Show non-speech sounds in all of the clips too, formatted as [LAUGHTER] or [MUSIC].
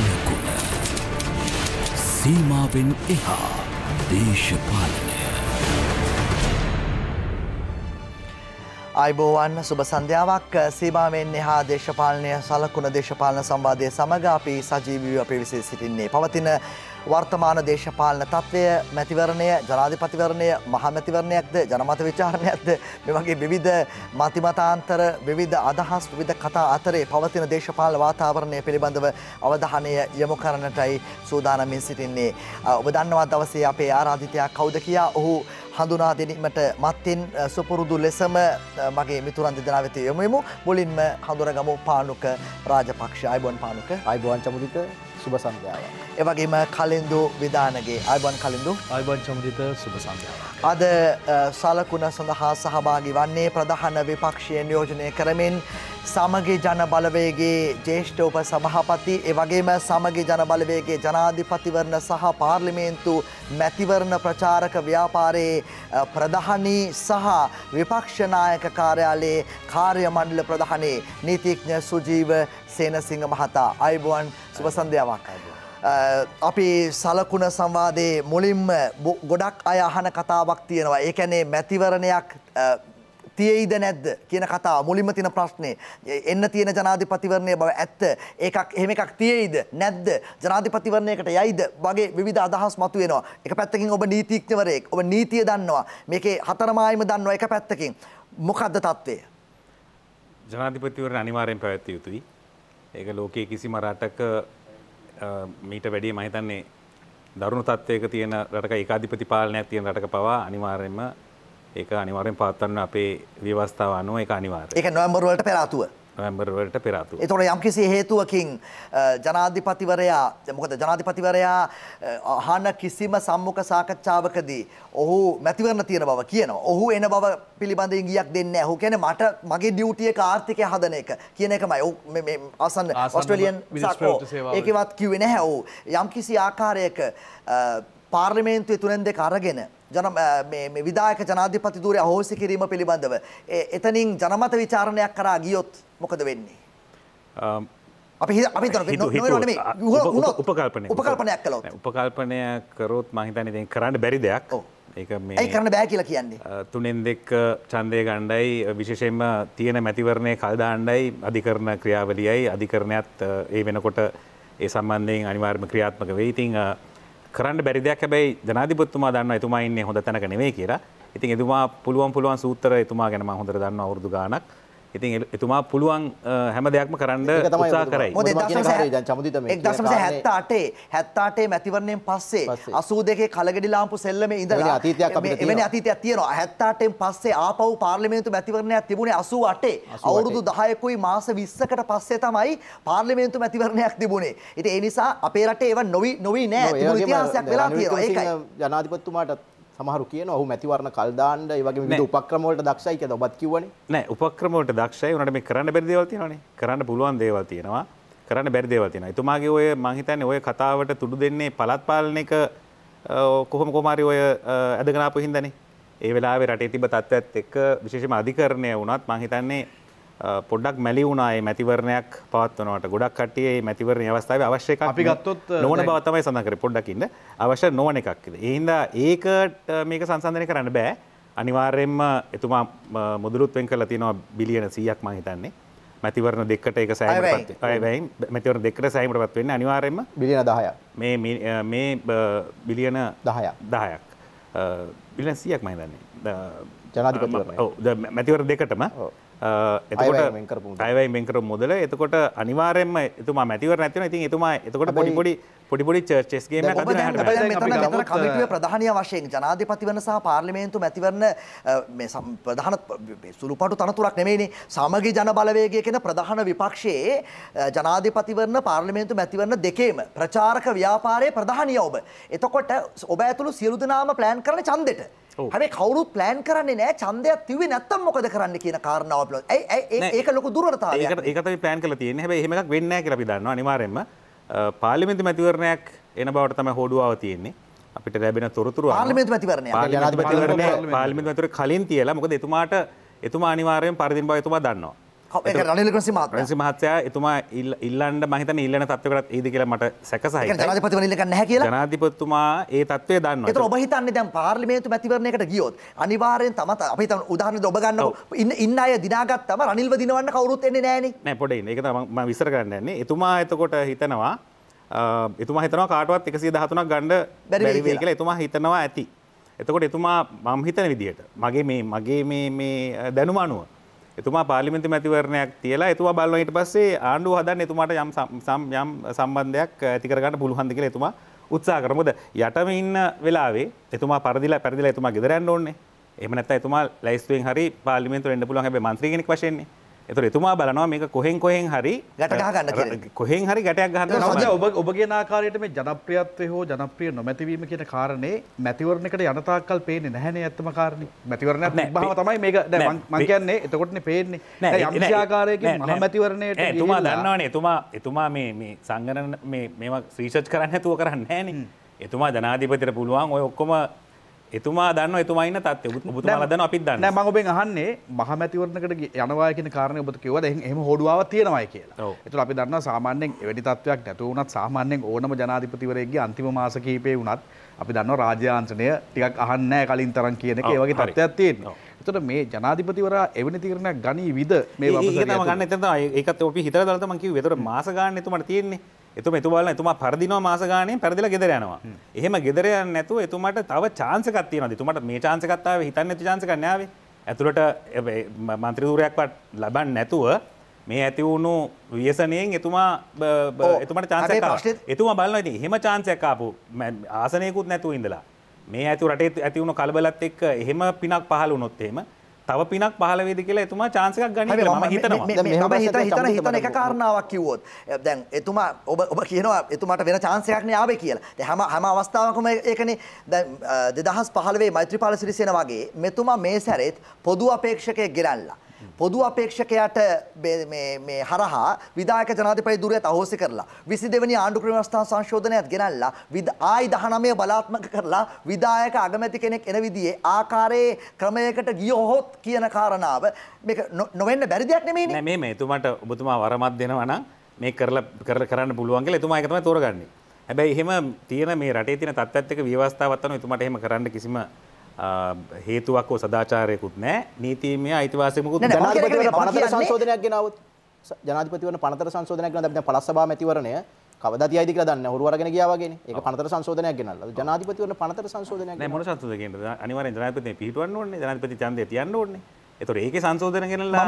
අලකුණ සීමාවෙන් එහා දේශපාලනය අයිබෝවන් සුබ සන්ධ්‍යාවක් සීමාවෙන් එහා දේශපාලනය සලකුණ දේශපාලන සම්බාධය සමඟ අපි සජීවීව පිවිසි සිටින්නේ පවතින වර්තමාන දේශපාලන තත්ත්වය මැතිවරණය ජනාධිපතිවරණය මහමැතිවරණයක්ද ජනමත විචාරණයක්ද මේ වගේ විවිධ මතිමතාන්තර විවිධ අදහස් විවිධ කතා අතරේ පවතින දේශපාල වාතාවරණය පිළිබඳව අවධානය යොමු කරනටයි සූදානමින් සිටින්නේ. ඔබ දන්නවා දවසේ අපේ ආරාධිතයා කවුද කියා ඔහු හඳුනා දෙනීමට මත්තින් සුපුරුදු ලෙසම මගේ මිතුරන් දෙදෙනා වෙත යොමු වෙමු. මුලින්ම හඳුනගමු පානුක රාජපක්ෂ අයිබෝන් පානුක අයිබෝන් චමුදිත සුබ සන්ධ්‍යාව. එවගේම කලින්දු විධානගේ අයිබන් කලින්දු අයිබන් චමරිත සුබ සන්ධ්‍යාව. අද සලකුණ සඳහා සහභාගි වන්නේ ප්‍රධාන විපක්ෂය නියෝජනය කරමින් සමගි ජන බලවේගේ ජේෂ්ඨ උප සභාපති එවගේම සමගි ජන බලවේගේ ජනාධිපතිවරණ සහ පාර්ලිමේන්තු මැතිවරණ ප්‍රචාරක ව්‍යාපාරයේ ප්‍රධානී සහ විපක්ෂ නායක කාර්යාලයේ කාර්ය මණ්ඩල ප්‍රධානී නීතිඥ සුජීව සේනසිංහ මහතා අයිබුවන් සුබ සන්ධ්‍යාවක්. අපි සලකුණ සංවාදයේ මුලින්ම ගොඩක් අය අහන කතාවක් තියෙනවා. ඒ කියන්නේ මැතිවරණයක් තියෙයිද නැද්ද කියන කතාව මුලින්ම තියෙන ප්‍රශ්නේ. එන්න තියෙන ජනාධිපතිවරණය බව ඇත්ත. ඒකක් එහෙම එකක් තියෙයිද නැද්ද? ජනාධිපතිවරණයකට යයිද? වගේ විවිධ අදහස් මතුවෙනවා. එක පැත්තකින් ඔබ නීතිඥවරයෙක්. ඔබ නීතිය දන්නවා. මේකේ හතරමායිම දන්නවා එක පැත්තකින්. මොකද්ද தත්ත්වය? ජනාධිපතිවරණ අනිවාර්යෙන් පැවැත්විය යුතුයි. ඒක ලෝකයේ කිසිම රටක මීට වැඩිය මම හිතන්නේ දරුණු තත්ත්වයක තියෙන රටක ඒකාධිපති පාලනයක් තියෙන රටක පවා අනිවාර්යයෙන්ම ඒක අනිවාර්යෙන් පාත්තන්න අපේ ව්‍යවස්ථාව අනුව ඒක අනිවාර්යයි. ඒක නොවැම්බර් වලට පෙර ආතුව. නොවැම්බර්වලට පෙරාතු. එතොට යම්කිසි හේතුවකින් ජනාධිපතිවරයා මොකද ජනාධිපතිවරයා අහන කිසිම සම්මුඛ සාකච්ඡාවකදී ඔහු මැතිවරණ තියෙන බව කියනවා. ඔහු එන බව පිළිබඳ ඉඟියක් දෙන්නේ ඔහු කියන්නේ මට මගේ ඩියුටිය කාර්තිකය හදන එක කියන එකමයි අසන්න ඔස්ට්‍රලියන් ඒකවත් කිව්වේ නැහැ ඔහු යම්කිසි ආකාරයක පාර්ලිමේන්තුවේ තුනෙන් දෙක අරගෙන ජන මේ විදායක ජනාධිපති ධූරය අහෝසි කිරීම පිළිබඳව එතනින් ජනමත විචාරණයක් කරා ගියොත් මොකද වෙන්නේ? අපි අපි උපකල්පනය උපකල්පනයක් කළොත් උපකල්පනය කරොත් මං හිතන්නේ දැන් කරන්න බැරි දෙයක්. ඔව්. ඒක මේ ඇයි කරන්න බෑ කියලා කියන්නේ? තුනෙන් දෙක ඡන්දය ගණ්ඩයි විශේෂයෙන්ම තියෙන මැතිවරණය කල් දාණ්ඩයි අධිකරණ ක්‍රියාවලියයි අධිකරණයත් ඒ වෙනකොට ඒ සම්බන්ධයෙන් අනිවාර්යම ක්‍රියාත්මක වෙයි. ඉතින් කරන්න බැරිදයක් හැබැයි ජනාධිපත්තුමා දන්න එතුමා ඉන්නේ හොඳ තැනක නෙවෙයි කියලා. ඉතින් එතුමා පුළුවන් පුළුවන් සූත්‍ර එතුමා ගැන මම හොඳට දන්නවා අවුරුදු ගාණක්. ඉතින් එතුමා පුළුවන් හැම දෙයක්ම කරන්න උත්සා කරයි. එක්දසමස හැත්ත අටේ හැත්තාටේ මැතිවරණයෙන් පස්සේ අසූ දෙකේ කලගෙඩි ලාම්පු සෙල්ලම ඉඳලා එවැනි අතීතයක් තියෙනවා. හැත්තාටෙන් පස්සේ ආපහු පාර්ලිමේන්තු මැතිවරණයක් තිබුණේ 88. අවුරුදු 10කුයි මාස 20කට පස්සේ තමයි පාර්ලිමේන්තු මැතිවරණයක් තිබුණේ. ඉතින් ඒ නිසා අපේ රටේ ඒවා නොවි නොවි නෑ. තිබුණු ඉතිහාසයක් වෙලා තියෙනවා. ඒකයි. ජනාධිපතිතුමාටත් සමහරු කියන ඔහු මැතිවරණ කල් දාන්න ඒ වගේ විවිධ උපක්‍රම වලට දක්ෂයි කියලා ඔබත් කිව්වනේ නෑ උපක්‍රම වලට දක්ෂයි උනට මේ කරන්න බැරි දේවල් තියෙනවානේ කරන්න පුළුවන් දේවල් තියෙනවා කරන්න බැරි දේවල් තියෙනවා එතුමාගේ ඔය මං හිතන්නේ ඔය කතාවට තුඩු දෙන්නේ පළාත් පාලන එක කොහොම කොමාරි ඔය ඇදගෙන ආපු හින්දානේ ඒ වෙලාවේ රටේ තිබ්බ තත්ත්වයත් එක්ක විශේෂම අධිකරණය වුණත් මං හිතන්නේ පොඩ්ඩක් මැලි වුණනායි මැතිවරණයක් පත්වනට ගොඩක් කටියේ මැතිවරණ අවස්ථාව අවශ්‍යක අපි ගත්තොත් නොන බවතමයි සඳකර පොඩ්ඩකින්න අවශ්‍ය නොවන එකක්ද. එහින්ද ඒක මේක සංසන්ධනය කරන්න බෑ අනිවාර්යෙන්ම එතුමා මුදුරුත්වෙන් කල තිනවා බිලියන සීයක් මහිතන්නේ මැතිවරණ දෙක්කට එක සෑයි මැතිවර දෙකට සෑමට පත්වවෙන්න අනිවාර්යෙන්ම බිලියන දහය මේ බිලියන දහය දහයක් බිලන් සියක් මහිතන්නේ ජනාධිපති මැතිවර දෙකටම එතකොට අයවයි මෙන්කර මුදල එතකොට අනිවාරෙන්ම එතුමා මැතිවර නැතින ඉතින් එතුමා එතකොට පොඩිපොඩි පොඩිපොඩි චර්චස්ගේ ප්‍රධානය වශයෙන් ජනාධිපති වන සහ පාර්ලිමේන්තු මැතිවරණ ප්‍රධාන සුළුපටු තනතුරක් නෙමේනි සමගි ජනබලවේගය කෙන ප්‍රධාන විපක්ෂයේ ජනාධිපතිවරණ පාර්ලිමේන්තු මැතිවරණ දෙකේම ප්‍රචාරක ව්‍යාපාරය ප්‍රධානය ඔබ. එතකොට ඔබ ඇතුළු සියලු දෙනාම ප්ලෑන් කරන චන්දෙට හැබැයි කවුරුත් plan කරන්නේ නැහැ ඡන්දයක් තිබුවේ නැත්තම් මොකද කරන්න කියන කාරණාව බලන්න. ඇයි ඒක ලොකු දුර්වලතාවයක්. ඒකට ඒකට අපි plan කරලා තියෙන්නේ. හැබැයි එහෙම එකක් වෙන්නේ නැහැ කියලා අපි දන්නවා අනිවාර්යයෙන්ම. පාර්ලිමේන්තු මැතිවරණයක් එන බවට තමයි හොඩුවාව තියෙන්නේ. අපිට ලැබෙන තොරතුරු පාර්ලිමේන්තු මැතිවරණය. පාර්ලිමේන්තු මැතිවරණය පාර්ලිමේන්තු මැතිවරණය කලින් තියලා මොකද එතුමාට එතුමා අනිවාර්යෙන් පරිදින බව එතුමා දන්නවා. රනිලකසි මහත් රසි මහත්‍යය එතුමා ඉල්ලන්ට මහිත ඉල්ලන තත්වකට ඒද කියල මට සැකසයි ජනපති ලක නැ කිය ජනාතිපත්තුමා ඒ තත්වය දන්න ඔබහිතන්න දැම් පාර්ලිමේතු මැතිවරණයකට ගියොත් අනිවාරයෙන් තමත අපි තම උදාහන ඔබගන්න ඉන්න ඉන්න අය දිනාගත්තම රනිල්ව දිනවන්න කවරුත් එන්නේ නෑන නැපොඩ එක ම විසර කරන්නන්නේ එතුමා එතකොට හිතනවා එතුමා හිතනවා කාටවත් එකසිේ දහතුනක් ගණ්ඩ බැරිවේ කියලා එතුමා හිතනවා ඇති. එතකොට එතුමා මං හිතන විදිහට මගේ මේ මගේ මේ දැනුම අනුව එතුමා පාලිමති මැතිවරණයක් තියලා එතුවා බලව ඊට පස්සේ ආණ්ඩුව හදන්න එතුමාට යම් යම් සම්බන්ධයක් ඇති කරගන්න පුළුවන් ද කියලා එතුමා උත්සාහ කරා. මොකද යටම ඉන්න වෙලාවේ එතුමා පරදිලා පරදිලා එතුමා ගෙදර යන්න ඕනේ. එහෙම නැත්නම් එතුමා ලැයිස්තුවෙන් හරි පාර්ලිමේන්තුවට එන්න පුළුවන් හැබැයි മന്ത്രി කෙනෙක් වශයෙන්නේ. එතර එතුමා බලනවා මේක කොහෙන් කොහෙන් හරි ගටගහගන්න කොහෙන් හරි ගැටයක් ගහන්න ඔබ ඔබගේ ආකාරයට මේ ජනප්‍රියත්වය හෝ ජනප්‍රිය නොමැතිවීම කියන කාරණේ මැතිවරණයකට යනතාක්කල් පේන්නේ නැහැනේ ඇත්තම කාරණේ මැතිවරණයක් බහම තමයි මේක දැන් මම කියන්නේ එතකොටනේ පේන්නේ දැන් යම් ආකාරයකින් මහ මැතිවරණයට එතුමා දන්නවනේ එතුමා එතුමා මේ මේ සංගණන මේ මේවා රිසර්ච් කරන්න නැතුව කරන්නේ නැහනේ එතුමා ජනාධිපතිට පුළුවන් ඔය ඔක්කොම එතුමා දන්න එතුමයින්න තත්ය ඔබතුමා දන්න අපිත් දන්න මම ඔබෙන් අහන්නේ මහමැතිවරණකට යනවා කියන කාරණේ ඔබට කිව්වද එහෙම හොඩුවාවක් තියෙනවයි කියලා. ඒතර අපි දන්නවා සාමාන්‍යයෙන් එවැනි තත්වයක් නැතුව වුණත් සාමාන්‍යයෙන් ඕනම ජනාධිපතිවරයෙක්ගේ අන්තිම මාස කිහිපේ වුණත් අපි දන්නවා රාජ්‍යාංශණය ටිකක් අහන්නේ නැහැ කලින් තරම් කියන එක ඒ වගේ තත්ත්වයක් තියෙනවා. එතට මේ ජනාධිපතිවරා එවැනි තිරණයක් ගනී විද මේ ගන්න එත ඒකත් ඔපි හිතර දලතමකි වෙතර මාස ගන්න එතුමට තියෙන්නේ එතුම එතුබල එතුමා පරදිනවා මාස ගානෙන් පරදිලා ගෙදර යනවා. එහෙම ගෙදර යන්නේ නැතුව එතුමාට තව chance එකක් තියෙනවා. එතුමාට මේ chance එකක් ආවේ හිතන්නේ නැති chance එකක් නෑ ආවේ. ඇතුළට මන්ත්‍රීධූරයක්වත් ලබන්නේ නැතුව මේ ඇති වුණු වියසනයෙන් එතුමා එතුමට chance එකක් ආවා. එතුමා බලනවා ඉතින් එහෙම chance එකක් ආපු ආසනයකුත් නැතුව ඉඳලා මේ ඇතු රටේ ඇති වුණු කලබලත් එක්ක එහෙම පිනක් පහළ වුණොත් එහෙම තව පිනක් පහලවේද කියලා එතුමා චාන්සකක් ගනි ම හිතනවා හිත හිතන හිතන එක කාරණාවක් කිව්වොත් දැන් එතුමා ඔබ ඔබ කියනවා එතුමාට වෙන චාන්සයක්න යාවේ කියලා හැම හැම අවස්ථාවකම ඒකන දෙදහස් පහලවේ මෛත්‍රපාල සිරිසෙන වගේ මෙතුමා මේ සැරෙත් පොදු අපේක්ෂකය ගෙරල්ලා පොදු අපේක්ෂකයාට හරහා විදායක ජනාධිපති දුරයත් අහෝසි කරලා 22වෙනි ආණ්ඩු ක්‍රමව්‍යවස්ථා සංශෝධනයත් ගෙනල්ලා ආයි 19 බලාත්මක කරලා විදායක අගමැති කෙනෙක් එන විදිහේ ආකාරයේ ක්‍රමයකට ගියොත් කියන කාරණාව මේක නොවෙන්න බැරි දෙයක් නෙමෙයිනේ නෑ මේ මේ එතුමාට ඔබතුමා වරමක් දෙනවා නම් මේ කරලා කරන්න පුළුවන් කියලා එතුමා ඒක තමයි තෝරගන්නේ හැබැයි එහෙම තියෙන මේ රටේ තියෙන තත්ත්වයත් එක්ක විවස්ථාවක් අනුව එතුමාට එහෙම කරන්න කිසිම හේතුවක් සදාචාරයකුත් නෑ නීතිමය අයිතිවාසයමකුත් පනතර සංශෝධනයක් ගෙනවත් ජනාධිපතිවන පනතර සංශෝධනයක් ගැන පලස්සබා මැතිවරණය කවදා තියයිද කියලා දන්නේ හොරුවරගෙන ගියා වගේනේ ඒක පනතර සංශෝධනයක් ගෙනල්ලා ජනාධිපතිවරණ පනතර සංශෝධනයක් නෑ මොන සංශෝධනයක් ගෙනද අනිවාර්යෙන් ජනාධිපතිනේ පිහිටවන්න ඕනේ ජනාධිපති ඡන්දය තියන්න ඕනේ එතොට ඒක සංශෝධන ගෙනල්ලා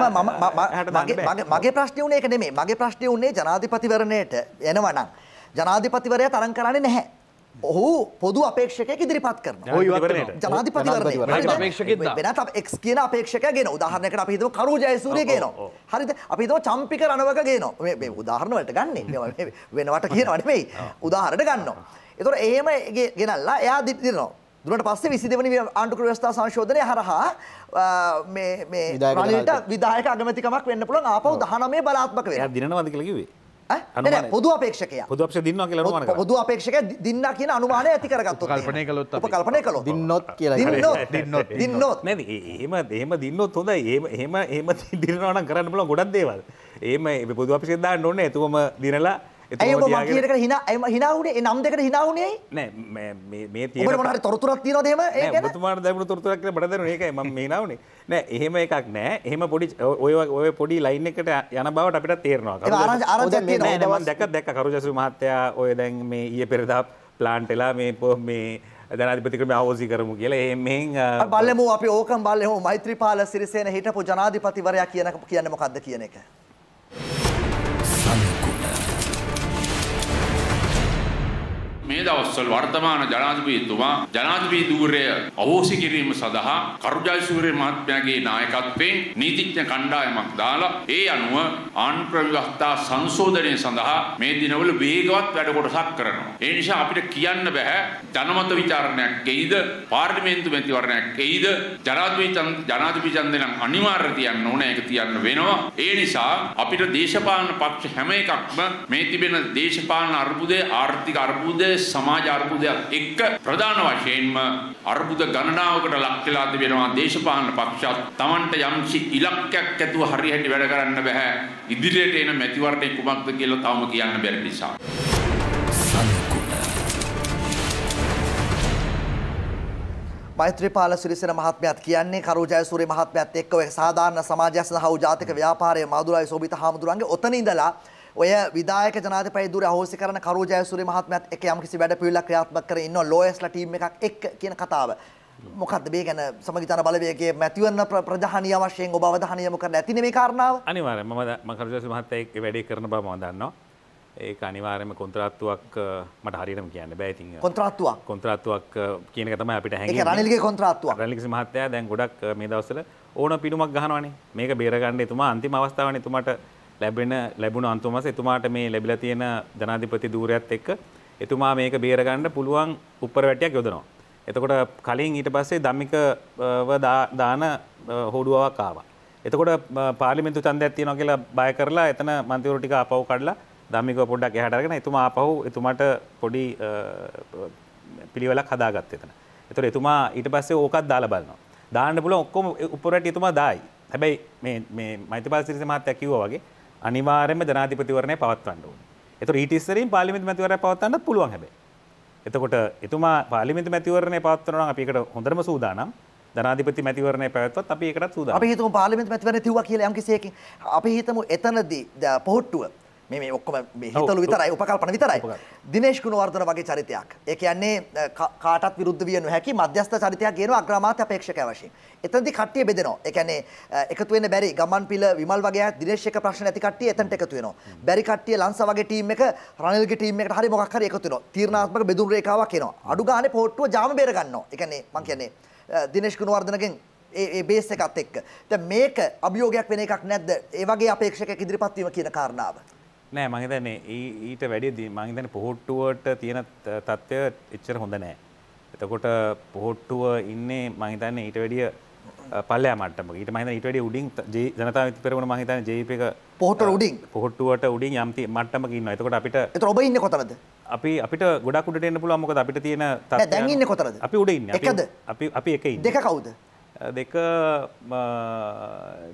මගේ ප්‍රශ්නය වුණේ එක නෙමේ මගේ ප්‍රශ්නය වුණේ ජනාධිපතිවරණයට එනවනම් ජනාධිපතිවරය තරම් කරන්නේ නැහැ ඔහු පොදු අපේක්ෂකය ඉදිරිපත් කරන ජනාධිපතිවරණය වෙනත් එක් කියන අපේක්ෂක ගෙන උදාහරණකට අපිහිතම කරු ජයසූරය ගේනවා හරිද අපිතම චම්පික රණවක ගේනවා මේ උදාහරණවලට ගන්නේ වෙනවට කියනවටමයි උදාහරණට ගන්නවා. එතුොට එහෙම ගෙනල්ලා එයා දිදිනවා දුරට පස්සේ විසිදවනි ආණ්ඩුකර ව්‍යවස්ථා සංශෝධනය හරහා රලට විදායක අගමතිකමක් වෙන්න පුළුවන් ආපව දහනමේ බලාත්මක වේ දිනවද කලකිවේ පොදු අපේක්ෂකය පොදුක්ෂ දින්න කියල පොදු අපේක්ෂක දින්න කියන අනුමාන ඇති කරගත්තු කල්පනය කලොත් කල්පනය කල දින්නොත් කියලා දින්නොත් නැ ඒම ඒම දින්නොත් හොඳ ඒම ඒම ඒම දිරනවන කරන්න පුල ගොඩක් දේවල් ඒම පොදු අපිසිදා නොන්න ඇතුවම දිනලා ඇයි ඔබ මං කියන එකට hina hina උනේ ඒ නම් දෙකට hina උනේ නෑ මේ මේ මේ තියෙන ඔබට මොන හරි තොරතුරක් තියෙනවද එහෙම ඒ ගැන ඔබතුමාට දැනුණු තොරතුරක් කියලා මට දැනුනේ ඒකයි මම මේ නාවුනේ නෑ එහෙම එකක් නෑ එහෙම පොඩි ඔය ඔය පොඩි ලයින් එකට යන බවට අපිට තේරෙනවා කරුජා නෑ නෑ මම දැක්ක දැක්ක කරුජාසු මහත්තයා ඔය දැන් මේ ඊයේ පෙරදා ප්ලාන්ට් එලා මේ මේ ජනාධිපතිකරම අවෝසි කරමු කියලා එමෙන් බලමු අපි ඕකම් බලමු මෛත්‍රීපාල සිරිසේන හිටපු ජනාධිපතිවරයා කියන කියන්න මොකක්ද කියන එක. මේ දවස්වල වර්තමාන ජනාධිපතිතුමා ජනාධිපති ධූරය අවෝසි කිරීම සඳහා කරුජාසූරිය මහත්මයාගේ නායකත්වයෙන් නීතිඥ කණ්ඩායමක් දාලා ඒ අනුව ආණ්ඩ්‍රව්‍යවස්ථා සංශෝධනය සඳහා මේ දිනවල වේගවත් වැඩ කොටසක් කරනවා. ඒ නිසා අපිට කියන්න බෑ ජනමත විචාරණයක් ගෙයිද පාර්ලිමේන්තු මැතිවරණයක් ගෙයිද ජනාධිපති ජනාධිපති චන්දනක් අනිවාර්ය තියන්න ඕනේ ඒක තියන්න වෙනවා. ඒ නිසා අපිට දේශපාලන පක්ෂ හැම එකක්ම මේ තිබෙන දේශපාලන අර්බුදයේ ආර්ථික අර්බුදයේ සමාජ අර්බුදයක් එක්ක ප්‍රධාන වශයෙන්ම අර්බුද ගණනාවකට ලක් වෙලා තිබෙනවා දේශපාලන පක්ෂات Tamanට යම්සි ඉලක්කයක් ඇතුව හරියට වැඩ කරන්න බෑ ඉදිරියට එන මැතිවරණය කුමක්ද කියලා තවම කියන්න බැරි නිසා මෛත්‍රීපාල සිරිසෙන මහත්මයාත් කියන්නේ කරු ජයසූරිය මහත්මයාත් එක්ක ඔය සාධාරණ සමාජය සඳහා වූ ජාතික ව්‍යාපාරයේ මාදුරායි සෝබිත හාමුදුරන්ගේ ඔතන ඉඳලා ඔය විධායක ජනාධිපති දුර අහෝසි කරන කරෝ ජයසූරිය මහත්මයාත් එක්ක යම්කිසි වැඩපිළිවෙලක් ක්‍රියාත්මක කරගෙන ඉන්නවා ලෝයස්ලා ටීම් එකක් එක්ක කියන කතාව. මොකක්ද මේ ගැන සමගිතන බලවේගයේ මැතිවරණ ප්‍රධානීය වශයෙන් ඔබ අවධානය යොමු කරන්න ඇතිනේ මේ කාරණාව? අනිවාර්යයෙන්ම මම මම කරෝ ජයසූරිය මහත්තයා එක්ක වැඩේ කරන බව මම දන්නවා. ඒක අනිවාර්යයෙන්ම කොන්ත්‍රාත්තුවක් මට හරියටම කියන්න බෑ ඉතින්. කොන්ත්‍රාත්තුවක්. කොන්ත්‍රාත්තුවක් කියන එක තමයි අපිට හැංගෙන්නේ. ඒක රනිල්ගේ කොන්ත්‍රාත්තුවක්. රනිල්ගේ මහත්තයා දැන් ගොඩක් මේ දවස්වල ඕන පිනුමක් ගහනවානේ. මේක බේරගන්න එතුමා අන්තිම අවස්ථාවනේ එතුමාට ලැබෙන ලැබුණ අන්තුමස එතුමාට මේ ලැබිලා තියෙන ජනාධිපති ධූරයත් එක්ක එතුමා මේක බේරගන්න පුළුවන් උප්පර වැටියක් යොදනවා. එතකොට කලින් ඊට පස්සේ ධම්මිකව දාන හෝඩුවාවක් ආවා. එතකොට පාර්ලිමේන්තු ඡන්දයක් තියෙනවා කියලා බය කරලා එතන මන්ත්‍රීවරු ටික ආපහු කඩලා ධම්මිකව පොඩ්ඩක් එහාට අරගෙන එතුමා ආපහු එතුමාට පොඩි පිළිවෙලක් හදාගත්ත එතන. එතකොට එතුමා ඊට පස්සේ ඕකත් දාලා බලනවා. දාන්න පුළුවන් ඔක්කොම උප්පර වැටි එතුමා දායි. හැබැයි මේ මේ මෛත්‍රීපාල සිරිස මහත්තයා කිව්වා වගේ අනිවාර්යයෙන්ම ජනාධිපතිවරණය පවත්වන්න ඕනේ. ඒතකොට ඊට ඉස්සරින් පාර්ලිමේන්තු මැතිවරණය පවත්වන්නත් පුළුවන් හැබැයි. එතකොට එතුමා පාර්ලිමේන්තු මැතිවරණය පවත්වනවා නම් අපි ඒකට හොඳටම සූදානම්. ජනාධිපති මැතිවරණය පැවැත්වත් අපි ඒකටත් සූදානම්. අපි හිතමු පාර්ලිමේන්තු මැතිවරණය තිව්වා කියලා යම්කිසි එකකින් අපි හිතමු එතනදී පොහොට්ටුව මේ ඔක්කොම හිතලු විතරයි උපකල්පන විතරයි දිනේශ් ගුණවර්ධන වගේ චරිතයක් ඒ කියන්නේ කාටත් විරුද්ධ විය නොහැකි මධ්‍යස්ථ චරිතයක් ගේනවා අග්‍රාමාත්‍ය අපේක්ෂකයා වශයෙන් එතනදී කට්ටිය බෙදෙනවා ඒ කියන්නේ එකතු වෙන්න බැරි ගමන් පිළ විමල් වගේ දිනේශ් එක ප්‍රශ්න නැති කට්ටිය එතනට එකතු වෙනවා බැරි කට්ටිය ලංසා වගේ ටීම් එක රනිල්ගේ ටීම් එකට හරි මොකක් හරි එකතු වෙනවා තීරණාත්මක බෙදුම් රේඛාවක් එනවා අඩු ගානේ පොට්ටුව ජාම බේර ගන්නවා ඒ කියන්නේ මං කියන්නේ දිනේශ් ගුණවර්ධනගෙන් ඒ බේස් එකත් එක්ක. දැන් මේක අභියෝගයක් වෙන එකක් නැද්ද? ඒ වගේ අපේක්ෂකෙක් ඉදිරිපත් වීම කියන කාරණාව. නෑ මහිතන්නේ ඊට වැඩිය මහිතන පොහොට්ටුවට තියෙන තත්ත්වය එච්චර හොඳ නෑ. එතකොට පොහොට්ටුව ඉන්නේ මහිතන්නේ ඊට වැඩිය පල්ලෑ මටම ඊට මහිත ඊට වැඩිය උඩින් ජනතාව විත් පෙරවන මහිතන ජීප එක පොහොට උඩින් පොහොට්ටුවට උඩින් යම්ති මට්ටම ඉන්නවා. එතකොට අපිට එතකොට ඔබ ඉන්නේ කොතනද? අපි අපිට ගොඩක් උඩට එන්න පුළුවන් මොකද අපිට තියෙන තත්ත්වය දැන් ඉන්නේ කොතනද? අපි උඩ ඉන්නේ. එකද? අපි අපි එක ඉන්නේ. දෙක කවුද? දෙක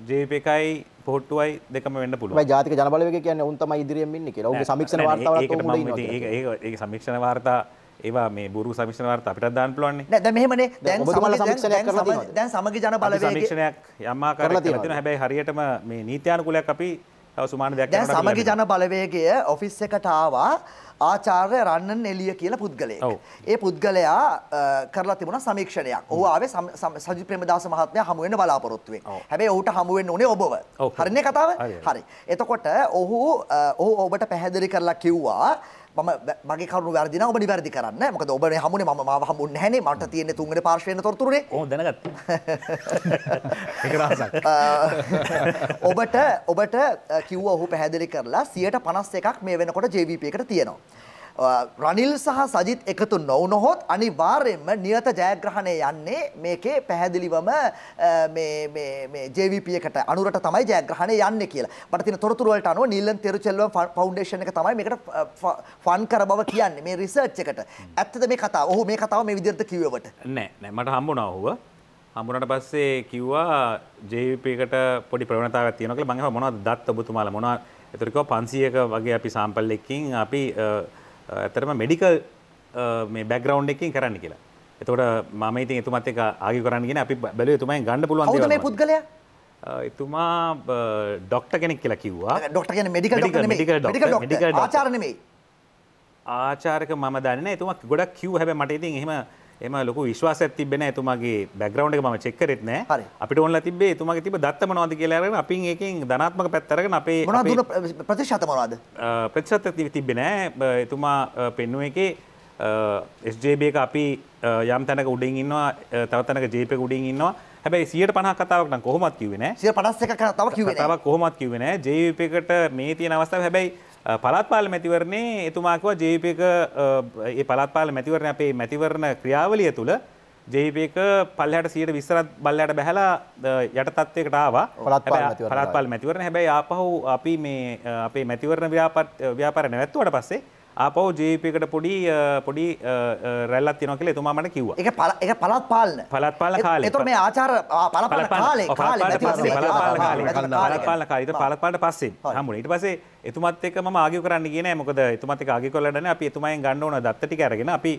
ජේපකයි පොට්ටුවයි දෙකම වන්න පුළුව ජාතික ජනබලව කියන්න උන්තම ඉදිරියෙන් ඉන්න කියලා ඔගේ සමික්ෂණ වාර්තාව ඒ සමික්ෂණ වාර්තා ඒවා මේ බුරු සමික්ෂණ වාර්තා අපිට දාන්න පුළුවන් නේ මෙහෙමනේ දැන් සමග ජන බලවේග සමික්ෂණයක් යම්මා කරලා තියෙනවා හැබැයි හරියටම මේ නීත්‍යානුකූලයක් අපි තව සුමාන දෙයක් දැන් සමගි ජන බලවේගය ඔෆිස් එකට ආවා ආචාර්ය රන්නන් එලිය කියල පුද්ගලය. ඒ පුද්ගලයා කරලා තිබුණ සමීක්ෂණයක් ඕආේ සජි ප්‍රමදාස මහත්මය හමුවෙන් බලාපොරොත්තුවේ හැබේ ඔහුට හමුවෙන් ඕනේ ඔබව හරණය කතාව හරි. එතකොට ඔහු ඔහු ඔබට පැහැදිලි කරලා කිව්වා මම මගේ කරුණු වැරදින ඔබ නිවැරදි කරන්න මොකද ඔබ හමුණේ මම මාව හමුන්නේ නැහනේ මට තියෙන්නේ තුන්වෙනි පාර්ශ්වයේ ඉන්න තොරතුරුනේ ඔව් දැනගත්තා [LAUGHS] ඒක රහසක් [LAUGHS] ඔබට ඔබට කිව්වා ඔහු පැහැදිලි කරලා 51ක් මේ වෙනකොට JVP එකට තියෙනවා රනිල් සහ සජිත් එකතු නොවුනොහොත් අනිවාර්යයෙන්ම නියත ජයග්‍රහණය යන්නේ මේකේ පැහැදිලිවම මේ JVP එකට අනුරට තමයි ජයග්‍රහණය යන්නේ කියලා. මට තියෙන තොරතුරු වලට අනුව නීලන් තෙරුචෙල්ලම් ෆවුන්ඩේෂන් එක තමයි මේකට ෆන් කර බව කියන්නේ මේ රිසර්ච් එකට. ඇත්තද මේ කතාව? ඔහු මේ කතාව මේ විදිහට කිව්වවට. නෑ නෑ මට හම්බුණා ඔහුව. හමුණට පස්සේ කිව්වා ජවිපකට පොඩි ප්‍රවණතාවක් තියෙනවා කියලා මම මොනවද දත් ඔබතුමාලා මොනවද එතකොට කිව්වා 500ක වගේ අපි සාම්පල් එකකින් අපි ඇතරම මෙඩිකල් මේ බැග්‍රවන්් එකින් කරන්න කියලා එතකොට මම ඉතින් එතුමත් එක ආගි කරන්නගෙන අපි බැලුව තුමයි ගන්න පුළුවන් පුද්ගල එතුමා ඩොක්ට කෙනෙක් කියලා කිව්වා ඩොක්ට කෙන මඩික ඩික ආචාරනමේ ආචාරක මම දන්න එතුමක් ගොඩක් කිව් හැබ මට ඉතින් එහෙම එම ලොකු විශ්වාසයක් තිබෙන එතුමාගේ බැග්‍රවන්් එක ම චෙක්කරෙත් නෑ අපිට ඔන්න තිබේ තුමගේ තිබ දත්තම නොද කියලාරන අපින් ඒකින් ධනාත්මක පැත්තරගෙන අපේ ප්‍රතිශතමවාද ප්‍රතිශත තිබෙන එතුමා පෙන්නුව එකේ ස්ජබ එක අපි යම් තැනක උඩින් ඉන්නවා තවතනක ජේප උඩින් ඉන්නවා හැබයි සියට පහ කතාවක් කොහොමත් කිවෙන සිය පනස්සක තව තව කොහොමත් කිවෙන ජේපකට මේ තියෙන අවස්ථාව හැබැයි පළත්පාල මැතිවරණේ එතුමාකව ජේපක ඒ පළත්පාල මැතිවරණ අපේ මැතිවරණ ක්‍රියාවලිය තුළ ජේපක පල්ලට සීට විස්සරත් බල්ලට බැහලා යට තත්වයකට ආවා පළත්පාල මැතිවරණ හැබැයි ආපහු අපි මේ අපේ මැතිවරණ ව්‍යාපර නැවැත්තුවට පස්සේ ආපව ජීපකට පොඩි පොඩි රැල්ලත් තින කියල තුමා මට කිව එක පල එක පලත් පාලන පලත් පාල කාල එතර මේ ආචාර පල පල කාල පාල කාලත පලත් පාට පස්සේ හමුණ ඉට පසේ එතුමත් එක ම ආගි කරන්න ගෙන මොකද එතුමත් එක ආගි කොල්ලටන අපි එතුමයි ගන්නවන දත්තටි කරගෙන අපි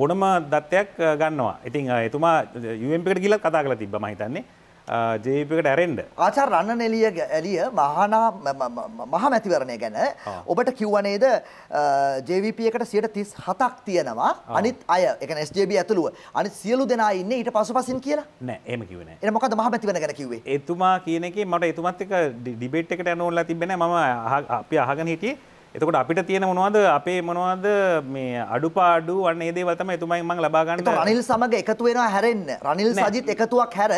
ඕනම දත්තයක් ගන්නවා ඉතින් එතුමා යුවම්පිට ගිලත් කතා කල තිබ මහිතන්නේ ජේපකට ඇරෙන්ඩ ආචා රන්න එලිය ඇලිය මහනා මහා මැතිවරණය ගැන ඔබට කිව්වනේද ජවිපියකට සියට තිස් හතක් තියෙනවා අනිත් අය එක ස්ජබ ඇතුළුව අනි සියලු දෙනා ඉන්න ඊට පසු පසින් කියලා නෑ එම කිවන එ මොකද මහ මැතිවන ගැ කිවේ එතුමා කියනෙ මට එතුමත්ක ඩිබේට් එකට ඇනෝල්ලා තිබෙන ම අපි අහගන හිටියේ එතකොට අපිට තියෙන මොනවද අපේ මොනවද මේ අඩුපාඩු අන්න ඒ දේවල් තමයි එතුමයි මම ලබා ගන්න. රනිල් සමග එකතු වෙනවා හැරෙන්න. රනිල් සජිත් එකතුවක් හැර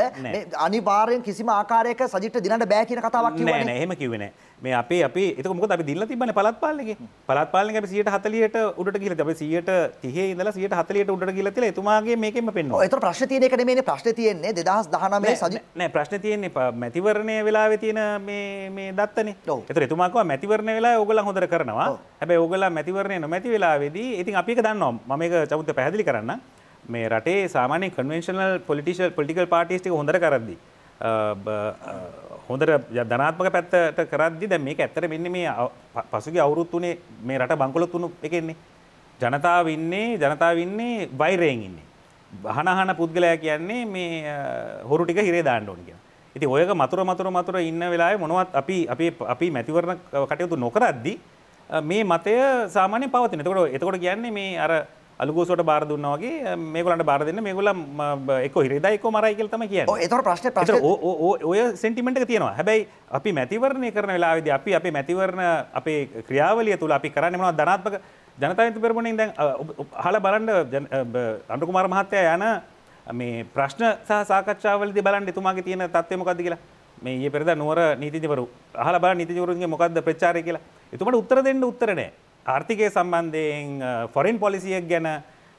අනිවාර්යෙන් කිසිම ආකාරයක සජිත්ට දිනන්න බෑ කියන කතාවක් කිව්වනේ. නෑ නෑ එහෙම කිව්වේ නෑ. මේ අපේ අපි එතක මොකද අපි දිල්ලා තිබ්බනේ පළාත් පාලනයේ පළාත් පාලනයේ අපි 140ට උඩට ගිහලා තිබ්බා. අපි 130 ඉඳලා 140ට උඩට ගිහලා තියලා එතුමාගේ මේකෙන්ම පෙන්වනවා. ඔය ඒතර ප්‍රශ්නේ තියෙන එක නෙමෙයිනේ ප්‍රශ්නේ තියෙන්නේ 2019 සජි නෑ ප්‍රශ්නේ තියෙන්නේ මැතිවරණය වෙලාවේ තියෙන මේ මේ දත්තනේ. ඒතර එතුමා කිව්වා මැතිවරණය වෙලාවේ ඕගොල්ලන් හොඳට කරනවා. හැබැයි ඕගොල්ලන් මැතිවරණය නොමැති වෙලාවේදී ඉතින් අපි ඒක දන්නවා. මම ඒක චමුත් පැහැදිලි කරන්න. මේ රටේ සාමාන්‍ය කන්වෙන්ෂනල් පොලිටිෂල් පොලිටිකල් පාටිස්ටික හොඳට කරද්දී හොඳට ධනාත්මක පැත්තට කරද්දි දැන් මේක ඇත්තට මෙන්න මේ පසුගිය අවුරුද්ද උනේ මේ රට බංකොලොත් උණු එකෙන්නේ ජනතාව ඉන්නේ ජනතාව ඉන්නේ වෛරයෙන් ඉන්නේ බහනහන පුද්ගලයා කියන්නේ මේ හොරු ටික හිරේ දාන්න ඕන කියලා. ඉතින් ඔයක මතුර මතුර මතුර ඉන්න වෙලාවේ මොනවත් අපි අපි අපි මැතිවරණ කටයුතු නොකරද්දී මේ මතය සාමාන්‍යයෙන් පවතින. එතකොට එතකොට කියන්නේ මේ අර අලුගෝසට බාර දුන්න වගේ මේගලන්ට බාර දෙන්න මේගොල එක හිරිදයික මරයිකල් තම කිය තර ප්‍රශ්න ප ඔය සෙන්ටිමෙන්ට තියෙනවා හැබැයි අපි මැතිවරණය කරන වෙලාවිද අපි අපේ මැතිවරණ අපේ ක්‍රියාවලිය තුළ අපි කරන්නවා ධනාත්මක ජනතාවත පෙරමුණින් දැන් හල බලන්ඩ අන්ඩුකුමාර මහත්තය යන මේ ප්‍රශ්න සාකච්ඡාවලදි බලන් එතුමාගේ තියෙන තත්වමකද කියලා මේ ඒ පෙරද නුවර නීතිතිවරු හල බල නිතිවරුන්ගේ මොකක්ද ප්‍රචාරය කියලා එතුමට උත්තර දෙන්න උත්තරනෑ ආර්ථිකය සම්බන්ධයෙන් ෆොරන් පොලිසියක් ගැන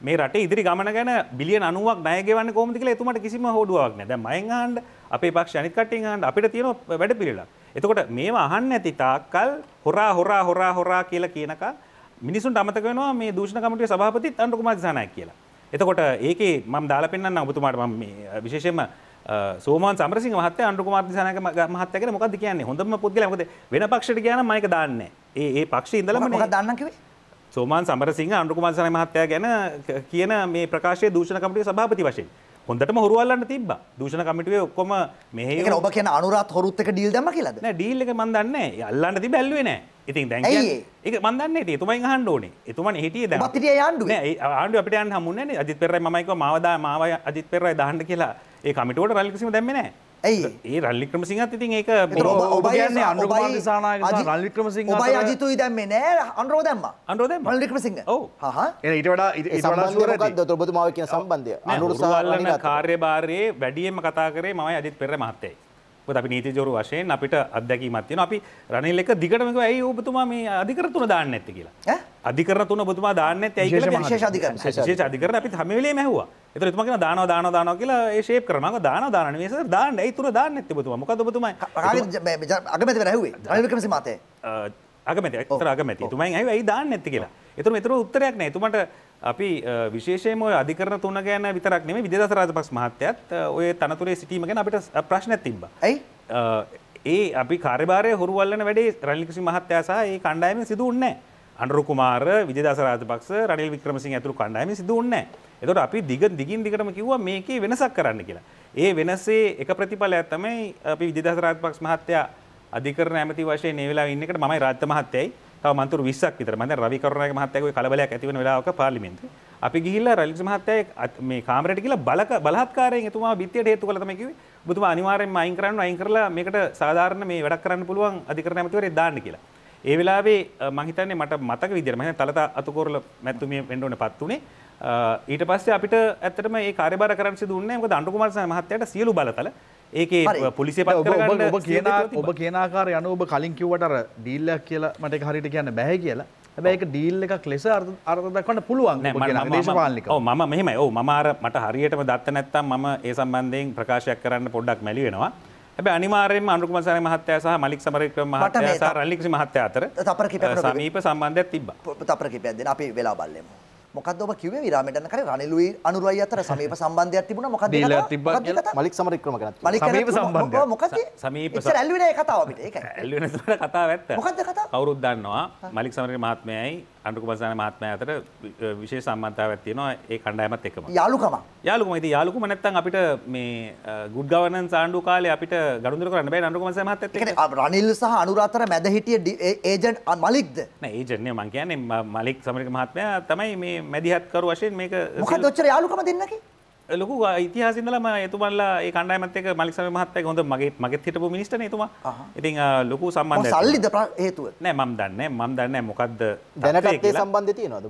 මේ රට ඉදිරි ගමන ගැන බිලිය අනුවක් නයගවන්න කොමතිකල එතුමට කිසිම හෝඩුවක් නැද මයිහන්ඩ අපේ පක්ෂ අනිකටින් හන්ඩ අපිට තියෙන වැඩ පිළිලා. එතකොට මේ අහන්න ඇති තාක්කල් හොරා හොරා හොරා හොරා කියලා කියනක මිනිසුන් අමතකනවා මේ දෂණකමට සභාපතිත් අන්ටුකුමක් සනය කියලා. එතකොට ඒක මම් දාල පෙන්න්න ඔබතුමාට ම විශේෂම සෝමාන් සමරසිංහ මහත්තයා අනුර කුමාර දිසානායක මහත්තයා ගැන මොකද්ද කියන්නේ? හොඳම පුද්ගලයා මොකද වෙන පක්ෂයට ගියා නම් මම ඒක දාන්නේ නැහැ. ඒ ඒ පක්ෂේ ඉඳලම නේ. මොකක්ද දාන්නම් කිව්වේ? සෝමාන් සමරසිංහ අනුර කුමාර දිසානායක මහත්තයා ගැන කියන මේ ප්‍රකාශයේ දූෂණ කමිටුවේ සභාපති වශයෙන්. හොඳටම හොරුවල්ලන්න තිබ්බා. දූෂණ කමිටුවේ ඔක්කොම මෙහෙය. ඒ කියන්නේ ඔබ කියන අනුරාත් හොරුත් එක ඩීල් දැම්ම කියලාද? නෑ ඩීල් එක මන් දන්නේ නැහැ. අල්ලන්න තිබ්බ ඇල්ලුවේ නැහැ. ඉතින් දැන් ඒක මන් දන්නේ නැහැ. එතුමන් අහන්න ඕනේ. එතුමන් හිටියේ දැන්. ඔබත් හිටියේ ආණ්ඩුවේ. නෑ ආණ්ඩුව අපිට යන්න හම්බුන්නේ නැහැ නේ. අජිත් පෙරේරා මමයි කිව්වා මාව දා මාව අජිත් පෙරේරා දාන්න කියලා. ඒ කමිටුවට රැල් කිසිම දැම්මේ නැහැ. ඇයි ඒ රල්ලික්‍රම සිංහත් ඉතින් ඒක ඔබ කියන්නේ අනුරෝධ දිසානායක සහ රල්ලික්‍රම සිංහ ඔබයි අජිතුයි දැම්මේ නෑ අනුරෝධ දැම්මා අනුරෝධ දැම්මා රල්ලික්‍රම සිංහ ඔව් හා හා එන ඊට වඩා ඊට වඩා ෂුවර් ඇති ඔබතුමාව කියන සම්බන්ධය අනුරෝධ සහ රල්ලික්‍රම කාර්යභාරයේ වැඩියෙන්ම කතා කරේ මමයි අජිත් පෙරේරා මහත්තයයි මොකද අපි නීතිජෝරු වශයෙන් අපිට අත්දැකීමක් තියෙනවා. අපි රනිල් එක දිගටම කිව්වා ඇයි ඔබතුමා මේ අධිකරණ තුන දාන්නේ නැත්තේ කියලා. ඈ අධිකරණ තුන ඔබතුමා දාන්නේ නැත්තේ ඇයි කියලා විශේෂ අධිකරණ. විශේෂ අධිකරණ අපිත් හැම වෙලේම ඇහුවා. ඒතර එතුමා කියනවා දානවා දානවා දානවා කියලා ඒ ෂේප් කරනවා. මම දානවා දානවා නෙවෙයි සර් දාන්න. ඇයි තුන දාන්නේ නැත්තේ ඔබතුමා? මොකද ඔබතුමා අගමැතිවරයා ඇහුවේ. රනිල් වික්‍රමසිංහ මහත්තයා. අගමැති අතර අගමැති තුමයි ඇයි දාන්න නැති කියලා එතුර මෙතර උත්තරයක් නෑ තුමට අපි විශේෂම අධිකරන තුන ගැන විතරක් නෙමෙයි විදේශ රාජපක්ෂ මහත්තයත් ඔය තනතුරේ සිටීම ගැන අපිට ප්‍රශ්නයක් තිබ්බා. ඇයි? ඒ අපි කාර්යභාරය හොරුවල්ලන වැඩේ රනිල් කිසි මහත්තයා සහ ඒ කණ්ඩායමෙන් සිදු වුණේ නැහැ. අනුරු කුමාර විජේදාස රාජපක්ෂ රනිල් වික්‍රමසිංහ ඇතුළු කණ්ඩායමෙන් සිදු වුණේ නැහැ. එතකොට අපි දිග දිගින් දිගටම කිව්වා මේකේ වෙනසක් කරන්න කියලා. ඒ වෙනසේ එක ප්‍රතිඵලයක් තමයි අපි විජේදාස රාජපක්ෂ මහත්තයා අධිකරණ ඇමති වශයෙන් මේ වෙලාවේ ඉන්න එකට මමයි රාජ්‍ය මහත්තයයි තව මන්තුරු 20ක් විතර මම දැන් රවි කරුණාගේ මහත්තයාගේ කලබලයක් ඇති වෙන වෙලාවක පාර්ලිමේන්තුවේ අපි ගිහිල්ලා රලිස් මහත්තයා මේ කාමරයට ගිහිල්ලා බලක බලහත්කාරයෙන් එතුමා බිත්තියට හේතු කළා තමයි කිව්වේ. ඔබතුමා අනිවාර්යෙන්ම අයින් කරන්න අයින් කරලා මේකට සාධාරණ මේ වැඩක් කරන්න පුළුවන් අධිකරණ ඇමතිවරයෙක් දාන්න කියලා. ඒ වෙලාවේ මම හිතන්නේ මට මතක විදියට මම තලත අතුකෝරල මැතිතුමිය වෙන්න ඕනපත් උනේ. ඊට පස්සේ අපිට ඇත්තටම මේ කාර්යභාර කරන්න සිදු වුණේ නැහැ. මොකද අනුර කුමාරසේන මහත්තයාට සියලු බලතල ඒකේ පොලිසිය ඔබ ඔබ කියන ඔබ කියනාකාර යන ඔබ කලින් කිව්වටර ඩීල්ලක් කියලා මට එක හරිට කියන්න බැහැ කියලා හැබැයි ඩීල් එකක් ලෙස අර්ථ දක්වන්න පුළුවන් දේශපාලනික මම මෙහෙමයි ඔව් මම අර මට හරියටම දත්ත නැත්තම් මම ඒ සම්බන්ධයෙන් ප්‍රකාශයක් කරන්න පොඩ්ඩක් මැලි වෙනවා හැබ අනිවාරයෙන් අනුකුමසාර මහත්තයා සහ මලික් සමරක්‍රම මහත්තයා සහ රල්ලික්ෂි මහත්තයා අතර සමීප සම්බන්ධයක් තිබ්බා. තපර කිපයක් දෙන අපි වෙලා බලමු. මොකද ඔබ කිවේ විරාමටන කර රනිලුයි අනුරුවයි අතර සමීප සම්බන්ධයක් තිබුණ මොකද මලික් සමරික්‍රම කර සමීප සම්බන්ධ මොක සමීප ඇල්ලුවන කතාවට ඇල්ලන කතා ඇත්ත මොකද කතා කවරුද්දන්නවා මලික් සමරි මහත්මයයි අනුකුමසාන මහත්මයා අතර විශේෂ සම්බන්ධතාවයක් තියෙනවා ඒ කණ්ඩායමත් එක්කම. යාළුකම. යාළුකම. ඉතින් යාළුකම නැත්තම් අපිට මේ good governance ආණ්ඩු කාලේ අපිට ගනුදෙනු කරන්න බෑ අනුකුමසාන මහත්තයත් එක්ක. ඒකට රනිල් සහ අනුර අතර මැද හිටිය ඒජන්ට් මලික්ද? නෑ ඒජන්ට් නේ මං කියන්නේ මලික් සමරික මහත්මයා තමයි මේ මැදිහත්කරු වශයෙන් මේක මොකද ඔච්චර යාළුකම දෙන්නකේ? ලොකු ඉතිහාසිදලම එතුමල්ලා කණඩාමතක මලික් සම මහත්තය හොඳ මගේ මගත් හිටපු මිනිට නතුම ඉතින් ලොකු සම්බන්ධ සල්ලිද හේතුව නෑ මම් දන්න මම් දන්න මොකක්ද දැනට සම්බන්ධ තිය නොද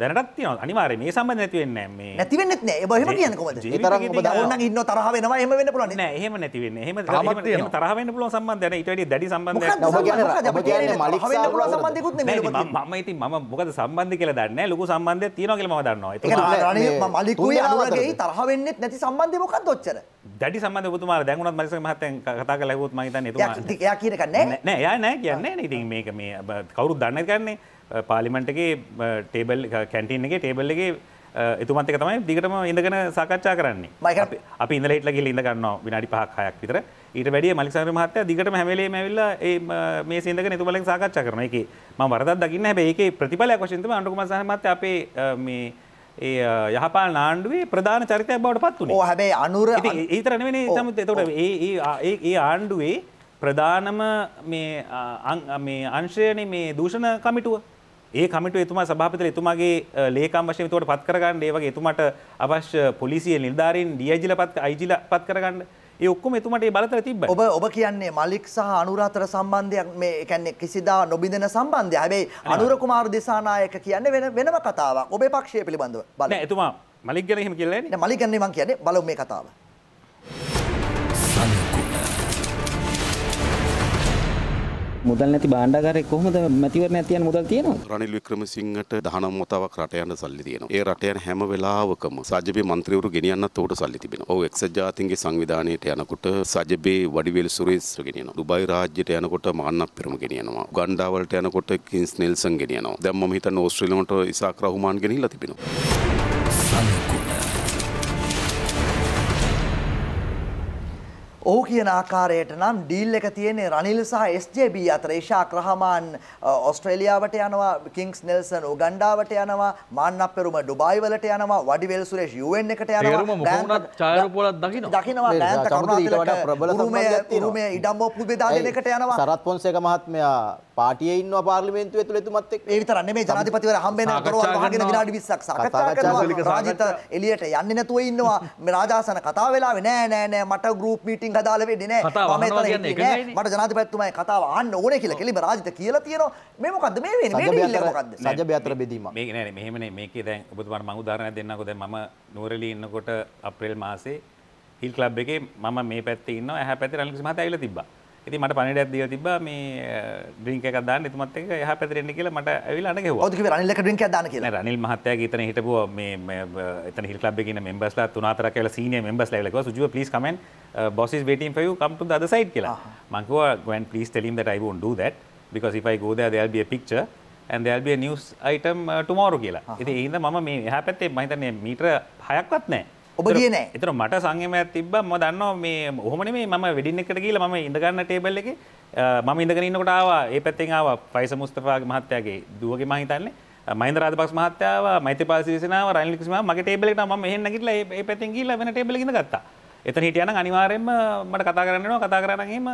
දැනටත් තිය අනිවාර මේ සම්බන්ධ නැතිවෙන්න මේ නැතිවෙන්නත් නෑ බහම කියනකො තර දන්න ඉන්න තරහ වෙනවා එම වෙන්න පුලන හෙම නැතිවෙන්න හෙම තරහවෙන්න පුලුව සම්බන්ධ න ඉට දැඩි සම්බන්ධ මම ඉති මම මොකද සම්බන්ධ කියලා දන්න ලොකු සම්බන්ධය තියෙනගල ම දන්නවා මලිකුයි අනුවගේ තර තරහ වෙන්නේ නැති සම්බන්ධය මොකක්ද ඔච්චර? දැඩි සම්බන්ධය ඔබතුමාලා දැන් උනත් මරිසගේ මහත්තයන් කතා කරලා ඇහුවොත් මම හිතන්නේ එතුමා එයා කියන එකක් නැහැ නෑ නෑ එයා නෑ කියන්නේ නෑ ඉතින් මේක මේ කවුරුත් දන්නේ නැති පාර්ලිමේන්තු එකේ ටේබල් කැන්ටීන් එකේ ටේබල් එකේ එතුමත් එක තමයි දිගටම ඉඳගෙන සාකච්ඡා කරන්නේ අපි ඉඳලා හිටලා ගිහලා ඉඳ ගන්නවා විනාඩි 5ක් 6ක් විතර ඊට වැඩිය මලික්සාර මහත්තයා දිගටම හැම වෙලේම ඇවිල්ලා ඒ මේ සිඳගෙන එතුමලෙන් සාකච්ඡා කරනවා ඒකේ මම වරදක් දකින්නේ හැබැයි ඒකේ ප්‍රතිඵලයක් වශයෙන් තමයි අනුර කුමාර සාහන මහත්තයා අපේ මේ ඒ යහපාල නාණ්ඩුවේ ප්‍රධාන චරිතයක් බවට පත් වුණේ. ඔව් හැබැයි අනුර ඒතරනෙවෙනේ සමුත් එතකොට ඒ ඒ ඒ ආණ්ඩුවේ ප්‍රධානම මේ මේ අංශයනේ මේ දූෂණ කමිටුව. ඒ කමිටුව එතුමා සභාපතිතුමා එතුමාගේ ලේකම් වශයෙන් එතකොට පත් කරගන්න ඒ වගේ එතුමාට අවශ්‍ය පොලිසිය නිලධාරීන් ඩීఐජිලා පත් අයිජිලා පත් කරගන්න. ඒ ඔක්කොම එතුමට ඒ බලතල තිබ්බයි. ඔබ ඔබ කියන්නේ මලික් සහ අනුර අතර සම්බන්ධයක් මේ කියන්නේ කිසිදා නොබිඳෙන සම්බන්ධය. හැබැයි අනුර කුමාර දිසානායක කියන්නේ වෙන වෙනම කතාවක්. ඔබේ පක්ෂය පිළිබඳව බලන්න. නෑ එතුමා මලික් ගැන එහෙම කියලා නෑනේ. නෑ මලික් ගැන මම කියන්නේ බලමු මේ කතාව. මුදල් නැති බාණ්ඩාගාරය කොහොමද මැතිවරණ ඇතියන් මුදල් තියෙනවා රනිල් වික්‍රමසිංහට දහනම් වතාවක් රට යන සල්ලි තියෙනවා ඒ රට යන හැම වෙලාවකම සජබේ මන්ත්‍රීවරු ගෙනියන්නත් උඩ සල්ලි තිබෙනවා ඔව් එක්සත් ජාතීන්ගේ සංවිධානයට යනකොට සජබේ වඩිවේල් සුරේස්ව ගෙනියනවා දුබයි රාජ්‍යයට යනකොට මාන්නප් පෙරම ගෙනියනවා උගන්ඩා වලට යනකොට කින්ස් නෙල්සන් ගෙනියනවා දැන් මම හිතන්නේ ඕස්ට්‍රේලියාවට ඉසාක් රහුමාන් ගෙනිහිලා තිබෙනවා ඔහු කියන ආකාරයට නම් ඩීල් එක තියෙන්නේ රනිල් සහ SJB අතර ඉෂාක් රහමාන් ඔස්ට්‍රේලියාවට යනවා කිංස් නෙල්සන් උගන්ඩාවට යනවා මාන්නප්පෙරුම ඩුබායි වලට යනවා වඩිවේල් සුරේෂ් UN එකට යනවා ඡායාරූපවලත් දකින්න දකින්නවා ලෑන්ත කරුණාතිලක උරුමය උරුමය ඉඩම්බෝ පුබේ දාගෙන එකට යනවා සරත් පොන්සේක මහත්මයා පාටිය ඉන්න පාර්ලිමේන්තුව ඇතුළේ එතුමත් එක්ක ඒ විතරක් නෙමෙයි ජනාධිපතිවර හම්බෙන කරවල් වහගෙන විනාඩි 20ක් සාකච්ඡා කරනවා රාජිත එළියට යන්නේ නැතුව ඉන්නවා මේ රාජාසන කතා වෙලාවේ නෑ නෑ නෑ මට ගෲප් මීටින් හදාලා වෙන්නේ නෑ මම එතන හිටියේ නෑ මට ජනාධිපතිතුමයි කතාව අහන්න ඕනේ කියලා කෙලිම රාජිත කියලා තියෙනවා මේ මොකද්ද මේ වෙන්නේ මේ ඩීල් එක මොකද්ද සජබය අතර බෙදීම මේක නෑ නෑ මෙහෙම නේ මේකේ දැන් ඔබතුමාට මම උදාහරණයක් දෙන්නකෝ දැන් මම නුවරඑළිය ඉන්නකොට අප්‍රේල් මාසේ හිල් ක්ලබ් එකේ මම මේ පැත්තේ ඉන්නවා එහා පැත්තේ රනිල් කුමාරත් ඇවිල්ලා තිබ්බා ඉති මට පනිටත් දිය තිබ මේ ්‍රික දාන්න තුමත් එක හ පැතරෙන්න කියලා මට ඇවිල අන ල ්‍රික දාන කිය රනිල් මහත්තය තන හිටපු එත හිල් ලබ කියන මෙම්බස්ලා තුනාතර කියල සීන මෙම්බස් ලක සුජුව පිස් කමෙන් බොසිස් වේටම් පයු කම්තු ද සයිට කියලා මංකව ගන් පිස් ටෙලිම් ට යිබන් ඩ දත් because if I go there there'll be a picture and there'll be a news item uh, tomorrow කියලා. ඉතින් ඒ හින්දා මම මේ එහා පැත්තේ මම හිතන්නේ මීටර 6ක්වත් නැහැ. ඔබ කියන එතන මට සංයමයක් තිබ්බා මම දන්නවා මේ ඔහොම නෙමෙයි මම වෙඩින් එකට ගිහලා මම ඉඳ ගන්න ටේබල් එකේ මම ඉඳගෙන ඉන්නකොට ආවා ඒ පැත්තෙන් ආවා ෆයිස මුස්තෆාගේ මහත්තයාගේ දුවගේ මම හිතන්නේ මහින්ද රාජපක්ෂ මහත්තයාව මෛත්‍රීපාල සිරිසේනාව රනිල් වික්‍රමසිංහ මගේ ටේබල් එකට මම මෙහෙන් නැගිටලා ඒ පැත්තෙන් ගිහලා වෙන ටේබල් එකකින් ගත්තා. එතන හිටියානම් අනිවාර්යයෙන්ම මට කතා කරන්න වෙනවා කතා කරා නම් එහෙම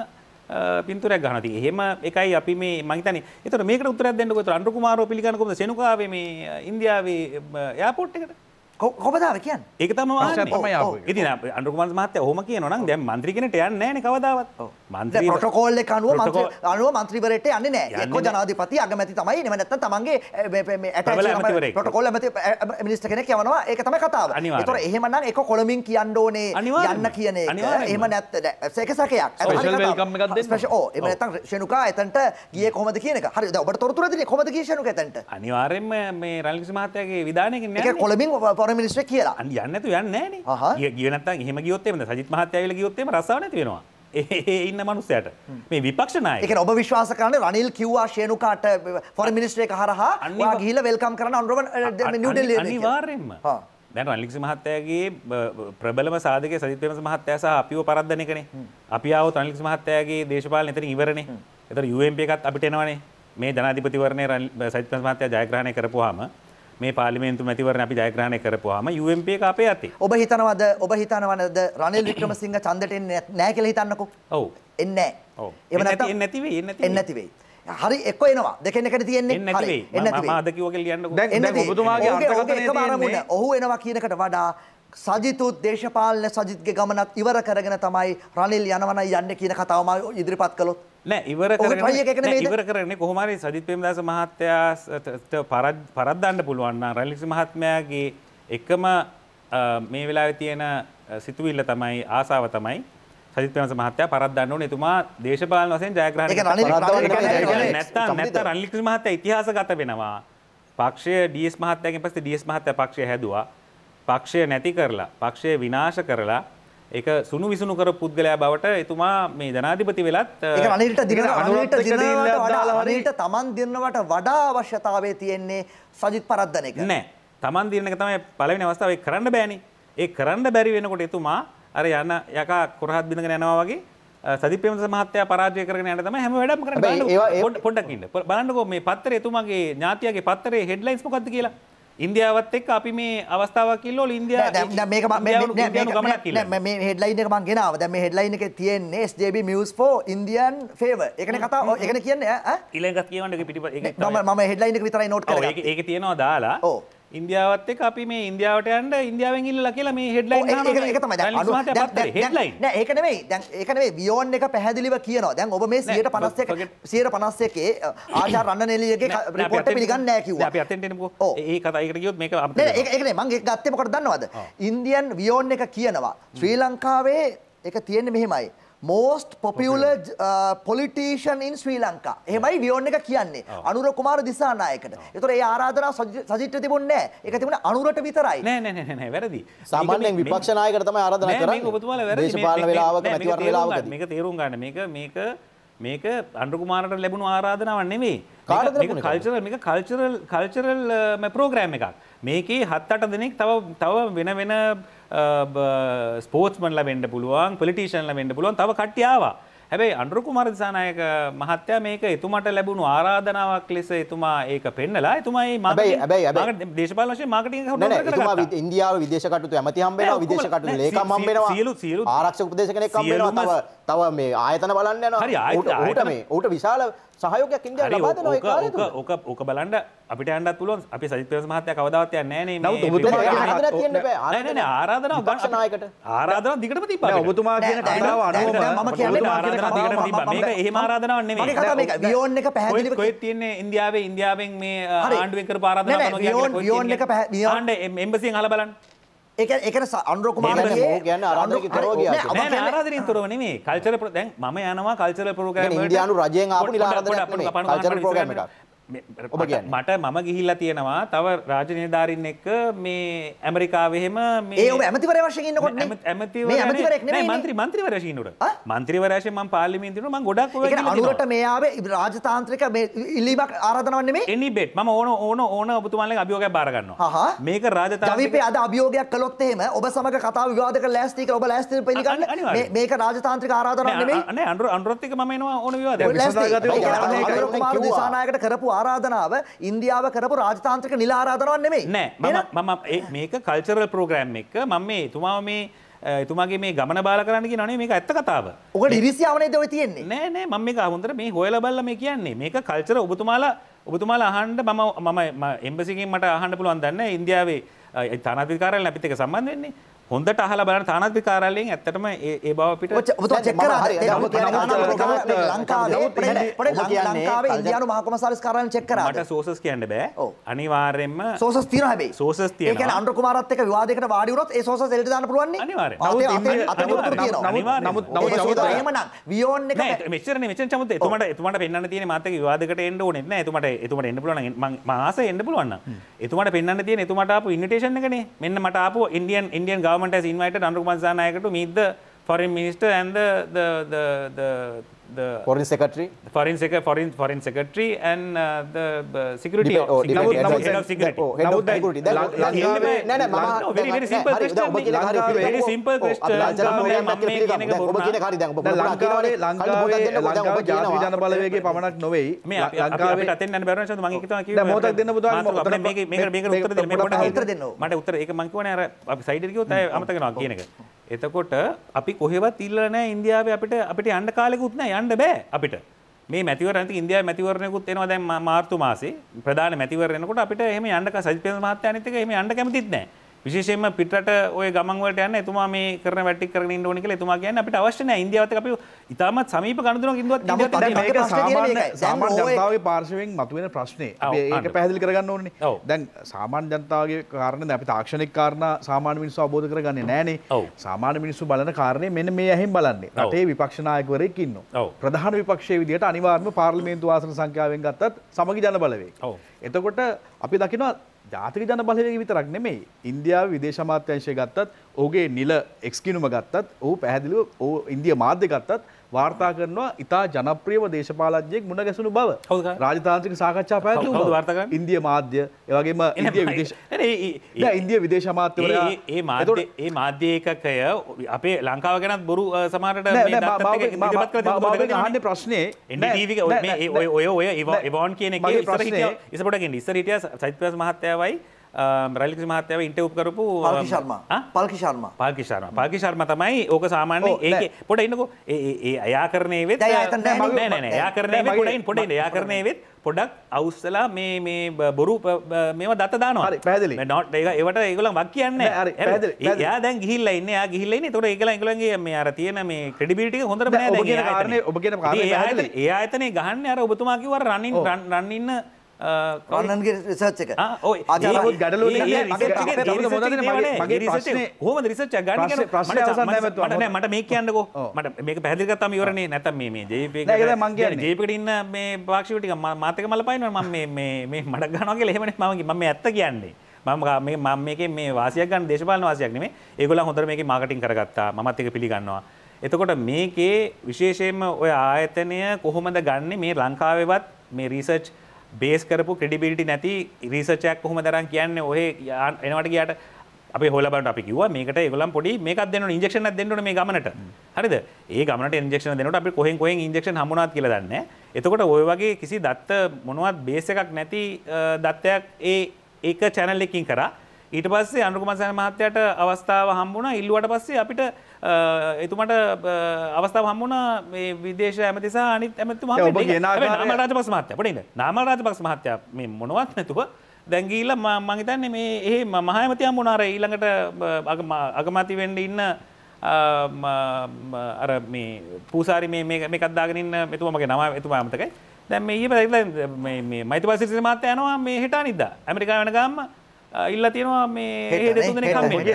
පින්තූරයක් ගන්න තියෙන්නේ. එහෙම එකයි අපි මේ මම හිතන්නේ. ඒතර මේකට උත්තරයක් දෙන්නකෝ. ඒතර අනුර කුමාරෝ පිළිගන්න කොහොමද සෙනුකාවේ මේ ඉන්දියාවේ එයාපෝට් එකට? කොමදාව කියන් ඒක තම ඉති අනුකුමන් මහත හොම කියනනම් දැ මන්ත්‍රිකනට යන්න නෑන කවදාවත් මන්ත්‍ර පොටකෝල්ල අනුව අනුව මන්ත්‍රීවරට යන්න නෑ කො ජනාධපති අගමැති තමයි නමනත්ත තමන්ගේ පොටකොල් ඇති මිනිස්ට කෙනෙ කියවනවා ඒක තම කතාව තර එහෙමනම් එක කොළමින් කියන්න ඕනේ යන්න කියන එහම නැත්ත සේකසකයක් එමතන් ෂනුකා ඇතන්ට ගිය කොමද කියනක හරි ඔබට තොරතුරදින කොමද කියශනුක ඇතට අනිවාරෙන්ම මේ රල්ලිසි මහතයගේ විධානයක කොළමින් පොර ඕන මිනිස්සු කියලා. යන්න නැතු යන්නේ නැහැ නේ. ගිය නැත්නම් එහෙම ගියොත් එහෙම සජිත් මහත්තයා ඇවිල්ලා ගියොත් එහෙම රස්සාව නැති වෙනවා. [LAUGHS] ඒ ඉන්න මනුස්සයට මේ විපක්ෂ නායකයා. ඒ කියන්නේ ඔබ විශ්වාස කරන්නේ රනිල් කිව්වා ෂේනුකාට ෆොරන් මිනිස්ටර් එක හරහා ඔයා ගිහිල්ලා වෙල්කම් කරන්න අනුරවන් නිව් ඩෙල්ලියට. අනිවාර්යෙන්ම. හා. දැන් රනිල්කිසි මහත්තයාගේ ප්‍රබලම සාධකය සජිත් ප්‍රේමස මහත්තයා සහ අපිව පරද්දන එකනේ. අපි ආවොත් රනිල්කිසි මහත්තයාගේ දේශපාලන එතන ඉවරනේ. එතන UMP එකත් අපිට එනවනේ. මේ ජනාධිපතිවරණය සජිත් ප්‍රේමස මහත්තයා ජයග්‍රහණය කරපුවාම මේ පාලිමේන්තු මැතිවරණ අපි ජයග්‍රහණය කරපුවාම UMP එක අපේ අතේ. ඔබ හිතනවද ඔබ හිතනවද රනිල් වික්‍රමසිංහ ඡන්දට එන්නේ නැහැ කියලා හිතන්නකෝ. ඔව්. එන්නේ නැහැ. ඔව්. එහෙම නැත්නම් එන්නේ නැති වෙයි. එන්නේ නැති වෙයි. හරි එක්ක එනවා. දෙකෙන් එකට තියෙන්නේ. එන්නේ නැති වෙයි. මම අද කිව්ව කියලා ලියන්නකෝ. දැන් දැන් ඔබතුමාගේ අර්ථකථනය තියෙන්නේ. ඔහු එනවා කියනකට වඩා සජිතුත් දේශපාලන සජිත්ගේ ගමනත් ඉවර කරගෙන තමයි රනිල් යනවනයි යන්නේ කියන කතාවම ඉදිරිපත් කළොත් නෑ ඉවර ඉවර කරන්නේ කොහොමරි සජිත් පෙම්දාස මහත්තයාට පරද්දන්න පුළුවන් රැලික්සි මහත්මයාගේ එකම මේ වෙලාවේ තියෙන සිතුවිල්ල තමයි ආසාව තමයි සජිත් පෙම්දාස මහත්තයා පරද්දන්න ඕනේ එතුමා දේශපාලන වශයෙන් ජයග්‍රහණය නැත්තම් නැත්තම් රැලික්සි මහත්තයා ඉතිහාසගත වෙනවා පක්ෂය ඩීඑස් මහත්තයාගෙන් පස්සේ ඩීඑස් මහත්තයා පක්ෂය හැදුවා පක්ෂය නැති කරලා පක්ෂය විනාශ කරලා ඒක සුණු විසුණු කර පුද්ගලයා බවට එතුමා මේ ජනාධිපති වෙලත් අනිට දින අනිට දිනවට වඩා අනිට තමන් දිරනවට වඩා අවශ්‍යතාවය තියෙන්නේ සජිත් පරද්දන එක නෑ තමන් දිරනක තමයි පළවෙනි අවස්ථාවේ කරන්න බෑනේ ඒ කරන්න බැරි වෙනකොට එතුමා අර යන යකා කොරහත් බිඳගෙන යනවා වගේ සදිපේම මහත්තයා පරාජය කරගෙන යන තමයි හැම වැඩම කරන්නේ පොඩ්ඩක් ඉන්න බලන්නකෝ මේ පත්තරේ එතුමාගේ ඥාතියාගේ පත්තරේ හෙඩ්ලයින්ස් මොකද්ද කියලා ඉන්දියාවත් එක් අපි මේ අවස්ථාවක් කිල්ලෝ ඉන්දයා හෙඩ්ලයින එක මන් ගෙනාව දැම හෙඩ්ලයින එක තියෙන්නේ ස්ජබ මියස් ෝ ඉන්දියන් ෆේව එකන කතා එකන කියන්න ඉලගත් කියවට පිටි ම හෙඩ්ලයින විතරයි නොට ඒක තියෙනවා දාලා ඕ ඉන්දියාවත් එක්ක අපි මේ ඉන්දියාවට යන්න ඉන්දියාවෙන් ඉල්ලලා කියලා මේ හෙඩ්ලයින් දානවා ඒක තමයි දැන් අනු දැන් හෙඩ්ලයින් නෑ ඒක නෙමෙයි දැන් ඒක නෙමෙයි වියෝන් එක පැහැදිලිව කියනවා දැන් ඔබ මේ 151 151 ආචාර්ය රණනෙලියගේ රිපෝට් එක පිළිගන්නේ නෑ කිව්වා අපි අතෙන් එනකෝ ඒ කතාවකට ගියොත් මේක අපිට නෑ ඒක ඒක නෙමෙයි මම ඒක ගත්තේ මොකටද දන්නවද ඉන්දියන් වියෝන් එක කියනවා ශ්‍රී ලංකාවේ ඒක තියෙන්නේ මෙහෙමයි most popular politician in Sri Lanka එහෙමයි වියෝන් එක කියන්නේ oh. අනුර කුමාර දිසානායකට එතොට oh. ඒ ආරාධනා සජිත්‍ර තිබුන්නේ එක තිබුණ අනුරට විතරයි නෑ නෑ නෑ වැරදි සාමාන්‍යයෙන් විපක්ෂ නායකට තමයි ආරාධනා කරන්නේ ඔබතුමාලා වැරදි දේශපාලන වේලාවක නැතිවර වේලාවකදී මේක තේරුම් ගන්න මේක මේක මේක අන්ඩුකුමාරට ලැබුණු ආරාධනාවක් නෙමෙයි කල්චරල් මේක කල්චරල් කල්චරල් ප්‍රෝග්‍රෑම් එකක් මේකේ හත් අට දෙනෙක් තව තව වෙන වෙන ස්පෝර්ට්මන්ල වෙන්න පුළුවන් පොලිටීෂන්ල වෙන්න පුළුවන් තව කට්ටියාවා හැබැයි අන්ඩුරුකු මරදිසානායක මහත්තයා මේක එතුමට ලැබුණු ආරාධනාවක් ලෙස එතුමා ඒක පෙන්නලා එතුමයි මයි දේශපාල වශය මකට ඉන්දියාව විදේශකටතු ඇමති හම්බෙන විදේශකට ලේක හම්බෙනවා සියලු සියලු ආරක්ෂක උපදේශ කෙනෙක් හම්බෙනවා තව මේ ආයතන බලන්න යනවා හරි ආයතන ඌට මේ ඌට විශාල සහයෝගයක් ඉන්දියාව ලබා දෙනවා ඒ කාලේ තුල. ඕක ඕක බලන්න අපිට යන්නත් පුළුවන්. අපි සජිත් ප්‍රේමස් මහත්තයා කවදාවත් යන්නේ නැහැ නේ. නමුත් ඔබතුමා ආරාධනා තියෙන්න බෑ. නෑ නෑ නෑ ආරාධනාව පක්ෂ නායකට. ආරාධනාව දිගටම තිබ්බා. නෑ ඔබතුමා කියන කතාව අනුව මම කියන්නේ ආරාධනාව දිගටම තිබ්බා. මේක එහෙම ආරාධනාවක් නෙමෙයි. මගේ කතාව මේක වියෝන් එක පැහැදිලිව කොහෙද තියෙන්නේ ඉන්දියාවේ ඉන්දියාවෙන් මේ ආණ්ඩුවෙන් කරපු ආරාධනාවක් කරනවා කියන්නේ. වියෝන් එක වියෝන් එම්බසියෙන් අහලා බලන්න. ඒක ඒකන අනුරකුමාරගේ ගැන අරන්දරක තරව ගියා. නෑ නෑ ආරාධනෙන් තොරව නෙමෙයි. කල්චරල් දැන් මම යනවා කල්චරල් ප්‍රෝග්‍රෑම් වලට. ඉන්දියානු රජයෙන් ආපු නිලාරදනයක් නෙමෙයි. කල්චරල් ප්‍රෝග්‍රෑම් එකක්. මට මම ගිහිල්ලා තියෙනවා තව රාජනයධාරින් එක්ක මේ ඇමරිකාවහෙම මේ ඇමතිවර වශයෙන්කොට මන්ත්‍රී මන්ත්‍රවරශීනට මන්ත්‍රවරශය ම පාලිමින්තින ම ගොඩක් අනුවට මේයාාව රාජතාන්ත්‍රික ඉල්ලීමක් ආරධනවන්නේ මේ එනිබෙට් ම ඕන ඕන ඕන ඔබතුමාල අභියෝග බාරගන්න හ මේක රාජතාන්ත්‍රික අද අභියෝගයක් කළොත්තේම ඔබ සමග කතා විවාදක ලෑස්තික ඔබ ලෑස්තිර පිළිගන්න මේක රාජතාන්ත්‍රික ආරාධනන්නේ අන්ු අන්ුරත්තික මනවා ඕන විවාද දිසානායකට කරපු ආරාධනාව ඉන්දියාව කරපු රාජතාන්ත්‍රික නිල ආරාධනාවක් නෙමෙයි. නෑ මම මම මේක කල්චරල් ප්‍රෝග්‍රෑම් එක මම මේ එතුමා මේ එතුමාගේ මේ ගමන බාල කරන්න කියන නේ මේක ඇත්ත කතාව. ඔකට ඉරිසියාවනේද ඔය තියෙන්නේ? නෑ නෑ මම මේක හොඳට මේ හොයලා බලලා මේ කියන්නේ. මේක කල්චර ඔබතුමාලා ඔබතුමාලා අහන්න මම මම එම්බසිගෙන් මට අහන්න පුළුවන් දන්නේ ඉන්දියාවේ තනාධිකාරයලා අපිත් එක්ක සම්බන්ධ වෙන්නේ. හොඳට අහල බලන තානාධි කාරාලයෙන් ඇත්තටම ඒ බව අපිට ලංකාවේ ඉන්දියානු මහකම සාරිස් කාරාලයෙන් චෙක් කරා. මට සෝසස් කියන්න බෑ. අනිවාර්යයෙන්ම සෝසස් තියෙනවා හැබැයි. සෝසස් තියෙනවා. ඒ කියන්නේ අනුර කුමාරත් එක්ක විවාදයකට වාඩි වුණොත් ඒ සෝසස් එළියට දාන්න පුළුවන් නේ? අනිවාර්යයෙන්. නමුත් නමුත් එහෙමනම් වියෝන් එක මෙච්චරනේ මෙච්චර චමුත් එතුමට එතුමට පෙන්වන්න තියෙන මාත් එක්ක විවාදයකට එන්න ඕනේ නැහැ. එතුමට එතුමට එන්න පුළුවන් නම් මම ආසයි එන්න පුළුවන් නම්. එතුමට පෙන්වන්න තියෙන එතුමට ආපු ඉන්විටේෂන් එකනේ. මෙන්න මට ආපු Indian Indian government has invited Anurup Zanayaka to meet the foreign minister and the, the, the, the, the foreign secretary the foreign sec foreign foreign secretary and uh, the uh, security Dep- oh, security nowut head of security oh, head of security that no no mama very very simple question ඔබ කියන කාරය very simple question ඔබ කියන කාරය දැන් ඔබ ලංකාවේ ලංකාවේ ලංකාව ජාතික ජන බලවේගයේ පමණක් නොවේයි මේ ලංකාවේ අතෙන් යන බැරණ සඳ මම ඒක තමයි කිව්වේ දැන් මොකක්ද දෙන්න පුතාලි මේක මේක මේක උත්තර දෙන්න මේ පොඩ්ඩක් උත්තර දෙන්න මට උත්තර ඒක මම කියවනේ අර අපි සයිඩ් එකට ගියොත් අය අමතක කරනවා කියන එක එතකොට අපි කොහෙවත් ඉල්ලලා නැහැ ඉන්දියාවේ අපිට අපිට යන්න කාලෙකුත් නැහැ යන්න බෑ අපිට මේ මැතිවර ඇති ඉන්දයා මැතිවරණයකුත් එනවා දැන් මාර්තු මාසේ ප්‍රධාන මැතිවරණයනකොට අපිට එහෙම යන්න සජිත් ප්‍රේමදාස මහත්තයා අනිත් එක එහෙම යන්න කැමතිත් නැහැ විශේෂයෙන්ම පිටරට ඔය ගමන් වලට යන්න එතුමා මේ කරන වැටික් කරගෙන ඉන්න ඕනේ කියලා එතුමා කියන්නේ අපිට අවශ්‍ය නැහැ ඉන්දියාවත් එක්ක අපි ඉතාමත් සමීප ගනුදෙනුවක් ඉන්දුවත් ඉන්දියාවට මේක සාමාන්‍ය සාමාන්‍ය ජනතාවගේ පාර්ශවයෙන් මතුවෙන ප්‍රශ්නේ. අපි ඒක පැහැදිලි කරගන්න ඕනේ. දැන් සාමාන්‍ය ජනතාවගේ කාරණේ දැන් අපි තාක්ෂණික කාරණා සාමාන්‍ය මිනිස්සු අවබෝධ කරගන්නේ නැහනේ. සාමාන්‍ය මිනිස්සු බලන කාරණේ මෙන්න මේ ඇහෙන් බලන්නේ. රටේ විපක්ෂ නායකවරයෙක් ඉන්නවා. ප්‍රධාන විපක්ෂයේ විදිහට අනිවාර්යම පාර්ලිමේන්තු ආසන සංඛ්‍යාවෙන් ගත්තත් සමගි ජන බලවේග. එතකොට අපි දකිනවා ජාතික ජන බලවේග විතරක් නෙමෙයි ඉන්දියාව විදේශ අමාත්‍යංශය ගත්තත් ඔහුගේ නිල එක්ස්කිනුම ගත්තත් ඔහු පැහැදිලිව ඉන්දිය මාධ්‍ය ගත්තත් වාර්තා කරනවා ඉතා ජනප්‍රියව දේශපාලජයෙක් මුණ ගැසුණු බව රාජතාන්ත්‍රික සාකච්ඡා පැතු ඉන්දිය මාධ්‍ය එවගේම ඉන්දිය විදේශ ඉන්දිය විදේශ මාත්‍යවරයා ඒ මාතට ඒ මාධ්‍යකය අපේ ලංකාව ගැනත් බොරු සමාට හන්න ප්‍රශ්නය ඔය ඔය ඔය ඒවාන් කියන ඉසපට ඉස්සරටිය සයිත්පස් මහත්තයවයි රලික මහත්තයාව ඉන්ටව් කරපු පල්කි ශර්මා පල්කි ශර්මා පල්කි ශර්මා පල්කි ශර්මා තමයි ඕක සාමාන්‍ය ඒක පොඩ ඉන්නකෝ ඒ අයා කරනේ වෙත් නෑ නෑ එයා කරනේ වෙත් පොඩින් පොඩින් එයා කරනේ වෙත් පොඩක් අවස්සලා මේ මේ බොරු මේවා දත දානවා හරි පැහැදිලි නෝට් ඒක ඒවට ඒගොල්ලන් වක් කියන්නේ හරි පැහැදිලි එයා දැන් ගිහිල්ලා ඉන්නේ එයා ගිහිල්ලා ඉන්නේ ඒතකොට ඒගොල්ලන් ඒගොල්ලන්ගේ මේ අර තියෙන මේ ක්‍රෙඩිබිලිටි එක හොඳට නෑ දැන් ඔබ කියන කාරණේ ඔබ කියන කාරණේ පැහැදිලි එයා එතනේ ගහන්නේ අර ඔබතුමා කිව්ව අර රනින් රන් ඉන්න රන්නන්ගේ uh, රිසර්ච් එක අදත් ගැඩලු හොම රිසර්ච් ගන්න ප්‍රශ්න මට මේ කියන්නකෝ මට මේක පැදිි කතම යවරන්නේ නැත මේ ජේපේ මගේ ජේපට ඉන්න මේ පාක්ෂිටික මාතක මල පයින ම මේ මට ගනගේ ලෙමට මගේ මම ඇත්ත කියන්නේ මම මේ මම මේක මේ වාසියක් ගන්න දේශපාලන වාසියක් නෙමෙයි. ඒගොල්ලන් හොඳට මේකේ මාකටිං කරගත්තා. මමත් ඒක පිළිගන්නවා. එතකොට මේකේ විශේෂයෙන්ම ඔය ආයතනය කොහොමද ගන්නේ මේ ලංකාවේවත් මේ රිසර්ච් බේස් කරපු ක්‍රඩිබිලිටි නැති රීසචයක් කොහොම දරන් කියන්න ඔහ එනවට කියට අප හොලබට අපි කිව මේකට ගලම් පොඩි මේකක් දෙන්න ඉජක්ෂන දෙන්නට මේ ගමනට හරිද ඒ ගමට ඉජක්ෂන දෙනට අපි කොහෙන් කොහෙන් ඉජක්ෂන් හමුණත් කියලදන්න එතකොට ඔය වගේ කිසි දත්ත මොනවත් බේස එකක් නැති දත්තයක් ඒ ඒක චැනල්ලකින් කර ඊට පස්සේ අනුකුමසන මහත්තයට අවස්ථාව හම්බුණ ඉල්ලුවට පස්සේ අපිට එතුමට අවස්ථාව හම්මුණ මේ විදේශ ඇමතිසා අනිත් ඇමතුම රජ පස් මහත්‍ය පට නාම රජ පක්ෂ මහත්‍ය මේ මොනවත් නැතුව දැංගීල මංහිතන්නේ මේ ඒ මහයමතියම් වුණාර ඊළඟට අගමති වෙන්ඩ ඉන්න අර මේ පූසාරි මේ කදදාගෙනන්න මෙතුමගේ නම එතුමා අමතකයි දැම් මේ ඒ පැ මයිති පසිසි මත්ත යනවා මේ හිටා නිද ඇමරිකා වනගම්ම ඉල්ල තියෙනවා මේ දෙතුන කම්මේ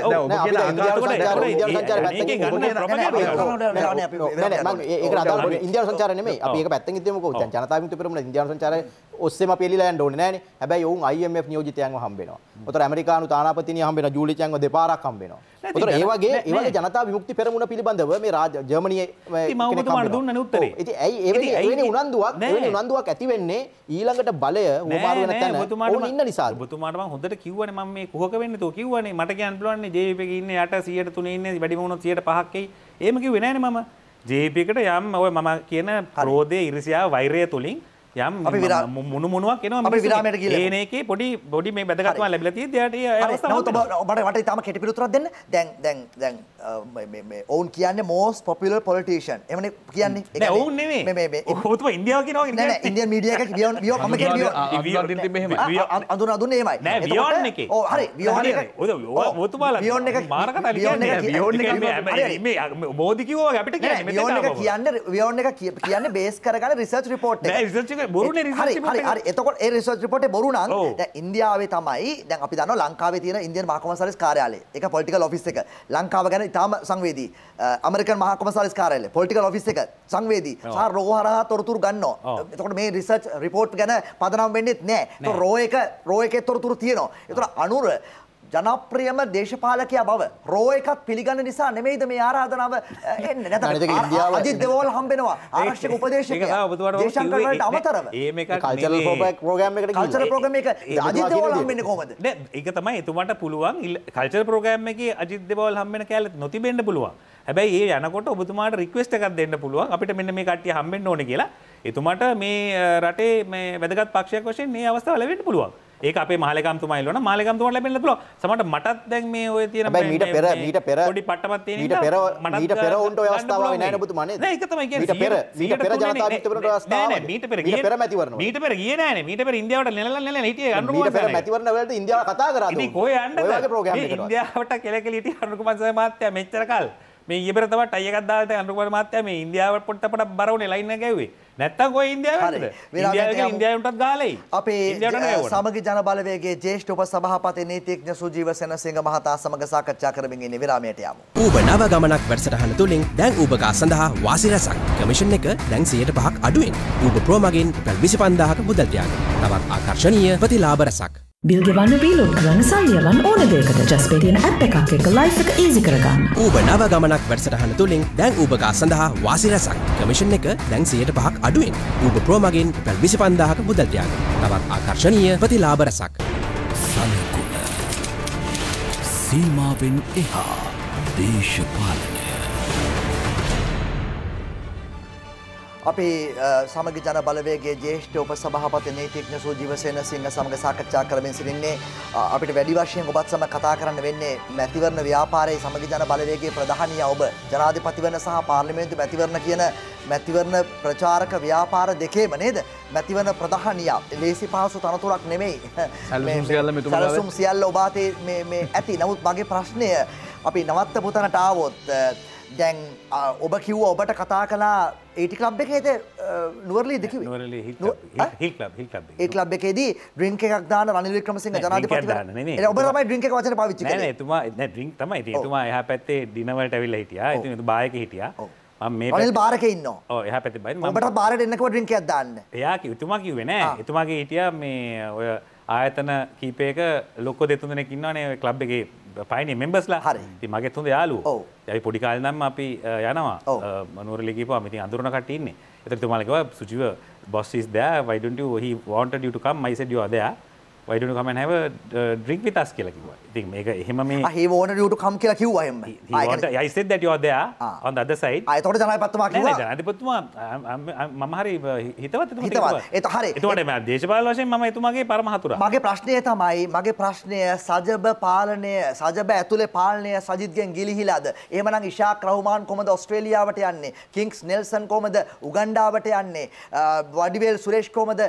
ඉන්දියානු සංචාරය නෙමෙයි අපි ඒක පැත්තෙන් ඉදමුකෝ දැන් ජනතාව විමුක්ති පෙරමුණ ඉන්දියානු සංචාරය ඔස්සේම අපි එලිලා යන්න ඕනේ නෑනේ. හැබැයි ඔවුන් IMF නියෝජිතයන්ව හම්බෙනවා. උතර ඇමරිකානු තානාපතිනිය හම්බෙනවා, ජූලි චැන්ව දෙපාරක් හම්බෙනවා. උතර ඒ වගේ ඒ වගේ ජනතා විමුක්ති පෙරමුණ පිළිබඳව මේ ජර්මනියේ කෙනෙක් හම්බෙනවා. ඉතින් ඇයි ඒ වෙලේ ඒ වෙලේ උනන්දුවක් ඒ වෙලේ උනන්දුවක් ඇති වෙන්නේ ඊළඟට බලය හොමාරු වෙන තැන ඔවුන් ඉන්න නිසාද? ඔබතුමාට මම හොඳට කිව්වනේ මම මේ කුහක වෙන්නේ තෝ කිව්වනේ මට කියන්න පුළුවන් JVP එකේ ඉන්නේ 8 103 ඉන්නේ වැඩිම වුණොත් 105ක් එයි. එහෙම කිව්වේ නෑනේ මම. ජේපිකට යම් ඔය මම කියන රෝධය ඉරිසියා වෛරය තුළින් යම් මුණ මුණුවක් එනවා විරාමයට ඒනකේ පොඩි බොඩි මේ බැදගත්වා ලැබිලති දයට ඔබට වට තම කෙටිපිරුතුරක් දෙන්න දැන් දැන් දැන් ඔවුන් කියන්න මෝස් පොපිල පොලටේෂන් එමන කියන්නේ ඔවුන් හතුම ඉන්දියාව කියන ඉන්දිය මීඩිය අඳුන අදුන්න ඒමයි හරි ියෝන් එක මාරක බෝධිකව අපිට කියන්න වියෝන් එක කියන්න බේස් කරගන රිසර්ච් රිපෝට් එතකොට ඒ රිසර්ච් රිපෝට් බොරුනන් ඉන්දියාවේ තමයි දැන් අපි දන්න ලංකාවේ තියෙන ඉන්දියන් මාකමසරස් කාරයාලේ එක පොලිටිකල් ඔෆිස් එක ලංකාව ගැන ඉතාම සංවේදී අමරිකන් මහ කොමසාරිස් කාර්යාලය පොලිටිකල් ඔෆිස් එක සංවේදී සහ රෝ හරහා තොරතුරු ගන්නවා. එතකොට මේ රිසර්ච් රිපෝට් ගැන පදනම් වෙන්නෙත් නෑ. ඒතකොට රෝ එක රෝ එකේ තොරතුරු තියෙනවා. ඒතකොට අනුර ජනප්‍රියම දේශපාලකයා බව රෝ එකක් පිළිගන්න නිසා නෙමෙයිද මේ ආරාධනාව එන්නේ නැත්නම් අජිත් දේවල් හම්බෙනවා ආරක්ෂක උපදේශකයා දේශංකර වලට අමතරව මේ කල්චරල් ප්‍රෝග්‍රෑම් එකකට කල්චරල් ප්‍රෝග්‍රෑම් එක අජිත් දේවල් හම්බෙන්නේ කොහොමද නෑ ඒක තමයි එතුමාට පුළුවන් කල්චරල් ප්‍රෝග්‍රෑම් එකේ අජිත් දේවල් හම්බෙන කැලේ නොතිබෙන්න පුළුවන් හැබැයි ඒ යනකොට ඔබතුමාට රික්වෙස්ට් එකක් දෙන්න පුළුවන් අපිට මෙන්න මේ කට්ටිය හම්බෙන්න ඕනේ කියලා එතුමාට මේ රටේ මේ වැදගත් පක්ෂයක් වශයෙන් මේ අවස්ථාව ලැබෙන්න පුළුවන් ඒක අපේ මාලකම්තුමයි ලන මාලකම්තුමට ලැබෙන්න පුළුවන්. සමහරට මටත් දැන් මේ ඔය තියෙන මේ මීට පෙර මීට පෙර පොඩි පට්ටමක් තියෙන මීට පෙර මීට පෙර උන්ට ඔය අවස්ථාවක් නෑ නේද පුතුමා නේද? නෑ ඒක තමයි කියන්නේ. මීට පෙර මීට පෙර ජනතා මිත්‍රවරුන්ට අවස්ථාවක් නෑ නෑ මීට පෙර මීට පෙර මැතිවරණ මීට පෙර ගියේ නෑනේ මීට පෙර ඉන්දියාවට නෙලලා නෙලලා හිටියේ අනුර කුමාර මීට පෙර මැතිවරණ වලට ඉන්දියාව කතා කරා දුන්නු. ඉතින් කොහේ යන්නද? ඔය වගේ ප්‍රෝග්‍රෑම් එකකට. ඉන්දියාවට කෙලකෙලි හිටිය අනුර කුමාර මහත්තයා මෙච්චර කල් මේ ඉබර තමට අයකත්දාට අනුකර මත්තය මේ ඉන්දියාව පොට්ටට බරවන ලයින්න ගැවේ නැත්තකො ඉන්දියාව ඉන්දියාවටත් ගාලයි අපේ සමග ජනබලවේගේ ජේෂ්ඨ උප සභහපතේ නීතිඥ සුජීව සැනසිංහ මහතා සමග සාකච්ඡා කරමින් ඉන්නේ විරාමයට යමු. ඌබ නව ගමනක් වැඩසටහන තුලින් දැන් ඌබකා සඳහා වාසි රැසක් කමිෂන් එක දැන් 105ක් අඩුවෙන් ඌබ ප්‍රෝ මගින් රුපියල් 25000ක මුදල් ත්‍යාග. තවත් ආකර්ෂණීය ප්‍රතිලාභ රැසක්. බිල්ගෙවන්න බීලෝඩ් කරන්න සල්ලියවන් ඕන දෙකට ජස්පේටියන ඇ් එකක් එක ලයි් එක ඒසි කරගන්න ඌබ නව ගමනක් වැඩසටහන තුළින් දැන් ූබකා සඳහා වාසිරසක් කමිෂන් එක දැන් සියයට පහක් අඩුවෙන් ඌබ ප්‍රෝමගෙන් පැල් විසි පන්දාහක මුදල්ටයක් තවත් ආකර්ශණීය ප්‍රතිලාබරසක් සලකුණ සීමාවෙන් එහා දේශපාලන අපි සමග ජන බලවේගේ ජේෂ්ඨ උපසභාපති නීතිඥ සුජීව සේනසිංහ සමග සාකච්ඡා කරමින් සිටින්නේ අපිට වැඩි වශයෙන් ඔබත් සමග කතා කරන්න වෙන්නේ මැතිවරණ ව්‍යාපාරයේ සමග ජන බලවේගයේ ප්‍රධානියා ඔබ ජනාධිපතිවරණ සහ පාර්ලිමේන්තු මැතිවරණ කියන මැතිවරණ ප්‍රචාරක ව්‍යාපාර දෙකේම නේද මැතිවරණ ප්‍රධානියා ලේසි පහසු තනතුරක් නෙමෙයි [LAUGHS] සැලසුම් සියල්ල ඔබ අතේ මේ ඇති නමුත් මගේ ප්‍රශ්නය අපි නවත්තපු තැනට ආවොත් දැන් ඔබ කිව් ඔබට කතා කලා ඒටි ලබ් එක ේත නුවරලි දෙක ඒ ලබ් එකේදී ්‍රින්ක එකක් දාන රනිල ක්‍රමසින් ජනාධ ඔබ මයි ්‍රින්ක වචන පවිච්ච තුමා ්‍රින් තමයි තුමා එහ පැත්තේ දිනවට ඇවිල්ල හිටිය ඇති බායක හිටියා මේල් බාරක ඉන්න ඔය පැති බයි මට බාරට එන්නකට රිින්ක දන්න එයා උතුමා කිවෙන එතුමාගේ හිටිය මේ ඔය ආයතන කීපයක ලොක්කො දෙතුනෙක් ඉන්නවානේ කලබ් එකගේ පයින මෙම්බස්ලා හරි මගේ තුොඳ යාලු යයි පොඩිකාල්නම් අපි යනවා මනුවර ලිකිප මිති අඳුරන කටඉන්නේ එතතුමාලකව සුජිව බොස්ස් දෑ වයිඩට හි වාන්ට ියුටුකම් මයිසඩියෝ අදයා වයිඩනු කමන් හැව ඩ්‍රික් විතස් කියලකිව ඉතින් මේ එහෙම මේ හෝන ට කම් කියලා කිව්වහම යයිසේ දැටියෝදයා අන් අද සයි අතොට ජනපත්වා ජනතිපත්තුමා මම හරි හිතවත් හිතවත් හරි එතුවට දේශපාල වශයෙන් ම එතුමගේ පරමහතුර මගේ ප්‍රශ්නය තමයි මගේ ප්‍රශ්නය සජබ පාලනය සජබ ඇතුළේ පාලනය සජිත්ගෙන් ගිලිහිලාද ඒමන ශා ක්‍රවමාන් කොමද ඔස්ට්‍රේලියාවට යන්නේ කින්ක්ස් නෙල්සන් කොමද උගන්ඩාවට යන්නේ වඩිවේල් සුරේෂ් කොමද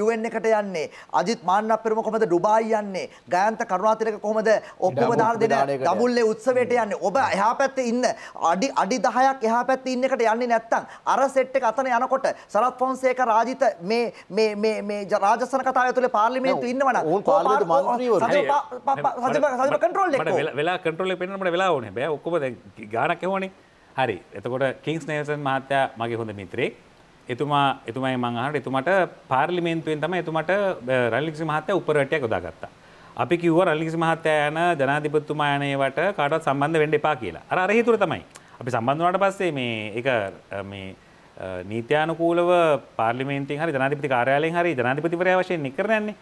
යුවෙන් එකට යන්නේ අජිත් මාන්න අප වික්‍රම කොහමද ඩුබායි යන්නේ ගයන්ත කරුණාතිලක කොහමද ඔක්කොම දාලා දෙන දඹුල්ලේ උත්සවයට යන්නේ ඔබ එහා පැත්තේ ඉන්න අඩි අඩි 10ක් එහා පැත්තේ ඉන්න එකට යන්නේ නැත්තම් අර සෙට් එක අතන යනකොට සරත් ෆොන්සේක රාජිත මේ මේ මේ මේ රාජසන කතාව ඇතුලේ පාර්ලිමේන්තු ඉන්නවනම් පාර්ලිමේන්තු මන්ත්‍රීවරු සජිව කන්ට්‍රෝල් එක වෙලා කන්ට්‍රෝල් එක පෙන්වන්න මට වෙලා ඕනේ බෑ ඔක්කොම දැන් ගානක් එහුවනේ හරි එතකොට කිංස් නේල්සන් මහත්තයා මගේ හොඳ මිත්‍රයෙක් එතුමා එතුමයි මං අහන්න එතුමට පාර්ලිමේන්තුවෙන් තමයි එතුමට රලික්සි මහත්තයා උපරටයක් යොදාගත්තා. අපි කිව්ව රලික්සි මහත්තයා යන ජනාධිපතිතුමා යන ඒවට කාටවත් සම්බන්ධ වෙන්න එපා කියලා. අර අර හේතුව තමයි. අපි සම්බන්ධ වුණාට පස්සේ මේ ඒක මේ නීත්‍යානුකූලව පාර්ලිමේන්තුවෙන් හරි ජනාධිපති කාර්යාලයෙන් හරි ජනාධිපතිවරයා වශයෙන් නිකරනන්නේ.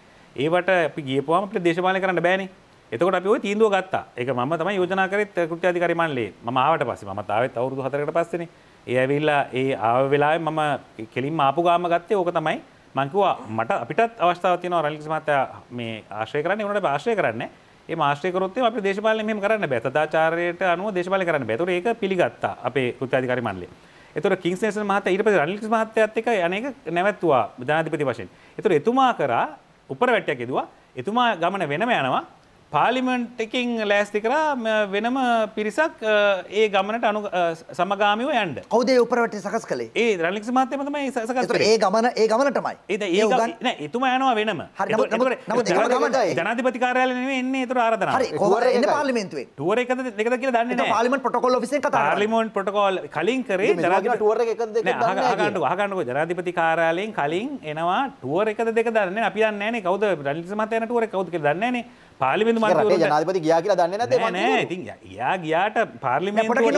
ඒවට අපි ගියපුවාම අපිට දේශපාලනය කරන්න බෑනේ. එතකොට අපි ওই තීන්දුව ගත්තා. ඒක මම තමයි යෝජනා කරේ කෘත්‍යාධිකාරී මණ්ඩලයේ. මම ආවට පස්සේ මම තාවෙත් අවුරුදු 4කට පස්සේනේ. ඒ ඇවිල්ලා ඒ ආව වෙලාවේ මම කෙලින්ම ආපු ගාම ගත්තේ ඕක තමයි. මං කිව්වා මට අපිටත් අවස්ථාවක් තියෙනවා රනිල් මහත්තයා මේ ආශ්‍රය කරන්න ඒකට ආශ්‍රය කරන්න. ඒ ආශ්‍රය කරොත් අපිට දේශපාලනේ මෙහෙම කරන්න බෑ. සදාචාරයට අනුව දේශපාලනය කරන්න බෑ. ඒතකොට ඒක පිළිගත්තා අපේ කෘත්‍යාධිකාරී මණ්ඩලය. ඒතකොට කිංස් නේසන් මහත්තයා ඊට පස්සේ රනිල් මහත්තයාත් එක්ක අනේක නැවැත්තුවා ජනාධිපති වශයෙන්. ඒතකොට එතුමා කරා උඩරවැට්ටයක් එදුවා. එතුමා ගමන වෙනම යනවා. පාලිමෙන්ට් එකින් ලෑස්ති කරා වෙනම පිරිසක් ඒ ගමනට අනු සමගාමිව යන්ට කවදේ උපරට සකස් කළේ ඒ රලික්ස මාතයමතම සකර ඒ ගමන ඒ ගමනටමයි ඒ ඒ එතුම යනවා වෙනම ජනතිපති කාරයාල එන්න තුර ආරදන පාලිමෙන්තුවේ ටුවර එක දෙක කියල දන්න පාලිමට පොටකොල් ිස පාලිමොන් පොටකොල් කලින් කරේ හගන්නඩ හගන්නක ජනාතිපති කාරයාලයෙන් කලින් එනවා ටුවර එක දෙක දන්න අපි දන්නන්නේ කවද රලික්ස මතයන ටුවර කවුද දන්නන්නේ පාලිමි ජනාධපති ගියා කියලා දන්න නැත යා ගියාට පාර්ලිමේන්තුවට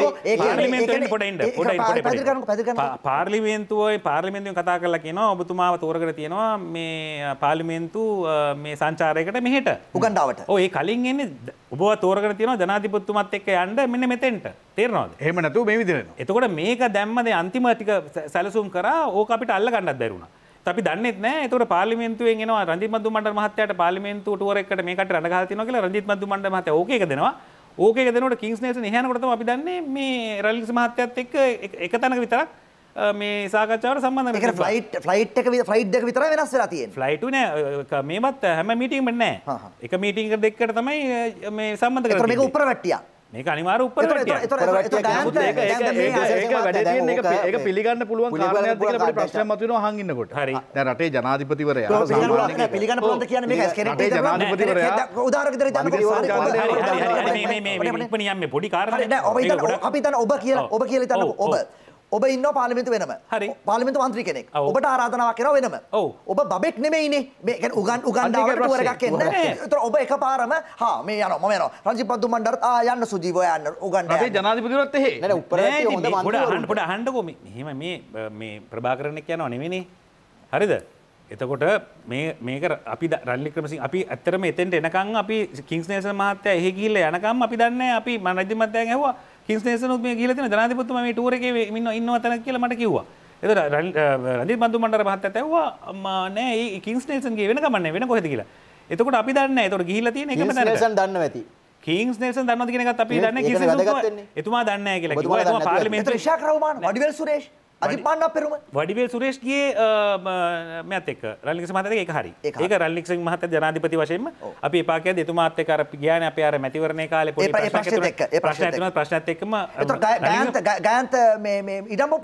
පාර්ලිමේන්තුවයි පාර්ලිමෙන්තුවෙන් කතා කරලා කියනවා ඔබතුමාව තෝරකට තියෙනවා මේ පාර්ලිමේන්තු මේ සංචාරයකට මෙහට උගන්ඩාවට ඒ කලින් එන්නේ ඔබ තෝරකට තියෙන ජනාධිපත්තුමත් එක්ක යන්ඩ මෙන්න මෙතෙන්ට තේරනවාද හෙමනතු මේ විදිරෙන එතකොට මේක දැම්මද අන්තිමටික සැලසුම් කරා ඕක අපිට අල්ල ගණඩක් දැරුණා අපි දන්නෙත් නෑ ඒතකොට පාර්ලිමේන්තුවෙන් එනවා රංජිත් මද්දු මණ්ඩල මහත්තයාට පාර්ලිමේන්තු ටුවර් එකකට මේකට රඳ ගහලා තියෙනවා කියලා රංජිත් මද්දු මණ්ඩල මහත්තයා ඕකේ එක දෙනවා ඕකේ එක දෙනකොට කිංස් නේෂන් එහෙ යනකොට තමයි අපි දන්නේ මේ රලිස් මහත්තයාත් එක්ක එක තැනක විතරක් මේ සාකච්ඡාවට සම්බන්ධ වෙන ෆ්ලයිට් ෆ්ලයිට් එක ෆ්ලයිට් එක විතරයි වෙනස් වෙලා තියෙන්නේ ෆ්ලයිට් නෑ මේවත් හැම මීටින්ග් එකක් නෑ එක මීටින්ග් එකක් දෙකකට තමයි මේ සම්බන්ධ කරලා තියෙන්නේ ඒතර මේක උඩරවට්ටියක් මේක අනිවාර උප ඒක පිළිගන්න පුළුවන් ප්‍රශ්න මතුන හඟන්නකොට හරි රටේ ජනාධිපතිවරය පිළිගන්න පුළොද කියන ජනාධිපතිවරය උදාරගතර නියම් පොඩි කාර අපිතන ඔබ කියලා ඔබ කියලතන්න ඔබ ඔබ ඉන්න පාලිමිතු වෙනම හරි පාලිමිතු මන්ත්‍රී කෙනෙක් ඔබට ආරාධනාවක් කෙන වෙනම ඔබ බෙක් නෙමයිනේ මේ උගන් උගන්ඩාවටුවරගක් එන්න තර ඔබ එක පාරම හා මේ යන මෙන රජි පත්තු මන්ඩරත් යන්න සුජීව යන්න උගන්ඩ ජනාධපතිරත් එහ උපට හන්ඩකොම හෙම මේ මේ ප්‍රභා කරණෙක් යන අනෙවෙනේ හරිද එතකොට මේක අපි රල්ලි ක්‍රමසින් අපි ඇත්තරම එතෙන්ට එනකං අපි කින්ස් නේස මහත්තය එහෙකිල්ල යනකම් අපි දන්න අපි මනජ්‍ය මතය ඇහවා කිස්නේසනුත් මේ ගිහිලා තියෙන ජනාධිපතිතුමා මේ ටූර් එකේ ඉන්න ඉන්නව තැනක් කියලා මට කිව්වා. එතකොට රජිත් බන්දුමණ්ඩර මහත්තයත් ඇහුවා නෑ ඒ කිස්නේසන්ගේ වෙන ගමන්නේ වෙන කොහෙද කියලා. එතකොට අපි දන්නේ නැහැ. එතකොට ගිහිලා තියෙන එකම තැනට. කිස්නේසන් දන්නව ඇති. කින්ස් නේසන් දන්නවද කියන එකත් අපි දන්නේ කිසිම එතුමා දන්නේ නැහැ කියලා කිව්වා එතුමා පාර්ලිමේන්තුවේ ශාක්‍රවමාන වඩිවල් සුරේෂ් අධිපාන්න පෙරුම වඩිවල් සුරේෂ්ගේ මැතක රල්ලික් මතක එක හරි ඒක රල්ලික් මහත ජනාධිපති වශයෙන් අපි පාකය දෙතුමාත්‍ය කර ගාන අප අර මැතිවරණය කාල ප්‍රශ්න ප්‍රශ්නත් එක්ම ගයන්ත ගයන්ත ඉඩම්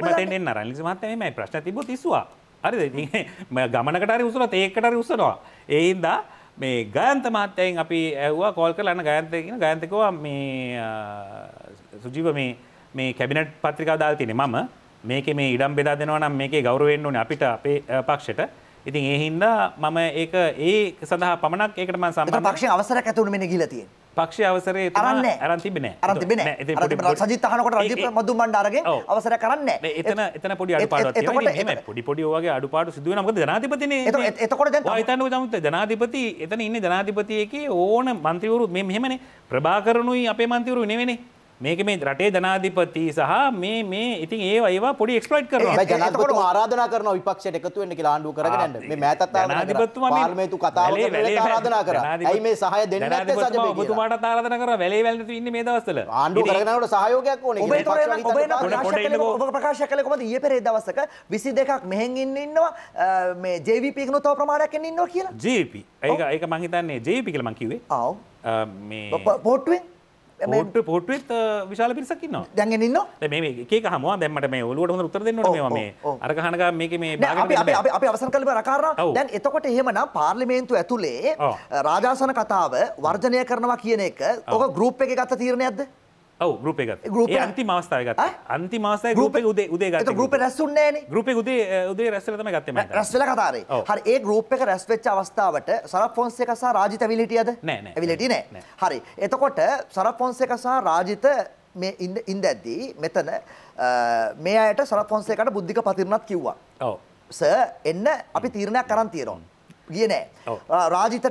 රල්ලික් මහත මේ ප්‍රශ්න තිබ තිස්වා හරි ගමනකට උසුලත් ඒකට උසනවා ඒන්දා මේ ගයන්ත මාත්‍යයෙන් අපි ඇහවා කෝල් කරලන්න ගයන්තයකින ගයන්තකවා මේ සුජීව මේ මේ කැබිනට් පත්‍රිකා දාල් තිනෙ මම මේක මේ ඉඩම් බෙදා දෙනවා නම් මේකේ ගෞරවයෙන් ඕනේ අපිට අපේ පක්ෂයට. ඉතින් ඒ හින්දා මම ඒක ඒ සඳහා පමණක් ඒකට මම සම්බන්ධ පක්ෂයේ අවසරයක් ඇතුළු මෙන්න ගිහිලා තියෙන්නේ. පක්ෂය අවසරේ තමයි අරන් තිබෙන්නේ නැහැ. අරන් තිබෙන්නේ නැහැ. ඉතින් පොඩි සජිත් අහනකොට රජිත් මදුම් බණ්ඩ අරගෙන අවසරයක් අරන්නේ නැහැ. එතන එතන පොඩි අඩුපාඩුවක් තියෙනවා. ඉතින් එහෙම පොඩි පොඩි ඔය වගේ අඩුපාඩු සිදු වෙනවා. මොකද ජනාධිපතිනේ. එතකොට එතකොට දැන් ඔය හිතන්නකෝ තමයි ජනාධිපති එතන ඉන්නේ ජනාධිපතියකේ ඕන മന്ത്രിවරු මේ මෙහෙමනේ ප්‍රභාකරණුයි අපේ മന്ത്രിවරු නෙවෙනේ. මේක මේ රටේ ජනාධිපති සහ මේ මේ ඉතින් ඒ ඒවා පොඩි එක්ස්පලයිට් කරනවා ජනාධිපතිතුමා ආරාධනා කරනවා විපක්ෂයට එකතු වෙන්න කියලා ආණ්ඩුව කරගෙන යන්න මේ මෑතත් ජනාධිපතිතුමා මේ පාර්ලිමේන්තු කතාව කරලා ආරාධනා කරා ඇයි මේ සහාය දෙන්නේ නැත්තේ සජබේ කියලා ඔබතුමාට ආරාධනා කරා වැලේ වැලේ තු ඉන්නේ මේ දවස්වල ආණ්ඩුව කරගෙන යනකොට සහයෝගයක් ඕනේ කියලා ඔබ එන ඔබ ප්‍රකාශ කළේ කොහොමද ඊයේ පෙරේද දවසක 22ක් මෙහෙන් ඉන්න ඉන්නවා මේ JVP එකනෝ තව ප්‍රමාණයක් එන්න ඉන්නවා කියලා JVP ඒක ඒක මං හිතන්නේ JVP කියලා මං කිව්වේ ආව් මේ පොට්ටුවෙන් ට පොට්ුවත් විශාල පිරිසක්කින්න දැගෙන න්න මේකේ හම දැමට මේ ඔලුවට හොඳ උත්තර දෙන්න මේ අරගහනක මේක මේ අපි අවසන් කලබ රකාර දැන් එතකොට එහෙමනම් පාර්ලිමේන්තු ඇතුළේ රාජාසන කතාව වර්ජනය කරනවා කියන එක ඔක ගරුප් එක ගත්ත තීරණයක්ද ගප අන්ති මස්ථාවගත් අන්ති මාස ගප උදේ උදේ ගප රැසුන්නේ ගුප උදේ උදේ රැස්සලම ගත්තම රැස්සල කතාරේ හර ඒ ගරුප් එක රැස්වෙච් අවස්ථාවට සර ෆොන්සේ කසා රාජිත විලිටියද නෑ ඇවිලටි නෑ හරි එතකොට සර ෆොන්සේ කසා රාජිත මේ ඉන්ද ඇද්දී මෙතන මේ අයට සර ෆොන්සේකට බුද්ධික පතිරණත් කිව්වා ස එන්න අපි තීරණයක් කරන් තීරෝන් ගිය නෑ රාජිතට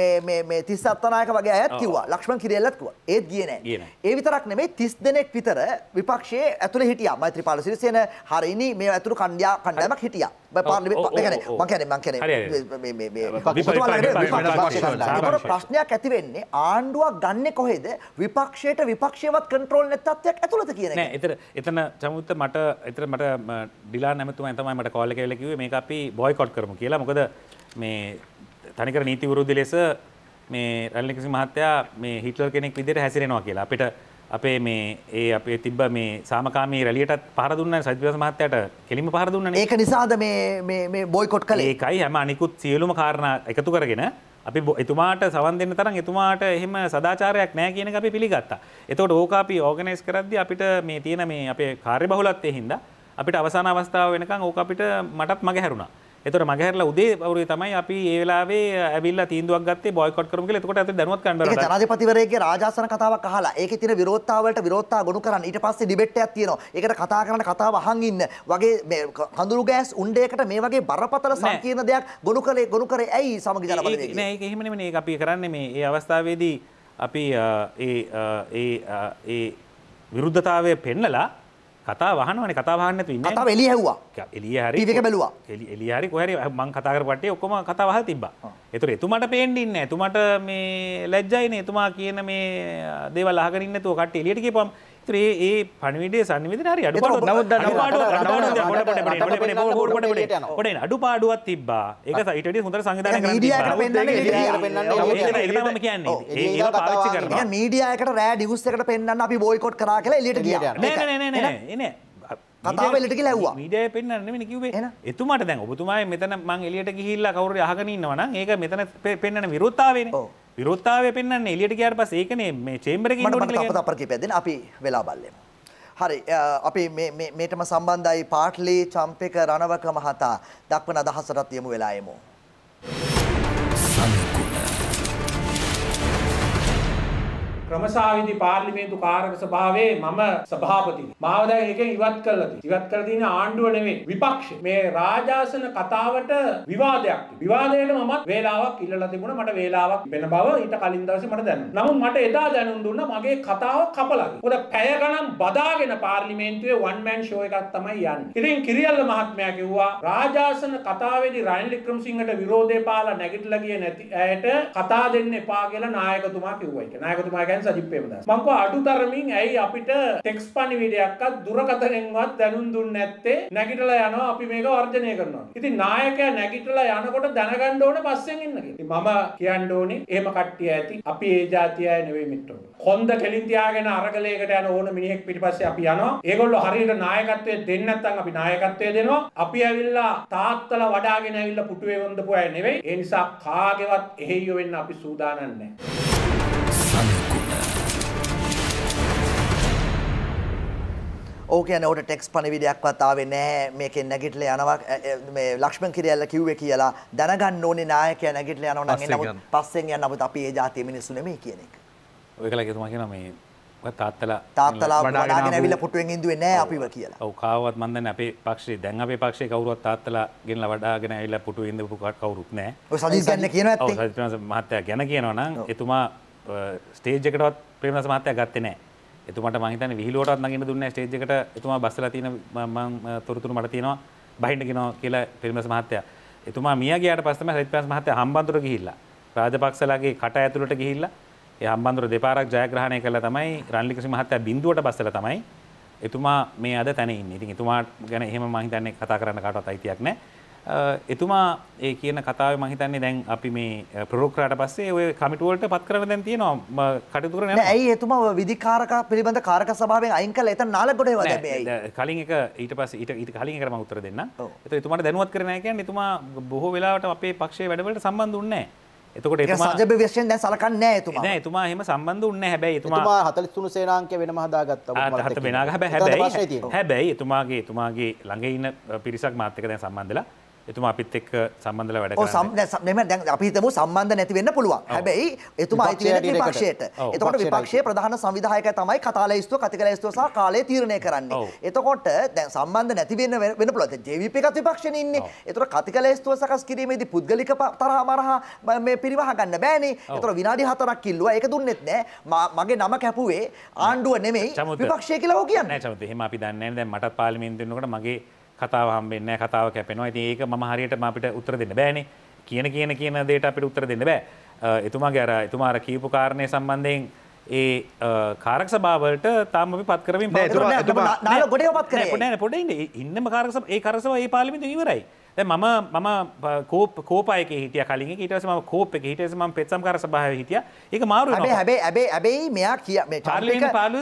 මේ තිස් අත්තනායක වගේ ඇත් කිවවා ලක්ෂ්මන් කිරල්ලත්ව ඒත් ගිය නෑ ඒ විතරක් නෙමේ තිස් දෙනෙක් විතර විපක්ෂයේ ඇතුළ හිටිය මෛත්‍රපාල සිරිසයන හරිනි මේ ඇතුරු කණ්ඩයා කණ්ඩෑමක් හිටිය ප්‍රශ්නයක් ඇතිවෙන්නේ ආණ්ඩුවක් ගන්න කොහෙද විපක්ෂයට විපක්ෂයවත් කන්ට්‍රෝල් නැතත්වයක් ඇතුළත කියන එතර එතන චමුත්ත මට එතර මට ඩිලා නැමතුම ඇතමයි මට කෝල්ල කෙලකිවේ මේ අපි බොයිකොට් කරම කියලා මොකද මේ තනිකර නීති විරුද්ධ ලෙස මේ රැල්ලිකසි මහත්තයා මේ හිටලර් කෙනෙක් විදිහට හැසිරෙනවා කියලා අපිට අපේ මේ ඒ අපේ තිබ්බ මේ සාමකාමී රැලියටත් පහර දුන්නා සජිත්විලාස මහත්තයාට කෙලින්ම පහර දුන්නානේ ඒක නිසාද මේ මේ මේ බොයිකොට් කළේ ඒකයි හැම අනිකුත් සියලුම කාරණා එකතු කරගෙන අපි එතුමාට සවන් දෙන්න තරම් එතුමාට එහෙම සදාචාරයක් නැහැ කියන එක අපි පිළිගත්තා. එතකොට ඕක අපි ඕගනයිස් කරද්දී අපිට මේ තියෙන මේ අපේ කාර්යබහුලත්වයේ හින්දා අපිට අවසාන අවස්ථාව වෙනකන් ඕක අපිට මටත් මගහැරුණා. එතට මගහැරලා උදේ වරුේ තමයි අපි ඒ වෙලාවේ ඇවිල්ලා තීන්දුවක් ගත්තේ බොයිකොට් කරමු කියලා එතකොට අත දැනුවත් කරන්න බෑ ජනාධිපතිවරයාගේ රාජාසන කතාවක් අහලා ඒකේ තියෙන විරෝධතාවලට විරෝධතා ගොනු කරන්න ඊට පස්සේ ඩිබේට් එකක් තියෙනවා ඒකට කතා කරන කතාව අහන් ඉන්න වගේ මේ කඳුළු ගෑස් උණ්ඩයකට මේ වගේ බරපතල සංකීර්ණ දෙයක් ගොනු කරේ ගොනු කරේ ඇයි සමග ජනබලවේගය නෑ ඒක එහෙම නෙමෙයි ඒක අපි කරන්නේ මේ ඒ අවස්ථාවේදී අපි ඒ විරුද්ධතාවය පෙන්නලා කතා වහනවන කතා වහන්න නැතුව ඉන්නේ. කතාව එළිය හැව්වා. එළිය හරි. ටීවී එක බැලුවා. එළිය හරි කොහරි මං කතා කරපු කට්ටිය ඔක්කොම කතා වහලා තිබ්බා. ඒතර එතුමාට පේන්නේ නැහැ. එතුමාට මේ ලැජ්ජයිනේ. එතුමා කියන මේ දේවල් අහගෙන ඉන්නේ නැතුව කට්ටිය එළියට ගියපම් ත්‍රේ ඒ පණවිඩේ සන්නිවිදන හරි අඩුපාඩුවට අඩුපාඩුවත් තිබා ඒක සයිට හොඳ සංවිධාන කියන්නේ මීඩියයකට රෑ ඩිගුස්සකට පෙන්න්න අපි බෝයිකොට් කරා කියලා එලියට කිය කතාවලට ලැවවා මීඩය පෙන්න්න කිවේ එතුමට දැන් ඔබතුමයි මෙතන මං එලියට ගිහිල්ලා කවරු යහගනන්නවන ඒක මෙතන පෙන්න්න විරුත්තාවෙන ඕ විරොත්තාව පෙන්න්න එලියට කියාට පස් ඒකන මේ චේම්බර අපරකි පැදෙන අපි වෙලා බල්ලෙම. හරි අපි මේටම සම්බන්ධයි පාට්ලි චම්පක රණවක මහතා දක්වන අදහසරත් යමු වෙලායමු. ක්‍රමසාවිදි පාර්ලිමේන්තු කාරක සභාවේ මම සභාපති. මාව දැන් එකෙන් ඉවත් කරලා තියෙනවා. ඉවත් කරලා තියෙන ආණ්ඩුව නෙමෙයි විපක්ෂය. මේ රාජාසන කතාවට විවාදයක්. විවාදයට මමත් වේලාවක් ඉල්ලලා තිබුණා. මට වේලාවක් වෙන බව ඊට කලින් දවසේ මට දැනුණා. නමුත් මට එදා දැනුම් දුන්නා මගේ කතාව කපලා. මොකද පැය ගණන් බදාගෙන පාර්ලිමේන්තුවේ වන් මෑන් ෂෝ එකක් තමයි යන්නේ. ඉතින් කිරියල්ල මහත්මයා කිව්වා රාජාසන කතාවේදී රනිල් වික්‍රමසිංහට විරෝධය පාලා නැගිටලා ගියේ නැති ඇයට කතා දෙන්න එපා කියලා නායකතුමා කිව්වා. ඒක නායකතුමා කියන්නේ තමයි සජිත් ප්‍රේමදාස. මං කෝ අඩු තරමින් ඇයි අපිට ටෙක්ස් පණිවිඩයක්වත් දුරකථනෙන්වත් දැනුම් දුන්නේ නැත්තේ නැගිටලා යනවා අපි මේක වර්ජනය කරනවා. ඉතින් නායකයා නැගිටලා යනකොට දැනගන්න ඕනේ පස්සෙන් ඉන්න කියලා. මම කියන්න ඕනේ එහෙම කට්ටිය ඇති. අපි ඒ જાති අය නෙවෙයි මිත්‍රෝ. කොන්ද කෙලින් තියාගෙන අරගලයකට යන ඕන මිනිහෙක් පිටිපස්සේ අපි යනවා. ඒගොල්ලෝ හරියට නායකත්වය දෙන්නේ නැත්නම් අපි නායකත්වය දෙනවා. අපි ඇවිල්ලා තාත්තලා වඩාගෙන ඇවිල්ලා පුටුවේ වන්දපු අය නෙවෙයි. ඒ නිසා කාගේවත් එහෙයිය වෙන්න අපි සූදානම් නැහැ. ඕක යන ඕට ටෙක්ස් පණවිඩයක්වත් ආවේ නැහැ මේකෙන් නැගිටලා යනවා මේ ලක්ෂ්මන් කිරියල්ලා කිව්වේ කියලා දැනගන්න ඕනේ නායකයා නැගිටලා යනවා නම් එන්නම පස්සෙන් යන්න අපිට අපි ඒ જાතිය මිනිස්සු නෙමෙයි කියන එක. ඔය කලක තුමා කියනවා මේ තාත්තලා තාත්තලා වඩාගෙන ඇවිල්ලා පුටුවෙන් ඉඳුවේ නැහැ අපිව කියලා. ඔව් කාවවත් මන් දන්නේ අපේ පක්ෂේ දැන් අපේ පක්ෂේ කවුරුවත් තාත්තලා ගෙනලා වඩාගෙන ඇවිල්ලා පුටුවෙන් ඉඳපු කවුරුත් නැහැ. ඔය සජිත් ගැන කියනවා ඇත්තේ. ඔව් සජිත් මහත්තයා ගැන කියනවා නම් එතුමා ස්ටේජ් එකටවත් ප්‍රේමදාස මහත්තයා ගත්තේ නැහැ. එතුමට මහිතන විහිලුවටත් නගින්න දුන්නේ ස්ටේජ් එකට එතුමා බස්සලා තියෙන මම තොරතුරු මට තියෙනවා බහින්න කියනවා කියලා පිරිමස් මහත්තයා එතුමා මිය ගියාට පස්සේ තමයි සජිත් ප්‍රාස් මහත්තයා හම්බන්තොට ගිහිල්ලා රාජපක්ෂලාගේ කට ඇතුළට ගිහිල්ලා ඒ හම්බන්තොට දෙපාරක් ජයග්‍රහණය කළා තමයි රන්ලිකසි මහත්තයා බිඳුවට බස්සලා තමයි එතුමා මේ අද තැන ඉන්නේ. ඉතින් එතුමා ගැන එහෙම මම හිතන්නේ කතා කරන්න කාටවත් අයිතියක් නැහැ. එතුමා ඒ කියන කතාව මහිතන්නේ දැන් අපි මේ ප්‍රරෝක්රාට පස්සේ ඔය කමිටුවලට පත් කරන දැන් තියෙනවා කටතුර නෑ ඇයි එතුමා විධිකාරක පිළිබඳ කාරක සභාවෙන් අයින් කළා එතන නාලගොඩ ඒවා දැබැයි කලින් එක ඊට පස්සේ ඊට ඊට කලින් එකට මම උත්තර දෙන්නම් එතකොට එතුමාට දැනුවත් කරේ නෑ කියන්නේ එතුමා බොහෝ වෙලාවට අපේ පක්ෂයේ වැඩවලට සම්බන්ධ වෙන්නේ නෑ එතකොට එතුමා සජබ විශයෙන් දැන් සලකන්නේ නැහැ එතුමා. නෑ එතුමා එහෙම සම්බන්ධු වෙන්නේ හැබැයි එතුමා එතුමා 43 සේනාංකය වෙනම හදාගත්තා මම මතක. හැබැයි හැබැයි එතුමාගේ එතුමාගේ ළඟ ඉන්න පිරිසක් මාත් එක්ක දැන් සම්බන්ධලා එතුමා අපිත් එක්ක සම්බන්ධලා වැඩ කරන්නේ. දැන් අපි හිතමු සම්බන්ධ නැති වෙන්න පුළුවන්. හැබැයි එතුමා අයිති වෙන්නේ විපක්ෂයට. එතකොට විපක්ෂයේ ප්‍රධාන සංවිධායකයා තමයි කතාලේස්තුව, කතිකලේස්තුව සහ කාලය තීරණය කරන්නේ. එතකොට දැන් සම්බන්ධ නැති වෙන්න වෙන්න පුළුවන්. දැන් JVP එකත් විපක්ෂනේ ඉන්නේ. එතකොට කතිකලේස්තුව සකස් කිරීමේදී පුද්ගලික තරහ මරහ මේ පිරිවහ ගන්න බෑනේ. එතකොට විනාඩි 4ක් කිල්ලුවා. ඒක දුන්නෙත් නෑ. මගේ නම කැපුවේ ආණ්ඩුව නෙමෙයි විපක්ෂය කියලා ඔව් කියන්නේ. නෑ චමත් එහෙම අපි දන්නේ නෑනේ. දැන් මටත් පාර්ලිමේන්තුවෙන්නකොට මගේ කතාව හම්බෙන්නේ කතාව කැපෙනවා ඉතින් ඒක මම හරියට මම අපිට උත්තර දෙන්න බෑනේ කියන කියන කියන දේට අපිට උත්තර දෙන්න බෑ එතුමාගේ අර එතුමා අර කියපු කාරණේ සම්බන්ධයෙන් ඒ කාරක් සභාවට තාම අපි පත් කරමින් පොඩේ පත් කරේ පොඩේ ඉන්න කාරක ඒ කරසව ඒ පාලිමිත ඉවරයි මම මම කෝප කෝපයක හිටිය කලින් ඊටස ම කෝප එක හිටස ම පෙත්සම් කර සභාව හිටිය එක මාරු හැබේ ඇබේ ඇබයි මෙයා කිය පාල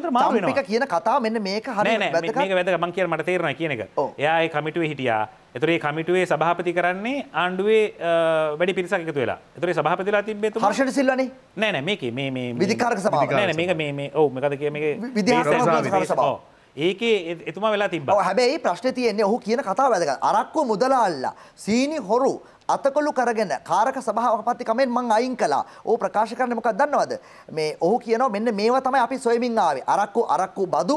කියන කතා මෙන්න මේක හර වැද මං කිය මට තේරන කියන එක එයායි කමිටුවේ හිටියා එතුරේ කමිටුවේ සභාපති කරන්නේ ආණ්ඩුවේ වැඩි පිරිසක් එකතු වෙලා. එතුරේ සභාපතිලා තිබ්බේ තුමා හර්ෂණ සිල්වනේ. නෑ නෑ මේකේ මේ මේ විධිකාරක සභාව. නෑ නෑ මේක මේ මේ ඔව් මේකද කිය මේකේ විධිකාරක සභාව. ඒකේ එතුමා වෙලා තිබ්බා. ඔව් හැබැයි ප්‍රශ්නේ තියෙන්නේ ඔහු කියන කතාව වැදගත්. අරක්කු මුදලාල්ලා සීනි හොරු අතකොළු කරගෙන කාරක සභාවපති කමෙන් මං අයින් කළා. ඕ ප්‍රකාශ කරන්නේ මොකක්ද දන්නවද? මේ ඔහු කියනවා මෙන්න මේවා තමයි අපි සොයමින් ආවේ. අරක්කු අරක්කු බදු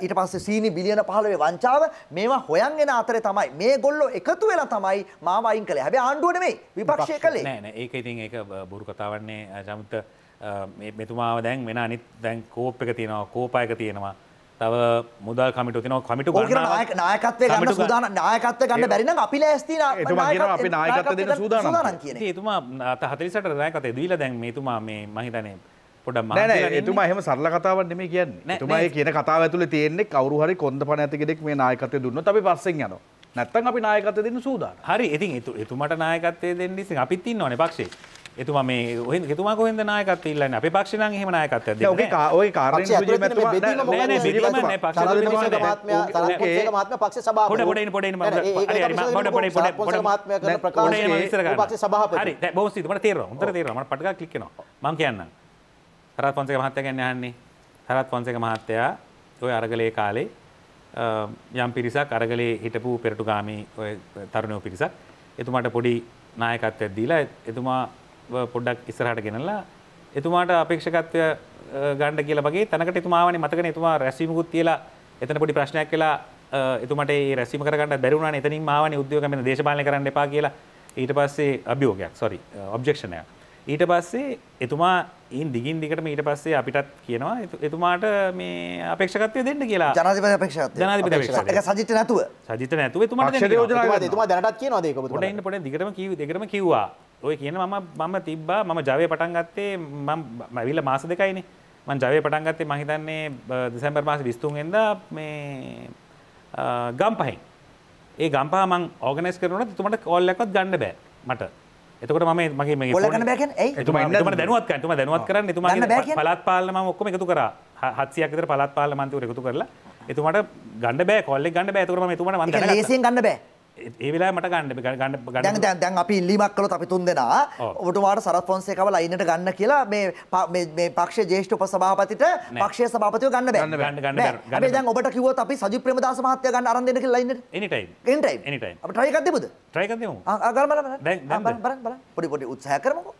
ඊට පස්සේ සීනි බිලියන 15 වංචාව මේවා හොයන් එන අතරේ තමයි මේගොල්ලෝ එකතු වෙලා තමයි මාව අයින් කළේ. හැබැයි ආණ්ඩුව නෙමෙයි විපක්ෂය කළේ. නෑ නෑ ඒක ඉතින් ඒක බොරු කතාවන්නේ ජමිත මෙතුමාව දැන් වෙන අනිත් දැන් කෝප් එක තියෙනවා කෝපායක තියෙනවා තව මුදල් කමිට තින කමිට නායකත්වය ගන්න සූදාන නායකත්ව ගන්න බැරින අපි ලෑස්ති අපි නායකත්ව දෙන සූදාන කියන ඒතුමා අතහතරිසට නායකත දීල දැන් මේතුමා මේ මහිතනය පොඩ එතුම එහම සරල කතාවන් නෙම කියන්නේ තුමයි කියන කතාව ඇතුල තියෙන්නේ කවරුහරි කොඳ පන ඇතිකෙක් මේ නායකතය දුන්න අපි පස්සෙන් යන නැත්තන් අපි නායකත දෙන්න සූදාන හරි ඉතින් එතුමට නායකත්තය දෙන්නේ අපිත් ඉන්න ඕන පක්ෂේ එතුම මේ තුම කොහෙද නායකත් ඉල්ලන්න අපේ පක්ෂ නම් එහෙම නායකත්වයක් දෙන්නේ ඕකේ කා ඔය කාර්යයෙන් සුජිමැතුමා නෑ නෑ බිරිවම නෑ පක්ෂ මාත්ම පක්ෂ සභාව පොඩ පොඩ ඉන්න පොඩ ඉන්න මම හරි හරි මම පොඩ පොඩ පොඩ පොඩ මාත්ම කරන ප්‍රකාශය පක්ෂ සභාපති හරි දැන් බොහොම ස්තුතියි මට තේරෙනවා හොඳට තේරෙනවා මට පටකා ක්ලික් කරනවා මම කියන්නම් හරත් පොන්සේක මහත්තයා කියන්නේ අහන්නේ හරත් පොන්සේක මහත්තයා ওই අරගලේ කාලේ යම් පිරිසක් අරගලේ හිටපු පෙරටුගාමි ඔය තරුණයෝ පිරිසක් එතුමාට පොඩි නායකත්වයක් දීලා එතුමා පොඩ්ඩක් ඉස්සරහට ගෙනලා එතුමාට අපේක්ෂකත්වය ගණ්ඩ කියලා වගේ තැනකට එතුමාවනේ මතකන එතුමා රැසීමකුත් කියලා එතන පොඩි ප්‍රශ්නයක් කියලා එතුමට රැසිම කරගන්න බැරුණා එතනින් මාවන උද්‍යෝග මෙ දේශපාලන කරන්න එපා කියලා ඊට පස්සේ අභියෝගයක් සොරි ඔබ්ජෙක්ෂණයක් ඊට පස්සේ එතුමා ඉන් දිගින් දිගටම ඊට පස්සේ අපිටත් කියනවා එතුමාට මේ අපේක්ෂකත්වය දෙන්න කියලා ජනාධිපති අපේක්ෂකත්වය ජනාධිපති අපේක්ෂකත්වය ඒක සජිත නැතුව සජිත නැතුව එතුමාට දෙන්න යෝජනා එතුමා දැනටත් කියනවා ඒක පොඩ්ඩක් ඉන්න පොඩ්ඩක් දිගටම කිව් දෙකටම කිව්වා ඔය කියන මම මම තිබ්බා මම ජවය පටන් ගත්තේ මම ඇවිල්ල මාස දෙකයිනේ මම ජවය පටන් ගත්තේ මම හිතන්නේ දෙසැම්බර් මාසේ 23 වෙනිදා මේ ගම්පහෙන් ඒ ගම්පහ මං ඕගනයිස් කරනකොට එතුමට කෝල් එකක්වත් ගන්න බෑ මට එතකොට මම මගේ මගේ කෝල් ගන්න බෑ කියන්නේ ඇයි එතුමා එතුමා දැනුවත් කරන්න එතුමා දැනුවත් කරන්න එතුමාගේ පළාත් පාලන මම ඔක්කොම එකතු කරා 700ක් විතර පළාත් පාලන මන්ත්‍රීවරු එකතු කරලා එතුමාට ගන්න බෑ කෝල් එක ගන්න බෑ එතකොට මම එතුමාට මම දැනගත්තා ලේසියෙන් ගන්න බෑ ඒවෙලා මට ගන්න ගන්න දැන් අපි ඉල්ලිමක් කළොත් අපි තුන් දෙනා ඔබතුමාට සරත් පොන්සේකව ලයිනට ගන්න කියලා මේ පක්ෂ ජේෂ්ඨ උපසභාපතිට පක්ෂයේ සභාපතිව ගන්න බෑ ගන්න ගන්න බෑ දැන් ඔබට කිව්වොත් අපි සජිත් ප්‍රේමදාස මහත්තයා ගන්න අරන් දෙන්න කියලා ලයිනට any time any time any time අපි try එකක් දෙමුද try එකක් දෙමු ආ ගන්න බලන්න දැන් බලන්න බලන්න පොඩි පොඩි උත්සාහ කරමුකෝ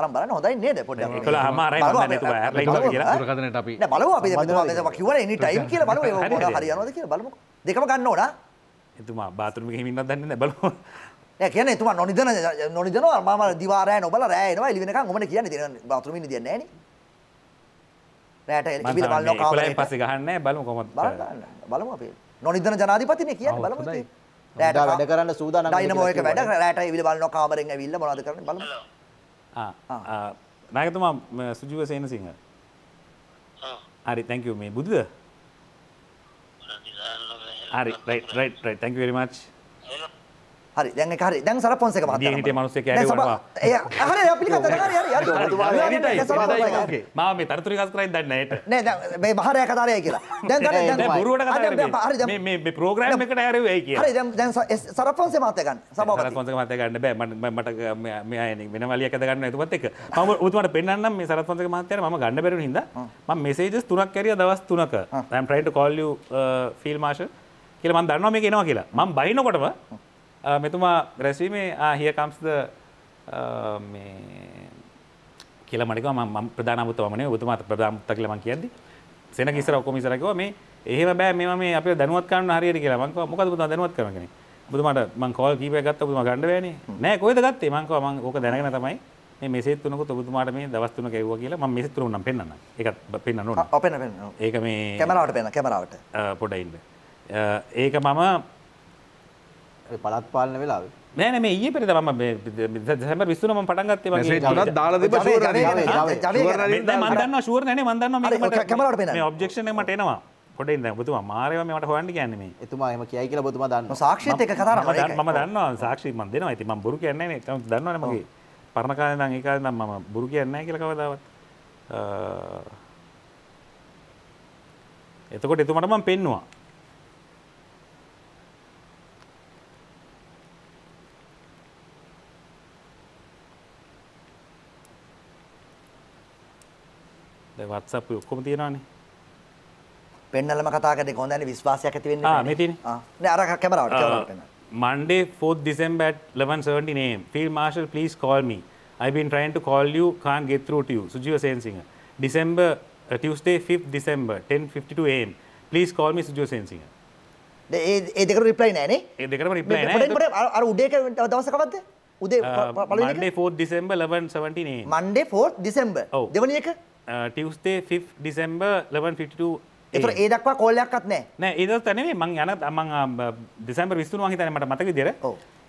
අරම් බලන්න හොඳයි නේද පොඩ්ඩක් ඒකලා අමාරයි බලන්න එතුමා ඇරලා කියලා දුරකථනයට අපි නෑ බලමු අපි මෙතුමා මෙතුමා කිව්වනේ එනි ටයිම් කියලා බලමු [LAUGHS] ඒක හරියනවද කියලා බලමුකෝ දෙකම ගන්න ඕනා එතුමා බාතුරම හිමින්න දන්න බල කියන තුම නොනිදන නොනිදනවා මම දිවාරය නොබල රෑනවා එලිවෙනක ගොමට කියන තින බාතුරම දන්න න රෑට පස ගහන්න බලු කොමත් බලම අපේ නොනිදන ජනාධිපතින කිය බල රෑට වැඩ කරන්න සූදාන නමෝක වැඩ රෑට විල බලන්න කාමරෙන් විල්ල මොද කරන බල නායකතුමා සුජුව සේන සිංහ හරි තැංකව මේ බුදුද හරි right right right thank you very much හරි දැන් එක හරි දැන් සරපොන්සේක මහත්තයා හිටිය මිනිස්සු කෑරි වුණා එය හරි අපි පිළිගත්තා හරි හරි හරි ඔබතුමා එනිටයි මම මේ තරතුරු කස් කරන්නේ දැන් නැහැ නෑ දැන් මේ බහරය කතාරයයි කියලා දැන් දැන් දැන් බොරුවට කතා කරේ මේ මේ මේ ප්‍රෝග්‍රෑම් එකට හැරෙව් ඇයි කියලා හරි දැන් දැන් සරපොන්සේ මහත්තයා ගන්න සභාපති සරපොන්සේ මහත්තයා ගන්න බෑ මට මට මේ අයනේ වෙන වලියක් ඇද ගන්න නැතුවත් එක මම ඔබතුමාට පෙන්වන්නම් මේ සරපොන්සේ මහත්තයාට මම ගන්න බැරි වෙන හින්දා මම මෙසේජස් තුනක් කැරියා දවස් තුනක I'm trying to call you uh, field marshal කියල මන් දන්නවා මේ එනවා කියලා මං බහිනකොටම මෙතුමා රැස්වීමේ ආහියකම්ස්ද කියල මනික ම ප්‍රධානමුත්තවමන උතුමත් ප්‍රධාමුත්ත කියලම කියද සෙන කිසර ඔක්කොමිසරකව මේ ඒහම බෑ මේ මේ අප දැනුවත් කන්න හරියට කියලා මංක මොක පුතා දැනුවත් කරගෙන බුදුමට මං කෝල් කීපය ගත්ත පුතුම ගණඩ වැන නෑ කොයිද ගත්තේ මංකව මං ඕක දැනගෙන තමයි මේ මෙසේත්තුනක ඔබතුමාට මේ දවස්තුන කැව්ව කියලා ම මෙසිතුරුනම් පෙන්න්න එකත් පෙන්න්න ඕන අප ඒක මේ කැමරාවට පෙන කැමරාවට පොඩයිල්ල ඒක මම පලත් පාලන වෙලා නෑන මේ ඒ පෙරිත ම හැම විස්සුනම පටන්ගත්තේ දන්න ශුවර න දන්න ඔබ්ෙක්ෂන මට එනවා ොට බතු මාරම මට හොන්ඩි ගැනීම එතුමා එම කියයි කියල බතුම දන්න සාක්ෂත කතර ම දන්න සාක්ෂී මන් දෙනවා ඇති ම බරු කියන්නේ දන්නවන මගේ පරණකාය ද ඒකාල දම් ම බුරු කියන්නේ කියල කවදාවත් එතකොට එතුමටම පෙන්වා WhatsApp ඔක්කොම තියෙනවානේ. පෙන්නලම කතා කරේ කොහොඳ නැනේ විශ්වාසයක් ඇති වෙන්නේ නැහැ. ආ මේ තියෙන්නේ. ආ නෑ අර කැමරාවට කැමරාවට පෙන්නන්න. Monday 4th December at 11:17 a.m. Field Marshal, please call me. I've been trying to call you, can't get through to you. Sujiva Sensinger. December, uh, Tuesday 5th December, 10:52 a.m. Please call me Sujiva Sensinger. ඒ දෙකට reply නෑනේ ඒ දෙකටම reply නෑ පොඩේ අර උඩේ දවස කවද්ද උදේ පළවෙනි එක Monday 4th December 11:17 a.m. Monday 4th December දෙවෙනි එක ටියස්තේ ෆි ඩිසම්බ 1152 එතර ඒ දක්වා කෝල්ලයක්ත් නෑ නෑ ඒදස් තැනේ මං යන අමං දෙසම්බ විස්තුන හිතනීමට මතක දිර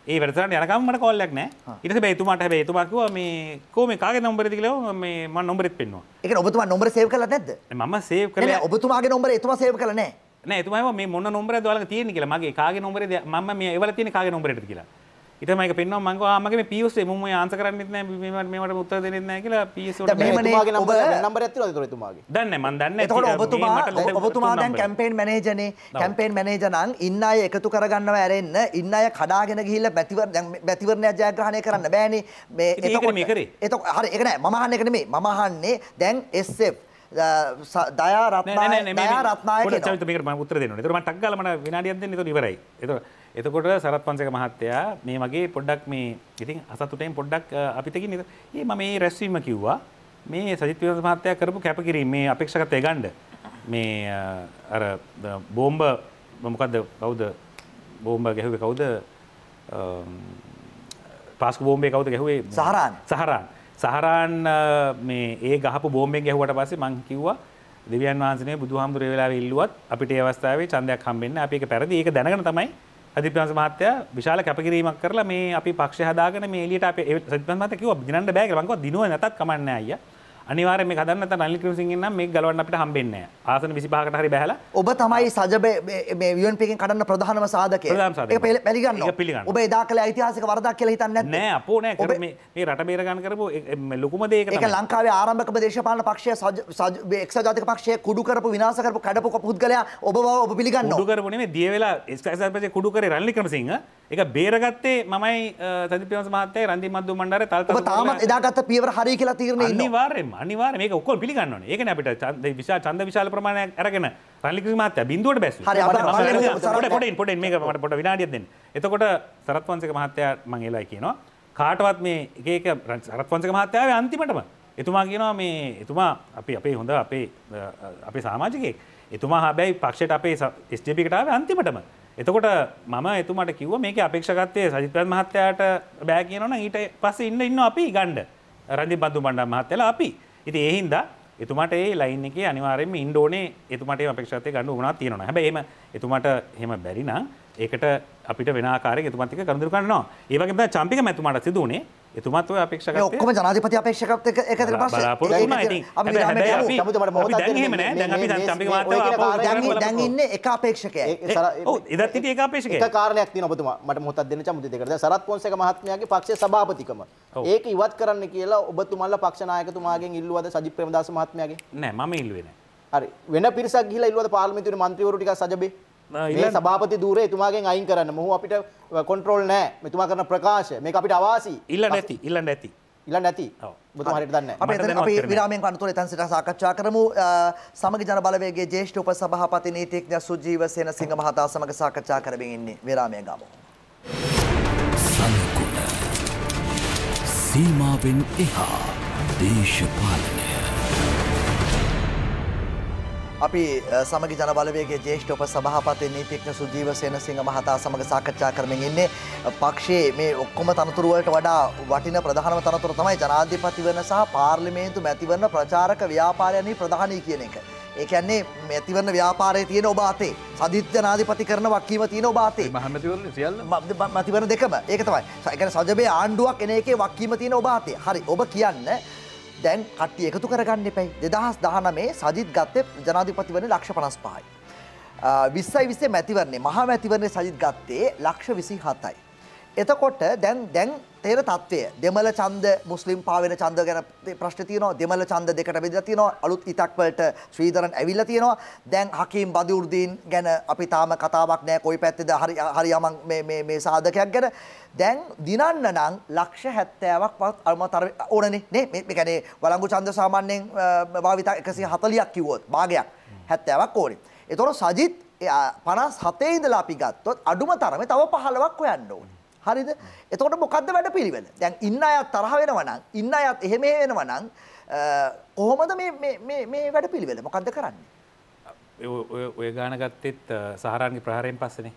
ඒ වැරසට යනකම්මට කොල්ලක් නෑ ඉට බේතුමට බේතුමක්ව මේ කෝම කාගේ නොම්බරති කියලව මේ ම නොම්බරත් පෙන්වා එක ඔබතුමා නොම්බර සේව කල නැද ම සේව කල ඔබතුමාගේ නොම්බර එතුම සේව කලනෑ නෑ තුම මේ මොන්න නොම්බර දවල තියෙන කියලමගේ කාගේ නොම්බර ම මේ ඒවල තියෙන කාගේ නොම්බරට කියලා ඉතමයික පෙන්න මංග ආමගේ පියසේ මුම ආන්ස කරන්නෙත් නෑ මේට මුත්තර දෙන්නෙත් නෑ කියලා පියස නම්බර ඇති තුමාගේ දන්න මන් දන්න ඔබතුමා ඔබතුමා දැන් කැම්පේන් මැනේජනේ කැම්පේන් මැනේජනන් ඉන්න අය එකතු කරගන්නව ඇරෙන්න ඉන්න අය කඩාගෙන ගිහිල්ලා බැතිවර දැන් බැතිවරණයක් ජයග්‍රහණය කරන්න බෑනේ මේ එතකොට මේ කරේ එතකොට හරි ඒක නෑ මම අහන්නේ ඒක නෙමෙයි මම අහන්නේ දැන් SF දයා රත්නායක දයා රත්නායක චරිත මේකට මම උත්තර දෙන්න ඕනේ. ඒතකොට මම ටක් ගාලා මම විනාඩියක් දෙන්න ඒතකොට ඉවරයි. ඒතකොට එතකොට සරත් පන්සක මහත්තයා මේ මගේ පොඩ්ඩක් මේ ඉතින් අසතුටෙන් පොඩ්ඩක් අපිතකින් ඒ මම මේ රැස්වීම කිව්වා මේ සජිත් විරෝධ මහත්තයා කරපු කැපකිරීම මේ අපේක්ෂකත්වය ගන්න මේ අර බෝම්බ මොකද්ද කවුද බෝම්බ ගැහුවේ කවුද පාස්කු බෝම්බේ කවුද ගැහුවේ සහරාන් සහරාන් සහරාන් මේ ඒ ගහපු බෝම්බෙන් ගැහුවට පස්සේ මං කිව්වා දෙවියන් වහන්සේ බුදුහාමුදුරේ වෙලාවේ ඉල්ලුවත් අපිට ඒ අවස්ථාවේ ඡන්දයක් හම්බෙන්නේ අපි ඒක පැරදි ඒක දැනගෙන තමයි අධිප්‍රංශ මහත්තයා විශාල කැපකිරීමක් කරලා මේ අපි පක්ෂය හදාගෙන මේ එළියට අපි සත්‍යප්‍රංශ මහත්තයා කිව්වා දිනන්න බෑ කියලා මම කිව්වා දිනුවේ නැතත් කමන්නේ නෑ අයියා අනිවාර්ය මේ හදන්න නැත්නම් රනිල් ක්‍රිමසිංහ නම් මේක ගලවන්න අපිට හම්බෙන්නේ නැහැ. ආසන 25කට හරි බහැලා ඔබ තමයි සජබ මේ UNP එකෙන් කඩන්න ප්‍රධානම සාධකය. ඒක පිළිගන්නවා. ඔබ එදා කළ ඓතිහාසික වරදක් කියලා හිතන්නේ නැත්නම් නෑ අපෝ නෑ මේ මේ රට බේර ගන්න කරපු ලොකුම දේ ඒක තමයි. ඒක ලංකාවේ ආරම්භකම දේශපාලන පක්ෂය සජ එක්සජාතික පක්ෂය කුඩු කරපු විනාශ කරපු කඩපු පුද්ගලයා ඔබ බව ඔබ පිළිගන්නවා. කුඩු කරපු නෙමෙයි දිය වෙලා එක්සජාතික පක්ෂය කුඩු කරේ රනිල් ක්‍රිමසිංහ. ඒක බේරගත්තේ මමයි සජිත් ප්‍රේමසිංහ මහත්තයයි රන්දි මද්දු මණ්ඩාරේ තල්තල ඔබ තාමත් එදා ගත්ත පියවර හරි කියලා තීරණය ඉන්නවා. අනිවාර්යෙන්ම අනිවාර මේක ඔක්කොල් පිළිගන්න ඒක අපිට විශා චන්ද විශාල ප්‍රමාණයක් අරගෙන රලික මත බින්දුවට බැස් පොට පොට මේ මට පොට විනාඩිය දෙන්න එතකොට සරත්වන්සක මහත්තයා මංගේලා කියනවා කාටවත් මේ ඒක සරත්වන්සක මහත්තාව අන්තිමටම එතුමා කියනවා මේ එතුමා අපි අපේ හොඳ අපේ අපේ සාමාජිකයෙක් එතුමා හැබැයි පක්ෂයට අපේ ස්ටපිකටාව අන්තිමටම එතකොට මම එතුමට කිව්ව මේක අපේක්ෂකත්තය සජිතවත් මහත්තයාට බෑ කියනවන ඊට පස්ස ඉන්න ඉන්න අපි ගණ්ඩ රජි බඳු බණ්ඩ මහත්තලා අපි ඉති ඒහින්ද එතුමට ඒ ලයින් එක අනිවාරෙන් ඉන්ඩෝනේ එතුමට අපක්ෂතය ගන්න වුණා තියෙනවා හැබ ඒම එතුමට හෙම බැරිනම් ඒකට අපිට වෙනකාරය එතුමත්තික කරඳුර කරනවා ඒවගේ චම්පික මැතුමට සිදුවනේ එතුමත්ව අපේක්ෂක ඔක්කම ජනාධපති අපේක්ෂකත් එක දැන්න එක අපේක්ෂකය ඉදත් ඒ අපේක්ෂක කාරයක් නොතුම මට මුොත් දෙන චමුති දෙකරද සරත් පොන්සක මහත්මයාගේ පක්ෂ සභාපතිකම ඒක ඉවත් කරන්න කියලා ඔබතුමල්ල පක්ෂනායකතුමාගේ ඉල්ලුවද සජි ප්‍රමදස මහත්මයාගේ නෑ ම ඉල්ලුවෙන හරි වෙන පිරිසක් ගිල ඉල්ලුවද පාර්මිතුර මන්ත්‍රවරුටික සජබේ මේ සභාපති ධූරය එතුමාගෙන් අයින් කරන්න මොහු අපිට කොන්ට්‍රෝල් නෑ මෙතුමා කරන ප්‍රකාශ මේක අපිට අවාසි ඉල්ල නැති ඉල්ල නැති ඉල්ල නැති බුදු හරිට දන්න අපි විරාමෙන් කනතුර තැන්සිට සාකච්ඡා කරමු සමග ජන බලවේගේ ජේෂ්ඨ උප සභාපති නීතිඥ සුජීව සේනසිංහ මහතා සමග සාකච්ඡා කරමින් ඉන්නේ විරාමය ගාමු. සීමාවෙන් එහා දේශපාලන අපි සමග ජනබලවේගේ ජේෂ්ඨ උප සභාපති නීතිඥ සුජීව සේනසිංහ මහතා සමග සාකච්ඡා කරමින් ඉන්නේ පක්ෂයේ මේ ඔක්කොම තනතුරු වලට වඩා වටින ප්‍රධානම තනතුර තමයි ජනාධිපතිවරණ සහ පාර්ලිමේන්තු මැතිවරණ ප්‍රචාරක ව්‍යාපාරයන්හි ප්‍රධානී කියන එක. ඒ කියන්නේ මැතිවරණ ව්‍යාපාරයේ තියෙන ඔබ අතේ සදිත් ජනාධිපති කරන වක්කීම තියෙන ඔබ අතේ මහමැතිවරණ සියල්ල මැතිවරණ දෙකම ඒක තමයි. ඒ කියන්නේ සජබේ ආණ්ඩුවක් එන එකේ වක්කීම තියෙන ඔබ අතේ. හරි ඔබ කියන්න දැන් කට්ටිය එකතු කරගන්න එපැයි. 2019 සජිත් ගත්තේ ජනාධිපතිවරණේ ලක්ෂ 55යි. 20යි 20 මැතිවරණේ මහා මැතිවරණේ සජිත් ගත්තේ ලක්ෂ 27යි. එතකොට දැන් දැන් තේර තත්ත්වය දෙමළ ඡන්ද මුස්ලිම් පාවෙන ඡන්ද ගැන ප්‍රශ්න තියෙනවා දෙමළ ඡන්ද දෙකට බෙදලා තියෙනවා අලුත් ඉතක් වලට ශ්‍රීධරන් ඇවිල්ලා තියෙනවා දැන් හකීම් බදිඋර්දීන් ගැන අපි තාම කතාවක් නැහැ කොයි පැත්තේද හරි හරි යමන් මේ මේ මේ සාධකයක් ගැන දැන් දිනන්න නම් ලක්ෂ 70ක් වත් අමතර ඕනනේ නේ මේ කියන්නේ වළංගු ඡන්ද සාමාන්‍යයෙන් භාවිත 140ක් කිව්වොත් භාගයක් 70ක් ඕනේ ඒතකොට සජිත් 57 ඉඳලා අපි ගත්තොත් අඩුම තරමේ තව 15ක් හොයන්න ඕනේ හරිද? එතකොට මොකද්ද වැඩපිළිවෙල? දැන් ඉන්න අයත් තරහ වෙනවා නම් ඉන්න අයත් එහෙම වෙනවා නම් කොහොමද මේ මේ මේ වැඩපිළිවෙල මොකද්ද කරන්නේ? ඔය ගාන ගත්තෙත් සහරන්ගේ ප්‍රහාරයෙන් පස්සනේ.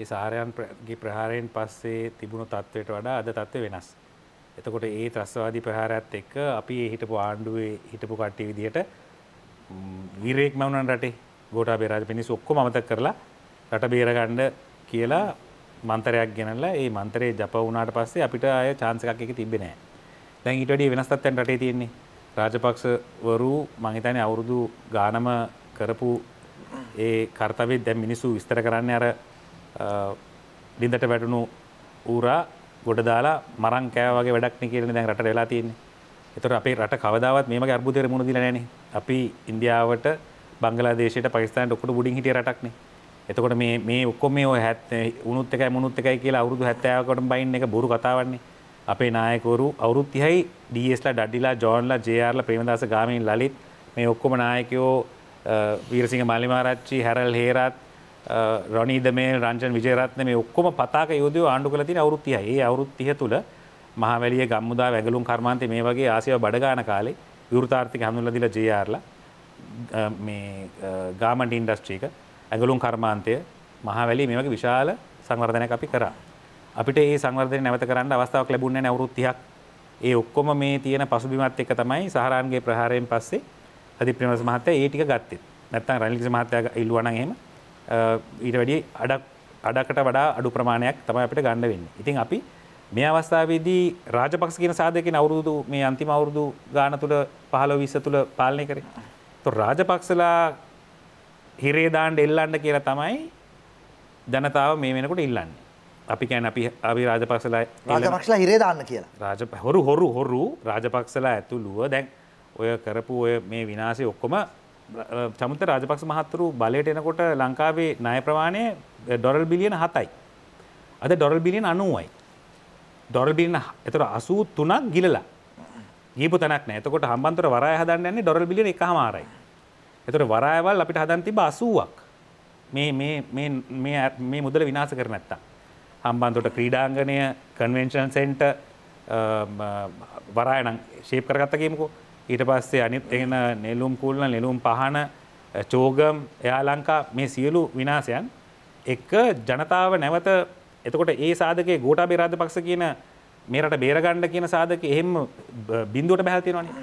ඒ සහරයන්ගේ ප්‍රහාරයෙන් පස්සේ තිබුණු තත්ත්වයට වඩා අද තත්ත්වය වෙනස්. එතකොට ඒ ත්‍රස්වාදී ප්‍රහාරයත් එක්ක අපි ඒ හිටපු ආණ්ඩුවේ හිටපු කට්ටිය විදිහට වීරයෙක් මවුණන් රටේ ගෝටාබේ රාජපිනිස් ඔක්කොම අමතක කරලා රට බේරගන්න කියලා මන්තරයක් ගෙනල්ලා ඒ මන්තරේ ජප වුණාට පස්සේ අපිට ආය chance එකක් එක තිබ්බේ නැහැ. දැන් ඊට වැඩිය වෙනස් තත්ත්වයන් රටේ තියෙන්නේ. රාජපක්ෂවරු මං හිතන්නේ අවුරුදු ගානම කරපු ඒ කාර්යවේ දැන් මිනිස්සු විස්තර කරන්නේ අර ලින්දට වැටුණු ඌරා ගොඩ දාලා මරන් කෑවා වගේ වැඩක් නේ කියලා දැන් රටට වෙලා තියෙන්නේ. ඒතර අපේ රට කවදාවත් මේ වගේ අර්බුදයකට මුහුණ දීලා නැහනේ. අපි ඉන්දියාවට බංගලාදේශයට පකිස්තානයට ඔක්කොට උඩින් හිටිය රටක්නේ. එතකොට මේ මේ ඔක්කොම මේ ඔය 70 උණුත් එකයි මුණුත් එකයි කියලා අවුරුදු 70කටම බයින් එක බොරු කතාවන්නේ. අපේ නායකවරු අවුරුදු 30යි DS ලා ඩඩිලා ජෝන්ලා JR ලා ප්‍රේමදාස ගාමින් ලලිත් මේ ඔක්කොම නායකයෝ වීරසිංහ මල්ලිමාරච්චි හැරල් හේරත් රොනී දමේල් රංජන් විජේරත්න මේ ඔක්කොම පතාක යෝධයෝ ආණ්ඩු කරලා තියෙන අවුරුදු 30යි. ඒ අවුරුදු 30 තුල මහවැලිය ගම්මුදා වැගලුම් කර්මාන්තේ මේ වගේ ආසියාව බඩගාන කාලේ විවෘතාර්ථික හඳුන්වලා දීලා JR ලා මේ ගාමන්ට් ඉන්ඩස්ට්‍රි එක ඇගලුම් කර්මාන්තය මහවැලි මේ වගේ විශාල සංවර්ධනයක් අපි කරා. අපිට ඒ සංවර්ධනය නැවත කරන්න අවස්ථාවක් ලැබුණේ නැහැ අවුරුදු 30ක්. ඒ ඔක්කොම මේ තියෙන පසුබිමත් එක්ක තමයි සහරාන්ගේ ප්‍රහාරයෙන් පස්සේ අදීප් ප්‍රේමදාස මහත්තයා ඒ ටික ගත්තේ. නැත්තම් රනිල්කිස මහත්තයා ඉල්ලුවා නම් එහෙම ඊට වැඩිය අඩක් අඩකට වඩා අඩු ප්‍රමාණයක් තමයි අපිට ගන්න වෙන්නේ. ඉතින් අපි මේ අවස්ථාවේදී රාජපක්ෂ කියන සාධකයෙන් අවුරුදු මේ අන්තිම අවුරුදු ගාන තුල 15 20 තුල පාලනය කරේ. તો රාජපක්ෂලා හිරේදාන්ඩ එල්ලන්න කියලා තමයි ජනතාව මේ වෙනකොට ඉල්ලන්න අපි කැන අපි අපි රාජපක්සලා රාජපක්ෂලා හිරේදාන්න කියලා රාජ හොරු හොරු හොරු රාජපක්සලා ඇතුළුව දැන් ඔය කරපු ඔය මේ විනාසය ඔක්කොම චමුත රාජපක්ෂ මහත්තුරු බලයට එනකොට ලංකාවේ ණය ප්‍රමාණය ඩොරල් බිලියන හතයි. අද ඩොරල් බිලියන අනුවයි. ඩොරල් බිලියන එතකොට අසූ තුනක් ගිලලා. ගීපු තැනක් නෑ එතකොට හම්බන්තොට වරාය හදන්න යන්නේ ඩොරල් බිලියන එකහමාරයි. එතට වරායවල් අපිට හදන් තිබ අසුවක් මේ මුදල විනාස කර නැත්තා. හම්බන්තොට ක්‍රීඩාංගනය කන්වෙන්ෂන් සෙන්ට වරායන ශේප කරගත්තකීමකෝ ඊට පස්සේ අනිත් එෙන නෙලුම් කුල්න නෙලුම් පහන චෝගම් එයා ලංකා මේ සියලු විනාසයන් එක ජනතාව නැවත එතකොට ඒ සාධකේ ගෝටා බේරාධ පක්ෂ කියන මේරට බේරගණ්ඩ කියන සාධක එහෙම බින්දුවට බැහතිෙනවානේ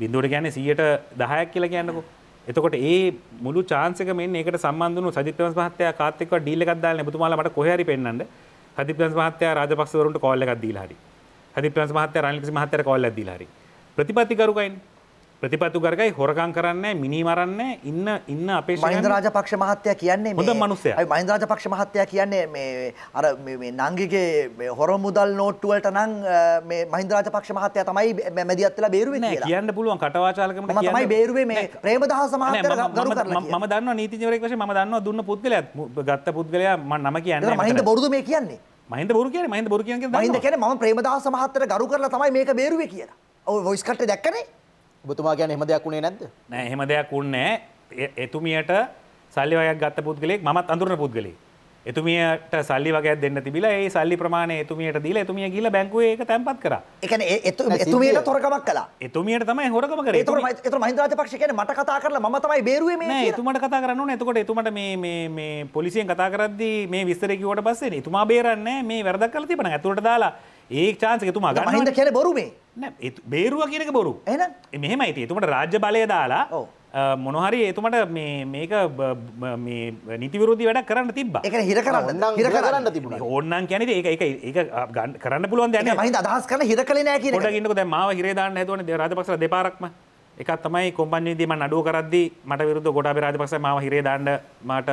බින්දුවට ගැන සියට දහයක් කියලා කියන්නකෝ එතකොට ඒ මුළු chance එක මෙන්න ඒකට සම්බන්ධ වුණු සජිත් ප්‍රේමස් මහත්තයා කාත් එක්ක ඩීල් එකක් දාලා එතුමාලා මට කොහේ හරි පෙන්නන්න සජිත් ප්‍රේමස් මහත්තයා රාජපක්ෂවරුන්ට කෝල් එකක් දීලා හරි සජිත් ප්‍රේමස් මහත්තයා රනිල් කිසි මහත්තයාට කෝල් එකක් දීලා හරි ප්‍රතිපත්තිකරුකයිනේ ප්‍රතිපත්තු කරගයි හොරකං කරන්නේ මිනිමරන්න ඉන්න ඉන්න අපේ මහින්දරාජ පක්ෂ මහත්තය කියන්නේ හොඳ මනුස්සය මහින්දරාජ පක්ෂ මහත්තය කියන්නේ මේ අර නංගිගේ හොර මුදල් නෝට්ටුවලට නං මහින්දරාජ පක්ෂ මහත්තය තමයි මැදිත්තුලා බේරුවෙන කියන්න පුළුවන් කටවාචාලකම තමයි බේරුවේ මේ ප්‍රේම දහස මම දන්න නීතිවරක් වශයෙන් මම දන්නවා දුන්න පුද්ගලයා ගත්ත පුද්ගලයා මම නම කියන්නේ මහින්ද බොරුද මේ කියන්නේ මහින්ද බොරු කියන්නේ මහින්ද බොරු කියන්නේ මහින්ද කියන්නේ මම ප්‍රේමදාස මහත්තයට ගරු කරලා තමයි මේක බේරුවේ කියලා ඔය වොයිස් කට් එක දැක්කනේ බතුමා ගැන හෙම දෙයක් වුණේ නැද්ද නෑ හෙම දෙයක් උන්නේ එතුමියට සල්ලි වයක් ගත්ත පුද්ගලෙක් මත් අඳුරන පුද්ගලෙ එතුමියට සල්ලි වගේ දෙන්න තිබිලා ඒ සල්ලි ප්‍රමාණය එතුමියට දීලා එතුමිය ගිහලා බැංකුවේ ඒක තැන්පත් කරා. ඒ කියන්නේ එතුමියට තොරකමක් කළා. එතුමියට තමයි හොරකම කරේ. ඒතර ඒතර මහින්ද රාජපක්ෂ කියන්නේ මට කතා කරලා මම තමයි බේරුවේ මේ කියලා. නෑ එතුමාට කතා කරන්න ඕනේ. එතකොට එතුමාට මේ මේ මේ පොලිසියෙන් කතා කරද්දී මේ විස්තරය කිව්වට පස්සේ එතුමා බේරන්නේ මේ වැරදක් කරලා තිබුණා. ඇතුළට දාලා ඒ chance එක එතුමා ගන්නවා. මහින්ද කියන්නේ බොරු මේ. බේරුව කියනක බොරු එන මෙහෙම ඇති එතුමට රාජ්‍ය බලය දාලා මොනහරි ඒතුමට මේක නිතිවරෝධ වැඩ කරන්න තිබ එක හිර කරන්න හිර කරන්න තිබුණ ඕන්නන් කැනෙ ඒ එක එක ගන්න කරන්න පුළුවන් දැන මහි අදහස් කන හිර කලන කිය ගන්නක මාව හිරදාන්න ඇතුවන රජපක්ෂ දෙපාරක්ම එකක් තමයි කොම්පන්යේදීම නඩුව කරද්දී මට විරුද්ධ ගොඩා රාජපක්ෂ මාව හිරේ දාන්න මට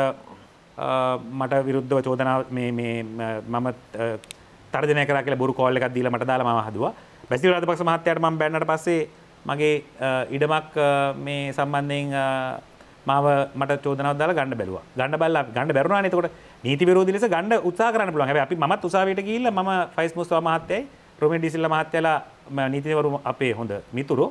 මට විරුද්ධව චෝදනාව මම තර්ජනය කරලා බොරු කෝල්ල එකක් දීලා මට දාලා මම හදුවා පැසිල් රාජපක්ෂ මහත්තයාට මම බැන්නට පස්සේ මගේ ඉඩමක් මේ සම්බන්ධයෙන් මාව මට චෝදනාව දාලා ගන්න බැලුවා. ගන්න බැලලා ගන්න බැරුණානේ. එතකොට නීති විරෝධී ලෙස ගන්න උත්සාහ කරන්න පුළුවන්. හැබැයි අපි මමත් උසාවියට ගිහිල්ලා මම ෆයිස් මොස්වා මහත්තයයි රොමෙන් ඩිසිල්ලා මහත්තයලා නීතිවරු අපේ හොඳ මිතුරු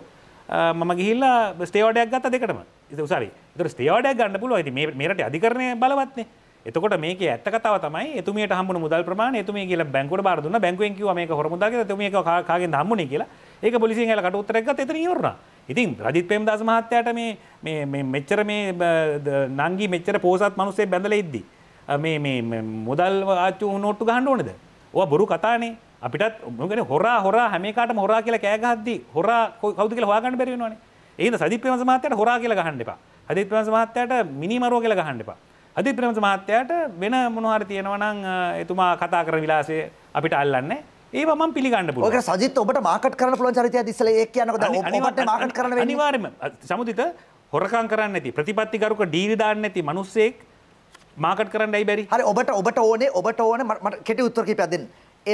මම ගිහිල්ලා ස්ටේවඩයක් ගත්ත දෙකටම ඉතින් උසාවියේ. ඒතර ස්ටේවඩයක් ගන්න පුළුවන්. ඉතින් මේ මේරට අධිකරණය බලවත්නේ. එතකොට මේක ඇත්ත කතාව තමයි එතුමියට හම්බුන මුදල් ප්‍රමාණය එතුමිය කියලා බැංකුවට බාර දුන්නා බැංකුවෙන් කිව්වා මේක හොර මුදල් කියලා එතුමිය කාගෙන්ද හම්බුනේ කියලා ඒක පොලිසියෙන් ඇල කට උත්තරයක් ගත්ත එතන ඉවර වුණා ඉතින් රජිත් ප්‍රේමදාස මහත්තයාට මේ මේ මේ මෙච්චර මේ නංගි මෙච්චර පෝසත් මිනිස්සේ බැඳලා ඉද්දි මේ මේ මුදල් ආච්චු නෝට්ටු ගහන්න ඕනේද ඔවා බොරු කතානේ අපිටත් මොකද හොරා හොරා හැම එකටම හොරා කියලා කෑ ගහද්දි හොරා කවුද කියලා හොයාගන්න බැරි වෙනවනේ ඒ හින්දා සජිත් ප්‍රේමදාස මහත්තයාට හොරා කියලා ගහන්න එපා සජිත් ප්‍රේමදාස මහත්තයාට මිනිමරුව කියලා ගහන්න එපා අධි ප්‍රමත මහත්තයට වෙන මොනහර තියෙනවනම් එතුමා කතා කර විලාසය අපිට අල්ලන්නේ ඒ මම පිළිගන්න පුළුවන්. ඔක සජිත් ඔබට මාකට් කරන්න පුළුවන් චරිතය ඉස්සලා ඒක කියනකොට ඔබට මාකට් කරන්න වෙන්නේ අනිවාර්යයෙන්ම සමුදිත හොරකම් කරන්නේ නැති ප්‍රතිපත්තිගරුක ඩීල් දාන්නේ නැති මිනිස්සෙක් මාකට් කරන්න ඇයි බැරි? හරි ඔබට ඔබට ඕනේ ඔබට ඕනේ මට කෙටි උත්තර කිහිපයක් දෙන්න.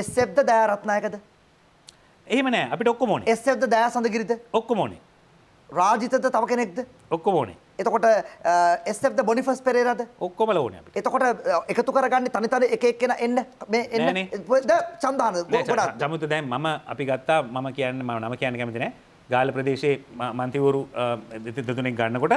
එස්එෆ්ද දයාරත්නායකද? එහෙම නෑ අපිට ඔක්කොම ඕනේ. එස්එෆ්ද දයා සඳගිරිද? ඔක්කොම ඕනේ. රාජිතද තව කෙනෙක්ද? ඔක්කොම ඕනේ. එතකොට එස්සෙද බොනිිෆස් පෙරේරද ඔක්කොම ලෝන එතකොට එකතු කරගන්න තනිතන එකක් කෙන එන්න මේ එන්න සඳහන ගොඩක් ජමුතු දැන් මම අපි ගත්තා මම කියන්න ම නම කියන්න කැමතින ගාල ප්‍රදේශයේ මන්තිවරු දෙතුනෙක් ගන්නකොට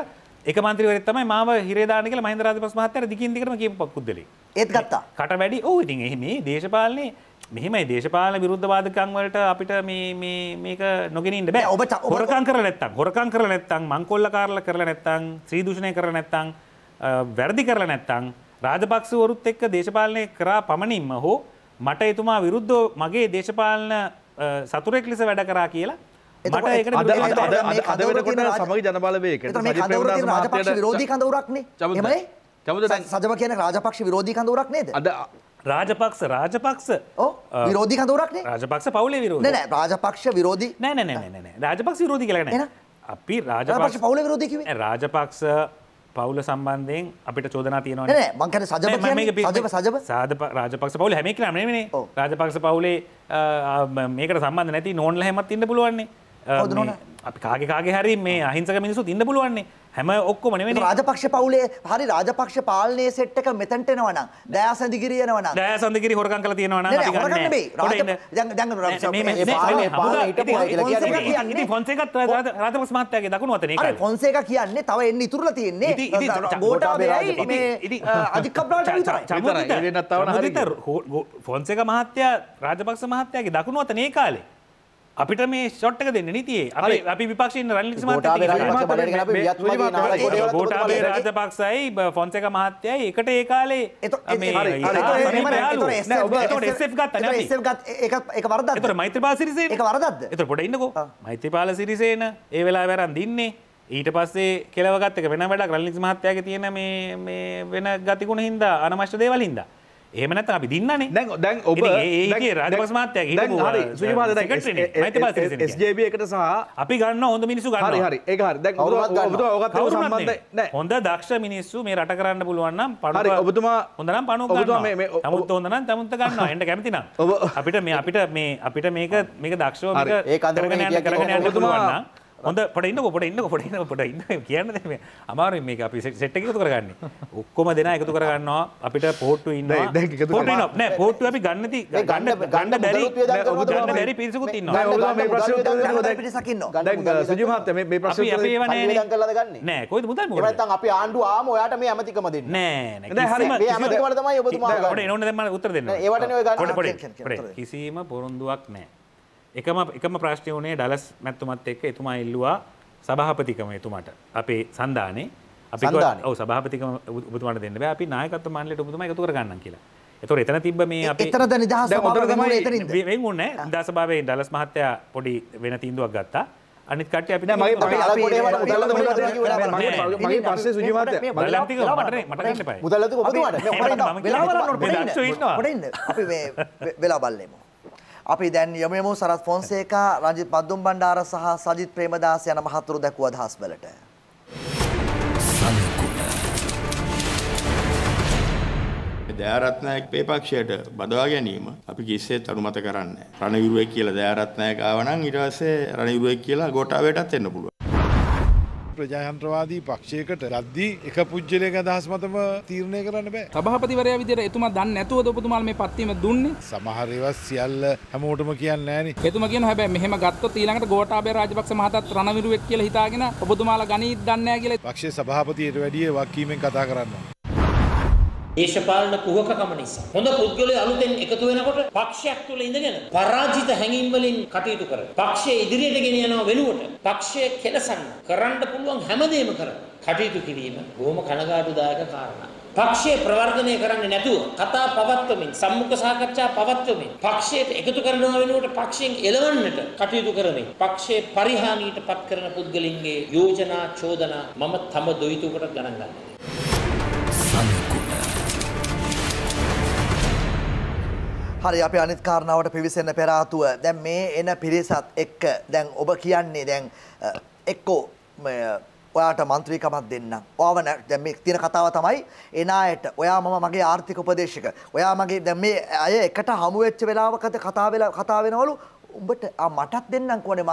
එක මන්ත්‍රවරත් තමයි මාව හිරදානක මහින්දරාජ පස් මහත්තර දිකින් දිකරම කියපක් පුද්දලේ ඒත් ගත්තා කට වැඩි ඕ ඉතින් එහෙම දේශපාලනේ මෙහෙමයි දේශපාල විරුද්ධවාදකං වලට අපිට මේක නොගෙනන්න බෑ ඔබ හොරකං කර නැත්තං හොරකං කර නැත්තං මංකොල්ල කාරල කර නැත්තං ශ්‍රීදෂණය කර නැත්තං වැරදි කරල නැත්තං රාජපක්ෂවරුත් එක්ක දේශපාලනය කරා පමණින්ම හෝ මට එතුමා විරුද්ධ මගේ දේශපාලන සතුරෙක් ලෙස වැඩ කරා කියලා රෝධී කඳවරක්නේ සජම කියන රාජපක්ෂ විරෝධී කඳවරක් නේද රාජපක්ෂ රාජපක්ෂ විරෝධි කඳුරක්න රාජපක්ෂ පවල විරෝධ රාජපක්ෂ විරෝධි නෑ නෑ රාජපක්ෂ විරෝධි කලන අපි රාජපක්ෂ පවල විරෝධික රාජපක්ෂ පවුල සම්බන්ධයෙන් අපිට චෝදනා තියනවා මංකට සජ සජ සාධ රාජපක්ෂ පවල හැමි කරමේ රාජපක්ෂ පවුලේ මේක සම්බන්ධ නැති නෝන්ල හැමත් ඉන්න පුළුවන්නේ අපි කාගේ කාගේ හරි මේ අහිංසක මිනිසු ඉන්න පුළුවන්නේ හැම ඔක්කොම නෙවෙයි රාජපක්ෂ පවුලේ හරි රාජපක්ෂ පාලනයේ සෙට් එක මෙතනට එනවා නම් දයාසඳිගිරි එනවා නම් දයාසඳිගිරි හොරකම් කරලා තියෙනවා නම් අපි ගන්න නෑ ෆොන්සේකත් රාජපක්ෂ මහත්තයාගේ දකුණු අතනේ ඒකයි ෆොන්සේක කියන්නේ තව එන්න ඉතුරුලා තියෙන්නේ ගෝඨාභයයි මේ අජිත් කබ්‍රාල්ට විතරයි ෆොන්සේක මහත්තයා රාජපක්ෂ මහත්තයාගේ දකුණු අතනේ ඒ කාලේ අපිට මේ ෂොට්ක දෙන්න නීතියේ අපි අපි විපක්ෂන්න රල්ලික් ගෝටාබේ රාජපක්ෂයි ෆොන්සක මහත්තයයි එකට ඒ කාලේ එ මෛත්‍රපා සිරිසේ වරදත් එත පොට ඉන්නක මෛත්‍රපාල සිරිසේන ඒ වෙලා වැරන් දින්නේ ඊට පස්සේ කෙලවගත්තක වෙන වැඩක් රල්ලික් මහත්තයක තියෙන මේ වෙන ගතිකුණ හින්දා අනමශ්‍ය දේවලින්දා එහමනත් අපි දින්නන්නේ දැන් දැන් ඔබ රජපස්මාත්‍යගේ ස්ජබ එකට සහ අපි ගන්න හොඳ මිනිසු ගන්න හරි ඒ හොඳ දක්ෂ මිනිස්සු මේ රට කරන්න පුළුවන්නම් පඩ ඔබතුමා හොඳනම් පනු මුත් හොඳනම් තමුත්ත ගන්න ඇට කැමතින අපිට මේ අපිට මේ අපිට මේක මේක දක්ෂව ඒ කරගෙන යන්න කරගෙන යන්න පුළුවන්න හොඳ පටඉන්න පොට ඉන්න පොටන්න පොට ඉන්න කියන්න දෙම අමාර මේ අපි සෙට්ටකතු කරගන්න ඔක්කොම දෙෙන එකතු කරගන්නවා අපිට පෝට්ටු ඉන්න න පෝට්ට අපි ගන්නති ගන්න ගන්න බැරි ගන්න බැරි පිරිසකු ඉන්න සජමත් මේ ප්‍රශ ගන්න කොයි මුත තන් අපි ආණ්ඩු ආම ඔයාට මේ ඇමතිකම දෙන්න නෑ හරි ම උත්තර දෙන්න ඒවට කිසිීම පොරුන්දුවක් නෑ එකම එකම ප්‍රශ්නය වුණේ ඩලස් මැත්තුමත් එක්ක එතුමා ඉල්ලවා සභහපතිකම එතුමට අපේ සන්ධානේ අපි ඔව සභාපතික උතුමට දෙන්න අපි නායකත් මානලට උතුම එකතු කරගන්න කියලා එතුර එතන තිබ මේ එතනද නිදහස න්න දසභාවේ ඩලස් මහත්තයා පොඩි වෙන තිීන්දුවක් ගත්තා අනිත් කට අපි මුදල්ලතු වෙලා බල්ලෙමෝ අපි දැන් යමු යමු සරත් ෆොන්සේකා රංජිත් පද්දුම් බණ්ඩාර සහ සජිත් ප්‍රේමදාස යන මහතුරු දැකුව අදහස් වලට දෑරත්නායක පේපක්ෂයට බඳවා ගැනීම අපි කිස්සේ තරුමත කරන්නේ. රණවිරුවෙක් කියලා දෑරත්නායක ආවනම් ඊට පස්සේ රණවිරුවෙක් කියලා ගෝඨාවයටත් එන්න පුළුවන්. ප්‍රජායන්ත්‍රවාදී පක්ෂයකට රද්දී එක පුද්ගලයක අදහස් මතම තීරණය කරන්න බෑ. සභාපතිවරයා විදියට එතුමා දන්නේ නැතුවද ඔබතුමාලා මේ පත්වීම දුන්නේ? සමහර ඒවා සියල්ල හැමෝටම කියන්නේ නෑනේ. එතුමා කියනවා හැබැයි මෙහෙම ගත්තොත් ඊළඟට ගෝඨාභය රාජපක්ෂ මහතාත් රණවිරුවෙක් කියලා හිතාගෙන ඔබතුමාලා ගණීත් දන්නේ නැහැ කියලා පක්ෂයේ සභාපතියට වැඩිය වක්කීමෙන් කතා කරනවා. දේශපාලන කුහකකම නිසා හොඳ පුද්ගලයෝ අලුතෙන් එකතු වෙනකොට පක්ෂයක් තුල ඉඳගෙන පරාජිත හැඟීම් වලින් කටයුතු කරන පක්ෂය ඉදිරියට ගෙන යනව වෙනුවට පක්ෂය කෙලසන්න කරන්න පුළුවන් හැමදේම කරන කටයුතු කිරීම බොහොම කනගාටුදායක කාරණා පක්ෂයේ ප්‍රවර්ධනය කරන්නේ නැතුව කතා පවත්වමින් සම්මුඛ සාකච්ඡා පවත්වමින් පක්ෂයට එකතු කරනවා වෙනුවට පක්ෂයෙන් එළවන්නට කටයුතු කරමින් පක්ෂයේ පරිහානියට පත් කරන පුද්ගලින්ගේ යෝජනා චෝදනා මම තම දොයිතු කොට ගණන් ගන්නවා හරි අපි අනිත් කාරණාවට පිවිසෙන්න පෙරාතුව දැන් මේ එන පිරිසත් එක්ක දැන් ඔබ කියන්නේ දැන් එක්කෝ ඔයාට මන්ත්‍රීකමක් දෙන්න. ඔයාව දැන් මේ තියෙන කතාව තමයි එන අයට ඔයා මම මගේ ආර්ථික උපදේශක. ඔයා මගේ දැන් මේ අය එකට හමු වෙච්ච වෙලාවකද කතා වෙලා කතා වෙනවලු උඹට මටත් දෙන්නම් කොනේ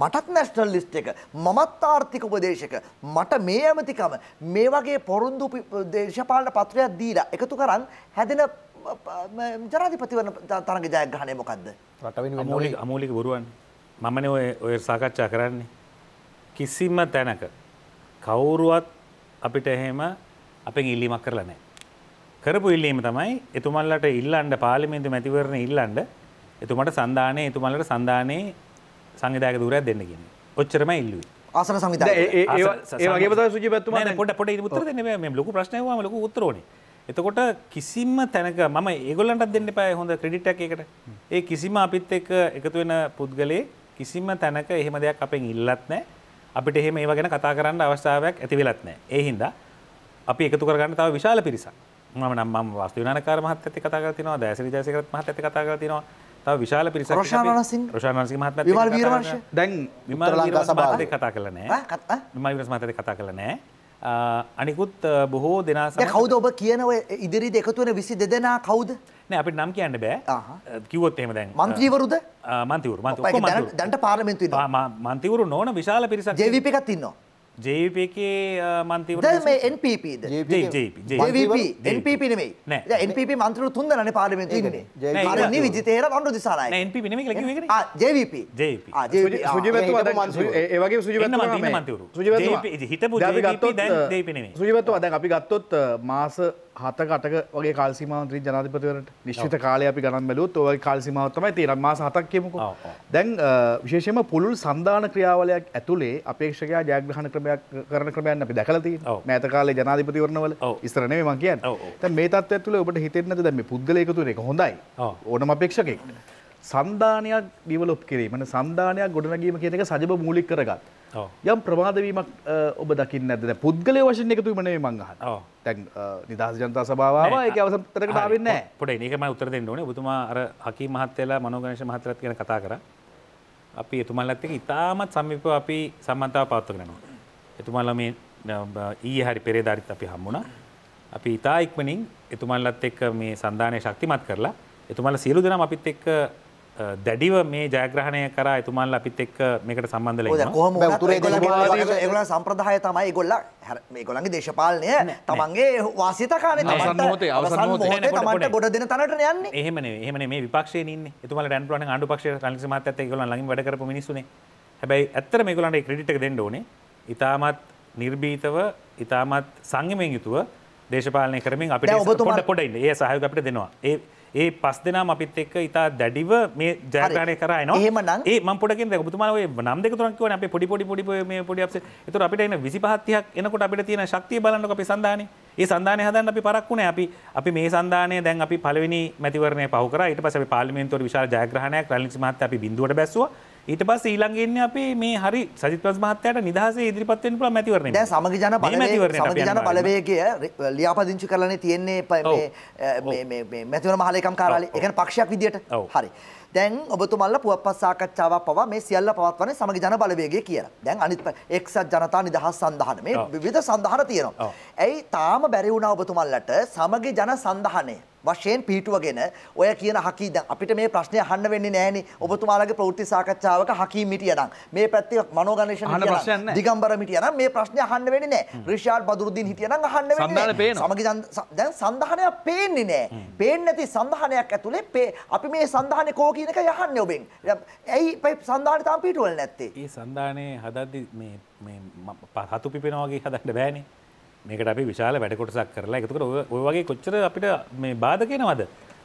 මටත් නැෂනල් ලිස්ට් එක මමත් ආර්ථික උපදේශක මට මේ ඇමතිකම මේ වගේ පොරොන්දු දේශපාලන පත්‍රයක් දීලා එකතු කරන් හැදෙන ජනාධිපතිවන තරග ජයග්‍රහණය මොකක්ද රටවෙන අමූලික බොරුවන් මමන ඔය ඔය සාකච්ඡා කරන්නේ කිසිම තැනක කවුරුවත් අපිට එහෙම අපෙන් ඉල්ලීමක් කරලා නෑ කරපු ඉල්ලීම තමයි එතුමල්ලට ඉල්ලන්ඩ පාලිමේන්තු මැතිවරණ ඉල්ලන්ඩ එතුමට සන්ධානය එතුමල්ලට සන්ධානය සංවිධයක දුරයක් දෙන්න ගන්න ඔච්චරම ඉල්ලුවේ ආසන සංවිධ ඒ වගේ සුජි පත්තුම පොට පොට ුත්තර ලොක ප්‍රශ්නය ලොක උත්තරෝනේ එතකොට කිසිම තැනක මම ඒගොල්ලන්ට දෙන්න පෑ හොඳ ක්‍රඩිට් එකට ඒ කිසිම අපිත් එක් එකතු වෙන පුද්ගලේ කිසිම තැනක එහෙම දෙයක් අපෙන් ඉල්ලත් නෑ අපිට එහෙම ඒව ගැන කතා කරන්න අවස්ථාවයක් ඇති වෙලත් නෑ ඒ හින්දා අපි එකතු කරගන්න තව විශාල පිරිසක් මම නම් මම වාස්තු විනානකාර මහත් ඇති කතා කරලා තිනවා දෑසිරි ජයසේකරත් මහත් ඇති කතා කරලා තිනවා තව විශාල පිරිසක් රොෂාන් වනසිංහ රොෂාන් වනසිංහ මහත්මයා විමල් වීරවංශ දැන් විමල් වීරවංශ මහත්මයා කතා කළා නෑ මම විමල් වීරවංශ මහත්මයා කතා කළා නෑ අනිකුත් බොහෝ දෙනස කවද ඔබ කියනව ඉදිරි දෙකතුවන විසි දෙදෙනා කවුද නෑ අපිට නම් කියන්න බෑ කිවොත් එහෙම දැන් මන්ත්‍රීවරුද මන්තිවරු මන්ත දැන්ට පාර්මෙන්තු මන්තිවරු නොන විශාල පිරිසක් ජවිපිකත් ඉන්නවා ජවිපකේ මන්තිව එපිනෙමයි එප මන්තර තුන්දන පාර්මෙන් න විජතේර අන්ු දිසාන ජවිප ඒවගේ සුජ හිත සුජවත්ව අද අපි ගත්තොත් මාස හත කටක වගේ කාල්සිමාන්ත්‍රී ජනාධිපතිවරට නිශ්ිත කාලය අපි ගණන් බැලුත් ඔය කාල්සිමාවත්තමයි තේ මාස හතක් කියෙමකු දැන් විශේෂම පුළුල් සන්ධාන ක්‍රියාවලයක් ඇතුළේ අපේක්ෂකයා ජයග්‍රහණ ක්‍රමයක් කරන කරමයන් අපි දැකලති නෑත කාලේ ජනාධිපතිවරණවල ස්තරනය මං කියන් මේ තත් ඇතුළ ඔබට හිතෙන්නද දැම පුද්ගලයකතු එක හොඳයි ඕනම අපේක්ෂකෙක්. සන්ධානයක් ඩිවලොප් කිරීමට සන්ධානයක් ගොඩනැගීම කියන එක සජබ මූලික් කරගත් යම් ප්‍රමාදවීමක් ඔබ දකින්න ඇද පුද්ගලය වශයෙන් එකතු මනේ මංගහ තැන් නිදහස ජනතා සභාව එක අවසතරකට වෙන්න පොට ඒකම උත්තර දෙන්න ඕන බතුමා අර හකි මහත්තලා මනෝගනශ මහතරත් ගැන කතා කර අපි එතුමල්ලත් එක ඉතාමත් සමීප අපි සම්බන්ධාව පවත්ව කරනවා එතුමල්ල මේ ඊය හරි පෙරේදාරිත් අපි හම්මුණ අපි ඉතා ඉක්මනින් එතුමල්ලත් එක්ක මේ සන්ධානය ශක්තිමත් කරලා එතුමල්ල සියලු දෙනම් අපිත් එක්ක දැඩිව මේ ජයග්‍රහණය කර එතුමාල් අපිත් එක් මේකට සම්බන්ධල කොහම ගල සම්ප්‍රදාය තමයි ගොල්ල ගොලන්ගේ දේශපාලනය තමන්ගේ වාසිතකාන තමට ගොඩ දෙන තනට යන්න එහම එහම මේ විපක්ෂය න්න තුම ැන්පන අඩු පක්ෂ ලනිසමත් ඇත ගොල ලඟින් වැඩකර මිනිසුන හැබැයි ඇත්තර මේ ගොලන්ට ක්‍රඩිට දෙන්න ඕනේ ඉතාමත් නිර්බීතව ඉතාමත් සංගමෙන් යුතුව දේශපාලනය කරමින් අපිට ඔබ පොඩ පොඩ ඒ සහයක අපට දෙනවා ඒ ඒ පස් දෙනාම අපිත් එක්ක ඉතා දැඩිව මේ ජයග්‍රහණය කරා එනවා. එහෙමනම් ඒ මම පොඩකින් දැන් ඔබතුමාලා ඔය නම් දෙක තුනක් කියවනේ අපේ පොඩි පොඩි පොඩි මේ පොඩි අප්සෙට්. ඒතර අපිට එන 25 30ක් එනකොට අපිට තියෙන ශක්තිය බලන්නකො අපේ සන්දානේ. ඒ සන්ධානය හදන්න අපි පරක් වුණේ අපි අපි මේ සන්ධානය දැන් අපි පළවෙනි මැතිවරණය පහු කරා ඊට පස්සේ අපි පාර්ලිමේන්තුවට විශාල ජයග්‍රහණයක් රනිල් සිංහ මහත්තයා අපි බිඳුවට බැස්සුවා ඊට පස්සේ ඊළඟ එන්නේ අපි මේ හරි සජිත් ප්‍රස් මහත්තයාට නිදහසේ ඉදිරිපත් වෙන්න පුළුවන් මැතිවරණය. දැන් සමගි ජන බලවේගය සමගි ජන බලවේගය ලියාපදිංචි කරලානේ තියෙන්නේ මේ මේ මේ මැතිවරණ මහලේකම් කාර්යාලේ. ඒ කියන්නේ පක්ෂයක් විදියට. හරි. දැන් ඔබතුමල්ලා පුවත්පත් සාකච්ඡාවක් පවා මේ සියල්ල පවත්වන සමගි ජන බලවේගය කියලා. දැන් අනිත් එක්සත් ජනතා නිදහස් සඳහන මේ විවිධ සඳහන තියෙනවා. ඇයි තාම බැරි වුණා ඔබතුමල්ලට සමගි ජන සඳහනේ වශයෙන් පිටුවගෙන ඔය කියන හකී දැන් අපිට මේ ප්‍රශ්නේ අහන්න වෙන්නේ නැහෙනේ ඔබතුමාලගේ ප්‍රවෘත්ති සාකච්ඡාවක හකීම් හිටියනම් මේ පැත්තේ මනෝගණේෂන් හිටියනම් දිගම්බරම් හිටියනම් මේ ප්‍රශ්නේ අහන්න වෙන්නේ නැහැ රිෂාඩ් බදුරුද්දීන් හිටියනම් අහන්න වෙන්නේ නැහැ සමගි දැන් සන්දහනයක් පේන්නේ නැහැ පේන්නේ නැති සන්දහනයක් ඇතුලේ අපි මේ සන්දහනේ කෝ කියන එක යහන්නේ ඔබෙන් ඇයි සන්දහනේ තාම පිටුවල නැත්තේ ඒ සන්දහනේ හදද්දි මේ මේ හතු පිපෙනවා වගේ හදන්න බෑනේ මේකට අපි විශාල වැඩකොටසක් කරලා එකතුකට ඔය වගේ කොච්චර අපිට මේ බාධකෙනවද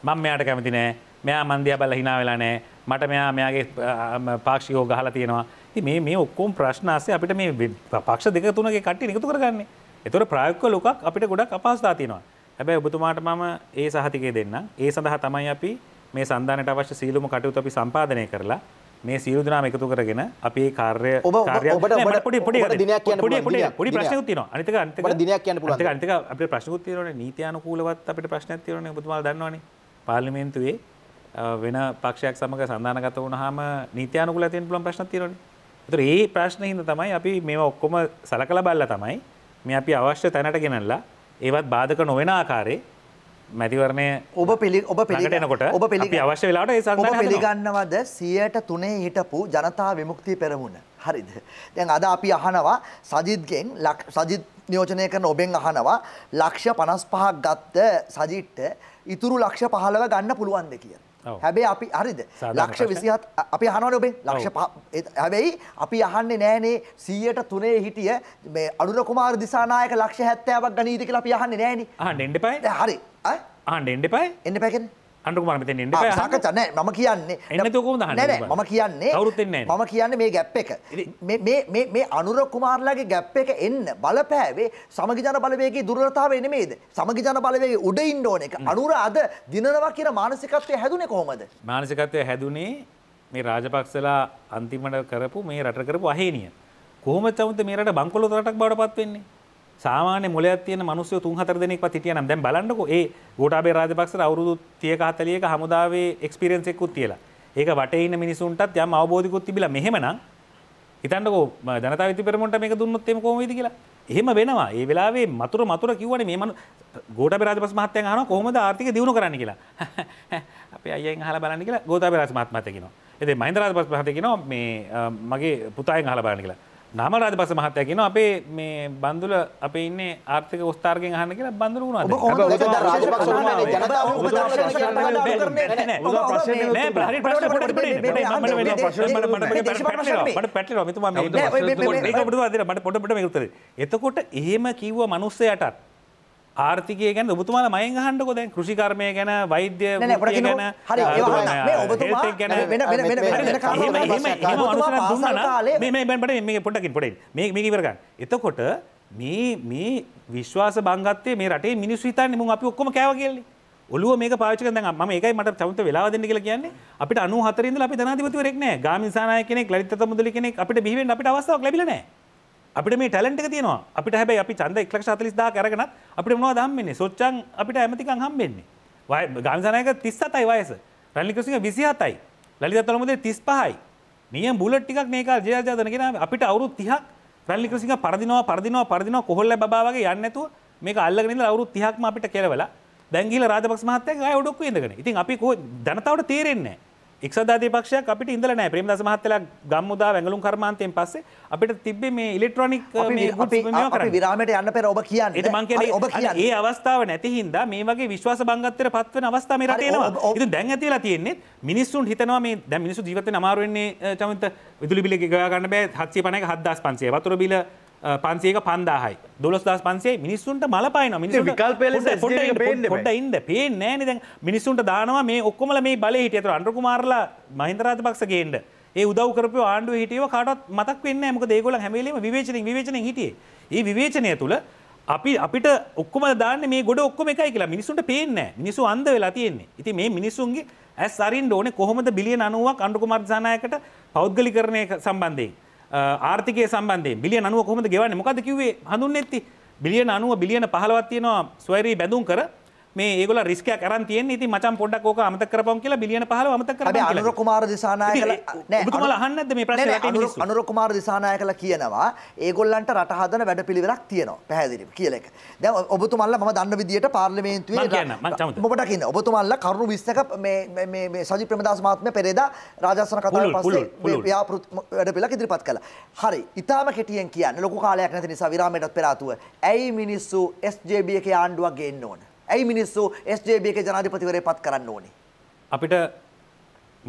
මම මෙයාට කැමති නෑ මෙයා මන්දියා බල හිනා වෙලා නෑ මට මෙයා මෙයාගේ පාක්ෂිකෝ ගහලා තියෙනවා ඉතින් මේ මේ ඔක්කොම ප්‍රශ්න ආසේ අපිට මේ පක්ෂ දෙක තුනකේ කට්ටිය එකතු කරගන්නේ ඒතර ප්‍රායෝගික ලොකක් අපිට ගොඩක් අපහසුතා තියෙනවා හැබැයි ඔබතුමාට මම ඒ සහතිකය දෙන්න ඒ සඳහා තමයි අපි මේ සඳහනට අවශ්‍ය සීලුම කටයුතු අපි සම්පාදනය කරලා මේ සියලු දෙනාම එකතු කරගෙන අපේ කාර්ය කාර්ය ඔබට පොඩි පොඩි දිනයක් කියන්න පුළුවන් පොඩි පොඩි ප්‍රශ්නයක් තියෙනවා අනිතක අනිතක දිනයක් කියන්න පුළුවන් අනිතක අනිතක අපිට ප්‍රශ්නකුත් තියෙනවානේ නීත්‍යානුකූලවත් අපිට ප්‍රශ්නයක් තියෙනවානේ ඔබතුමාලා දන්නවනේ පාර්ලිමේන්තුවේ වෙන පක්ෂයක් සමග සන්දානගත වුණාම නීත්‍යානුකූලව තියෙන පුළුවන් ප්‍රශ්නක් තියෙනවානේ ඒතර ඒ ප්‍රශ්න හින්දා තමයි අපි මේවා ඔක්කොම සලකලා බලලා තමයි මේ අපි අවශ්‍ය තැනට ගෙනල්ලා ඒවත් බාධක නොවන ආකාරයේ මැතිවරණය ඔබ පිළි ඔබ පිළිගෙනකොට ඔබ පිළි අවශ්‍ය වෙලාට ඒ ඔබ පිළිගන්නවද සියයට තුනේ හිටපු ජනතා විමුක්ති පෙරමුණ හරිද. දැන් අද අපි අහනවා සජිත්ගෙන් සජිත් නියෝජනය කරන ඔබෙන් අහනවා ලක්ෂ පනස් පහක් ගත්ත සජිට්ට ඉතුරු ලක්ෂ පහලව ගන්න පුළුවන්ද කිය. හැබේ අපි හරිද ලක්ෂ විසිහත් අපි අහනවන ඔබේ ලක්ෂ හැබැයි අපි අහන්නේ නෑනේ සීයට තුනේ හිටිය අඩුර කුමාර දිසානායක ලක්ෂ හැත්තෑවක් ගනීති කියලා අපි අහන්නේ නෑනේ නෙඩ පයි හරි ආණ්ඩ එන්ඩ පයි එන්න පැකෙන් අඩු මත ට සාකචන ම කියන්නේ මම කියන්නේ අවරුත්න්නේ මම කියන්න මේ ගැප් එක මේ අනුර කුමාරලාගේ ගැප් එක එන්න බලපෑවේ සමගිජන බලවේගේ දුරතාව එනමේද සමගිජන බලවේ උඩ ඉන්ඩෝන එක අනුර අද දිනනවා කියන මානසිකත්වය හැදුන කොහොමද මානසිකත්වය හැදුනේ මේ රාජපක්සලා අන්තිමට කරපු මේ රට කරපු අහේනිය කොහොම චවත මේරට බංකොලො රටක් බඩ පත්වෙන්නේ සාමාන්‍ය මොලයක් තියෙන මිනිස්සු 3-4 දෙනෙක්වත් හිටියනම් දැන් බලන්නකෝ ඒ ගෝඨාභය රාජපක්ෂ අවුරුදු 30 40ක හමුදාවේ එක්ස්පීරියන්ස් එකකුත් තියලා. ඒක වටේ ඉන්න මිනිසුන්ටත් යම් අවබෝධිකුත් තිබිලා මෙහෙමනම් හිතන්නකෝ ජනතා විද්‍ය පෙරමුණට මේක දුන්නොත් එimhe කොහොම වෙයිද කියලා. එහෙම වෙනවා. ඒ වෙලාවේ මතුරු මතුරු කිව්වනේ මේ මනු ගෝඨාභය රාජපක්ෂ මහත්තයන් අහනවා කොහොමද ආර්ථික දියුණු කරන්න කියලා. [LAUGHS] අපේ අයියෙන් අහලා බලන්න කියලා ගෝඨාභය රාජපක්ෂ මහත්මයා කියනවා. ඉතින් මහින්ද රාජපක්ෂ මහත්තයා කියනවා මේ මගේ පුතායන් අහලා බලන්න කියලා. නාමරාජපස මහත්තයා කියනවා අපේ මේ බන්දුල අපේ ඉන්නේ ආර්ථික උස්ථාර්ගෙන් අහන්න කියලා බන්දුල වුණාද මට පොඩ පොඩ මේ උත්තරේ එතකොට එහෙම කිව්ව මිනිස්සයාටත් ආර්ථිකය ගැන ඔබතුමාල මයින් හන්ඩකො දැන් කෘෂිකර්මය ගැන වෛද්‍ය ගැන පොටකින් පොට මේ මේකිවරගන්න එතකොට මේ මේ විශ්වාස බංගත්තේ මේ රටේ මිනිස් විතන් මුම් අපි ඔක්කොම කෑව කියල්ලි ඔලුව මේ පාචක ද ම එකයි මට තවත වෙලා දෙන්න කියල කියන්නේ අපිට අනු හතරින්ද අපි ධනාධපතිවරෙක්න ගාමිසානය කෙනෙක් ලරිත මුදලි කෙනෙක් අපිට බිවෙන් අපිට අවස්ථාවක් ලැබිලනෑ අපිට මේ ටැලන්ට් එක තියෙනවා අපිට හැබැයි අපි ඡන්ද 140000 කරගෙන අපිට මොනවද හම්බෙන්නේ සොච්චන් අපිට ඇමතිකම් හම්බෙන්නේ වය ගාමිසනායක 37යි වයස රනිල් ක්‍රිස්තුගේ 27යි ලලිත තොලමුදේ 35යි නියම් බුලට් ටිකක් මේ කාලේ ජයජාතන කියන අපිට අවුරුදු 30ක් රනිල් ක්‍රිස්තුගේ පරදිනවා පරදිනවා පරදිනවා කොහොල්ල බබා වගේ යන්නේ නැතුව මේක අල්ලගෙන ඉඳලා අවුරුදු 30ක්ම අපිට කෙරවලා දැන් ගිහිල්ලා රාජපක්ෂ මහත්තයාගේ ආය ඔඩොක්කු ඉඳගෙන ඉතින් අපි කොහොමද ජනතාවට තේරෙන්නේ නැහැ එක්සධාධීපක්ෂයක් අපිට ඉඳල නෑ ප්‍රේම දස මහත්තලා ගම්මුදා වැඟලුම් කර්මාන්තයෙන් පස්සේ අපිට තිබ්බේ මේ ඉලෙක්ට්‍රොනික් විරාමට යන්න පෙර ඔබ කියන්න මංගේ ඔබ කිය ඒ අවස්ථාව නැතිහින්ද මේ වගේ විශ්වාස බංගත්තර පත්වන අවස්ථාව රටේනවා ඉතින් දැන් ඇතිලා තියෙන්නේ මිනිස්සුන් හිතනවා මේ දැන් මිනිස්සු ජීවිතේ අමාරු වෙන්නේ චමිත විදුලි බිල ගා ගන්න බෑ 750ක 7500 වතුර බිල පන්සේක පන්දාහයි දොලස්දස් පන්සේ මිනිස්සුන්ට මල පයන මිනිසු විකල්ප පොට ඉන්න පේ නෑන දැන් මිනිස්සුන්ට දානවා මේ ඔක්කොමල මේ බල හිටියතර අන්ඩකුමාරලා මහින්තරාත පක්ෂගේන්ට ඒ උදවකරප ආණ්ඩුව හිටියව කාටත් මතක් වෙන්න මක දේගොල හැමලීම විවේචන විවේචන හිටිය ඒ විවේචනය තුළ අපි අපිට ඔක්කම දාන්න මේ ගොඩ ඔක්කොම එකයි කියලා මිනිසුන්ට පේන්න මිනිසු අන්ද වෙලා තියෙන්නේ ඉති මේ මිනිසුන්ගේ ඇස් අරින් ඕන කොහොමද බිලියන අනුවක් අන්ඩුකුමර්ධානයකට පෞද්ගලි කරණය සම්බන්ධයෙන්. ආර්ථිකය සම්බන්ධය බිලිය අනුව කොමද ගෙවන්න මොකද කිවේ හඳුන් ඇති බිලියන අනුව බිලියන පහලවත්තියනවා ස්වරී බැඳුම් කර මේ ඒගොල රිස්කයක් අරන් තියෙන්නේ ඉතින් මචං පොඩ්ඩක් ඕක අමතක කරපම් කියලා බිලියන 15 අමතක කරපම් කියලා. අනුර කුමාර දිසානායකලා නෑ ඔබතුමාලා අහන්නේ නැද්ද මේ ප්‍රශ්නේ වැටෙන්නේ? අනුර කුමාර දිසානායකලා කියනවා ඒගොල්ලන්ට රට හදන වැඩපිළිවෙලක් තියෙනවා. පැහැදිලි කියලා එක. දැන් ඔබතුමාලා මම දන්න විදියට පාර්ලිමේන්තුවේ මම පොඩක් ඉන්න. ඔබතුමාලා කරුණු 20ක මේ මේ මේ සජිත් ප්‍රේමදාස මහත්මයා පෙරේදා රාජාසන කතාවෙන් පස්සේ මේ ව්‍යාපෘත් වැඩපිළිවෙලක් ඉදිරිපත් කළා. හරි. ඊටාම කෙටියෙන් කියන්නේ ලොකු කාලයක් නැති නිසා විරාමයටත් පෙර ආතුව ඇයි මිනිස්සු SJB එකේ ආණ්ඩුවක් ගේන්න ඕන? ඇයි මිනිස්සු SJB එකේ ජනාධිපතිවරේ පත් කරන්න ඕනේ? අපිට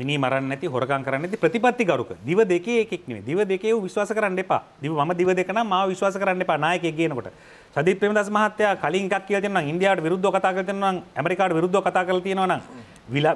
මිනි මරන්න නැති හොරකම් කරන්න නැති ප්‍රතිපත්ති ගරුක දිව දෙකේ එකෙක් නෙවෙයි දිව දෙකේ උ විශ්වාස කරන්න එපා දිව මම දිව දෙක නම් මාව විශ්වාස කරන්න එපා නායකයෙක් ගේනකොට සජිත් ප්‍රේමදාස මහත්තයා කලින් එකක් කියලා තියෙනවා නම් ඉන්දියාවට විරුද්ධව කතා කරලා තියෙනවා නම් ඇමරිකාවට විරුද්ධව කතා කරලා තියෙනවා නම්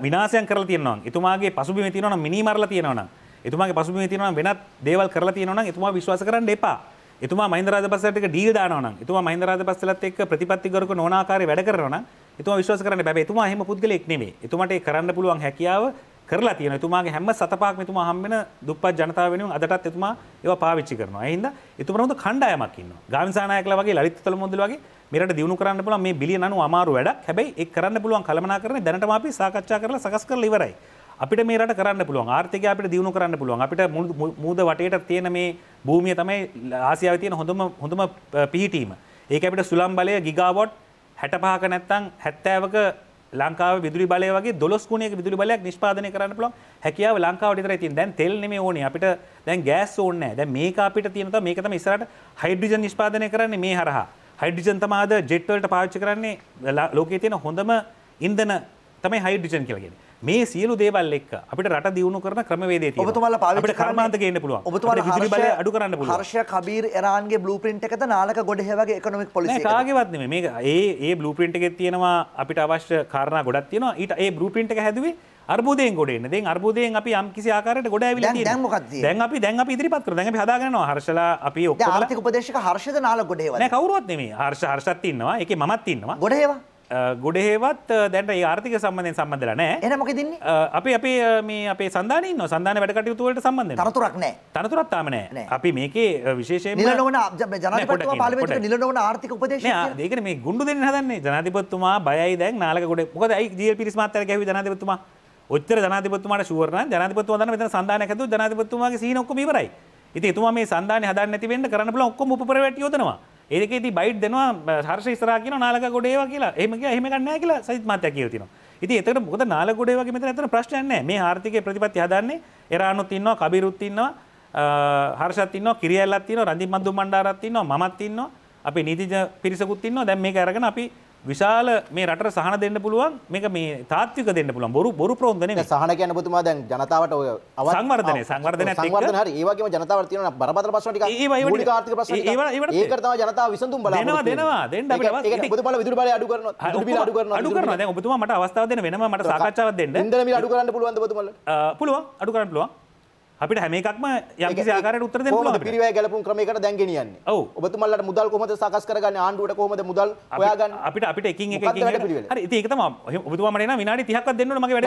විනාශයන් කරලා තියෙනවා නම් එතුමාගේ පසුබිමේ තියෙනවා නම් මිනි මරලා තියෙනවා නම් එතුමාගේ පසුබිමේ තියෙනවා නම් වෙනත් දේවල් කරලා තියෙනවා නම් එතුමා විශ්වාස කරන්න එපා එතුමා මහින්දරාජ පස්සලට එක ඩීල් දානවා නම් එතුමා මහින්දරාජ පස්සලත් එක්ක ප්‍රතිපත්තිගරුක නොනාකාරී වැඩ කරනවා නම් එතුමා විශ්වාස කරන්න බෑ. එතුමා එහෙම පුද්ගලෙක් නෙමෙයි. එතුමාට ඒ කරන්න පුළුවන් හැකියාව කරලා තියෙනවා. එතුමාගේ හැම සතපාක්ම එතුමා හම්බෙන දුප්පත් ජනතාව වෙනුවෙන් අදටත් එතුමා ඒවා පාවිච්චි කරනවා. ඒ හින්දා එතුමා හොඳ කණ්ඩායමක් ඉන්නවා. ගාමිසානායකලා වගේ ලලිත් තලමුදල් වගේ මෙරට දිනු කරන්න පුළුවන් මේ බිලියන 90 අමාරු වැඩක්. හැබැයි ඒක කරන්න පුළුවන් කළමනාකරණය දැනටම අපි සාකච්ඡා කරලා සකස් කරලා ඉවරයි. අපිට මේ රට කරන්න පුළුවන් ආර්ථිකය අපිට දියුණු කරන්න පුළුවන් අපිට මූද වටේට තියෙන මේ භූමිය තමයි ආසියාවේ තියෙන හොඳම හොඳම පිහිටීම. ඒක අපිට සුළම් බලය ගිගාවොට් 65ක නැත්නම් 70ක ලංකාවේ විදුලි බලය වගේ 12 ගුණයක විදුලි බලයක් නිෂ්පාදනය කරන්න පුළුවන් හැකියාව ලංකාවට විතරයි තියෙන. දැන් තෙල් නෙමෙයි ඕනේ. අපිට දැන් ගෑස් ඕනේ නැහැ. දැන් මේක අපිට තියෙන තමයි මේක තමයි ඉස්සරහට හයිඩ්‍රජන් නිෂ්පාදනය කරන්නේ මේ හරහා. හයිඩ්‍රජන් තමයි අද ජෙට් වලට පාවිච්චි කරන්නේ ලෝකයේ තියෙන හොඳම ඉන්ධන තමයි හයිඩ්‍රජන් කියලා කියන්නේ. මේ සියලු දේවල් එක්ක අපිට රට දියුණු කරන ක්‍රමවේදය තියෙනවා. ඔබතුමාලා පාවිච්චි කරන කර්මාන්ත ගේන්න පුළුවන්. ඔබතුමාලා විදුලි බලය අඩු කරන්න පුළුවන්. හර්ෂ කබීර් එරාන්ගේ බ්ලූප්‍රින්ට් එකද නාලක ගොඩේ වගේ එකොනොමික් පොලිසි එකද? නෑ කාගේවත් නෙමෙයි. මේක ඒ ඒ බ්ලූප්‍රින්ට් එකේ තියෙනවා අපිට අවශ්‍ය කාරණා ගොඩක් තියෙනවා. ඊට ඒ බ්ලූප්‍රින්ට් එක හැදුවේ අර්බුදයෙන් ගොඩ එන්න. දැන් අර්බුදයෙන් අපි යම් කිසි ආකාරයකට ගොඩ ඇවිල්ලා තියෙනවා. දැන් මොකක්ද තියෙන්නේ? දැන් අපි දැන් අපි ඉදිරිපත් කරනවා. දැන් අපි හදාගන්නවා. හර්ෂලා අපි ඔක්කොම ආර්ථික උපදේශක හර්ෂද නාලක ගොඩේවල. නෑ කවුරුවත් නෙමෙයි. හර්ෂ හර්ෂත් ඉන්නවා. ඒකේ මමත් ඉන්නවා. ගොඩේවා. ගොඩහේවත් දැන්ට ආර්ථික සම්බන්ධය සම්බඳල නෑ එන මොකදන්න අපි අපේ මේ අපේ සන්ධාන න සඳධන වැඩකටයුතුවලට සම්බන්ධ තරතුරක් නෑ තනතුරත් තාමනෑ අපි මේකේ විශේෂය නිලනවන ආර්ථික උපදේශ දෙකන මේ ගුඩු දෙන්න හදන්නේ ජනතිපත්තුමා බයයි දැන් නාලක ගොඩ මොකද යි ජිය පිරිස්මත්තර ගැව ජනතිපත්තුමා ඔච්චර ජනතිපත්තුමාට ශුවරණ ජනතිපත්තුව දන්න මෙතන සඳධානකතු ජනතිපත්තුමාගේ සීනොක්ක බිවරයි ඉති තුමා මේ සඳධාන හදන්න ඇතිවෙන්න කරන්න බල ඔක්කොම උපරවැට යෝදනවා ඒකෙති බයිට් දෙනවා හර්ෂ ස්රා කියන නාලක ගොඩේවා කියලා එහම කිය එහෙම ගන්න කියලා සහිත් මතයක් කියතින ඉති එතට මොද නාල ගොඩේවගේ මෙත ඇතන ප්‍රශ්නයන්නේ මේ ආර්ථික ප්‍රතිපත්ති හදන්නේ එරානුත් ඉන්නවා කබිරුත් ඉන්නවා හර්ෂත් ඉන්නවා කිරියල්ලත් ඉන්නවා රන්දි මන්දු මණ්ඩාරත් ඉන්නවා මමත් ඉන්නවා අපි නීතිජ පිරිසකුත් ඉන්නවා දැන් මේක අරගෙන අපි විශාල මේ රට සහන දෙන්න පුළුවන් මේක මේ තාත්වික දෙන්න පුළුවන් බොරු බොරු ප්‍රෝන්දන සහන කියන පුතුමා දැන් ජනතාවට ඔය සංවර්ධනය සංවර්ධනය සංවර්ධන හරි ඒ වගේම ජනතාවට තියෙන බරපතල ප්‍රශ්න ටික මූලික ආර්ථික ප්‍රශ්න ටික ඒකට තමයි ජනතාව විසඳුම් බලන්න දෙනවා දෙනවා දෙන්න අපිට අවස්ථාවක් ඒක ඔබතුමාලා විදුලි බලය අඩු කරනවා විදුලි බිල අඩු කරනවා අඩු කරනවා දැන් ඔබතුමා මට අවස්ථාවක් දෙන්න වෙනම මට සාකච්ඡාවක් දෙන්න ඉන්ධන මිල අඩු කරන්න පුළුවන්ද ඔබතුමාලා පුළුවන් අඩු කරන්න පුළුවන් අපිට හැමක්ම යකාරට උත්තර පිරිවය ගැලපුම් ක්‍රමයකට දැන්ගෙනියන්නේ ඔව ඔබතුමල්ලට මුදල් කොමද සකස් කරගන්න ආණ්ඩුවට කොමද මුදල් ඔයාගන්න අපිට අපිට එකින් එක ඒකතම ඔබතුමට විනාඩි තිහක් දෙන්න මගේ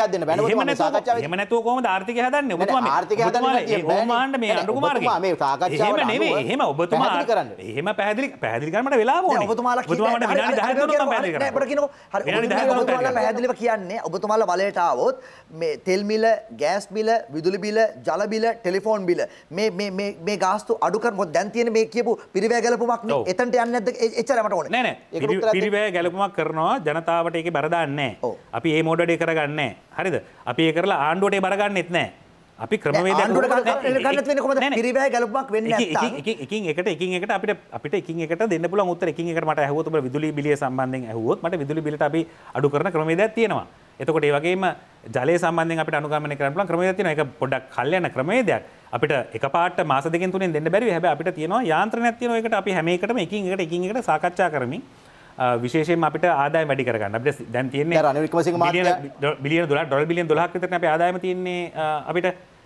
වැඩ හම නැතුව කොම ආර්ථික හදන්න ආර්ථික හදන්න මේ අඩුකුමාර මේ සාකච්ඡාව නෙවේ එහෙම ඔබතුමා කරන්න එහෙම පැහදිලි පැහදිලි කරමට වෙලා ඔබතුමාලා පැහදිලි කියන්නේ ඔබතුමාලා බලයට ආවොත් මේ තෙල් මිල ගෑස් මිල විදුලි බිල ජල බිල, ටෙලිෆෝන් බිල මේ මේ මේ මේ ගාස්තු අඩු කරමුත් දැන් තියෙන මේ කියපු පිරිවැය ගැලපුමක් නේ. එතනට යන්නේ නැද්ද? එච්චරයි මට ඕනේ. නෑ නෑ. පිරිවැය ගැලපුමක් කරනවා ජනතාවට ඒකේ බර දාන්නේ නැහැ. අපි මේ මොඩඩේ කරගන්නේ හරිද? අපි ඒ කරලා ආණ්ඩුවට බර ගන්නෙත් නැහැ. අපි ක්‍රමවේදයක් ගන්නත් වෙන්නේ කොහොමද? පිරිවැය ගැලපුමක් වෙන්නේ නැත්තම්. එකින් එකට එකින් එකට අපිට අපිට එකින් එකට දෙන්න පුළුවන් උත්තර එකින් එකට මට ඇහුවොත් ඔබ විදුලි බිලිය සම්බන්ධයෙන් ඇහුවොත් මට විදුලි බිලට අපි අඩු කරන ක්‍රමවේදයක් තියෙනවා. එතකොට ඒ වගේම ජලය සම්බන්ධයෙන් අපිට අනුගමනය කරන්න පුළුවන් ක්‍රමයක් තියෙනවා. ඒක පොඩ්ඩක් කල් යන ක්‍රමවේදයක්. අපිට එකපාරට මාස දෙකෙන් තුනෙන් දෙන්න බැරිව හැබැයි අපිට තියෙනවා යාන්ත්‍රණයක් තියෙනවා. ඒකට අපි හැම එකටම එකින් එකට එකින් එකට සාකච්ඡා කරමින් විශේෂයෙන් අපිට ආදායම් වැඩි කරගන්න. අපිට දැන් තියෙන්නේ අර අනිල් වික්‍රමසිංහ මහත්මයා බිලියන 12 ඩොලර් බිලියන 12ක් විතර අපේ ආදායම තියෙන්නේ අපිට.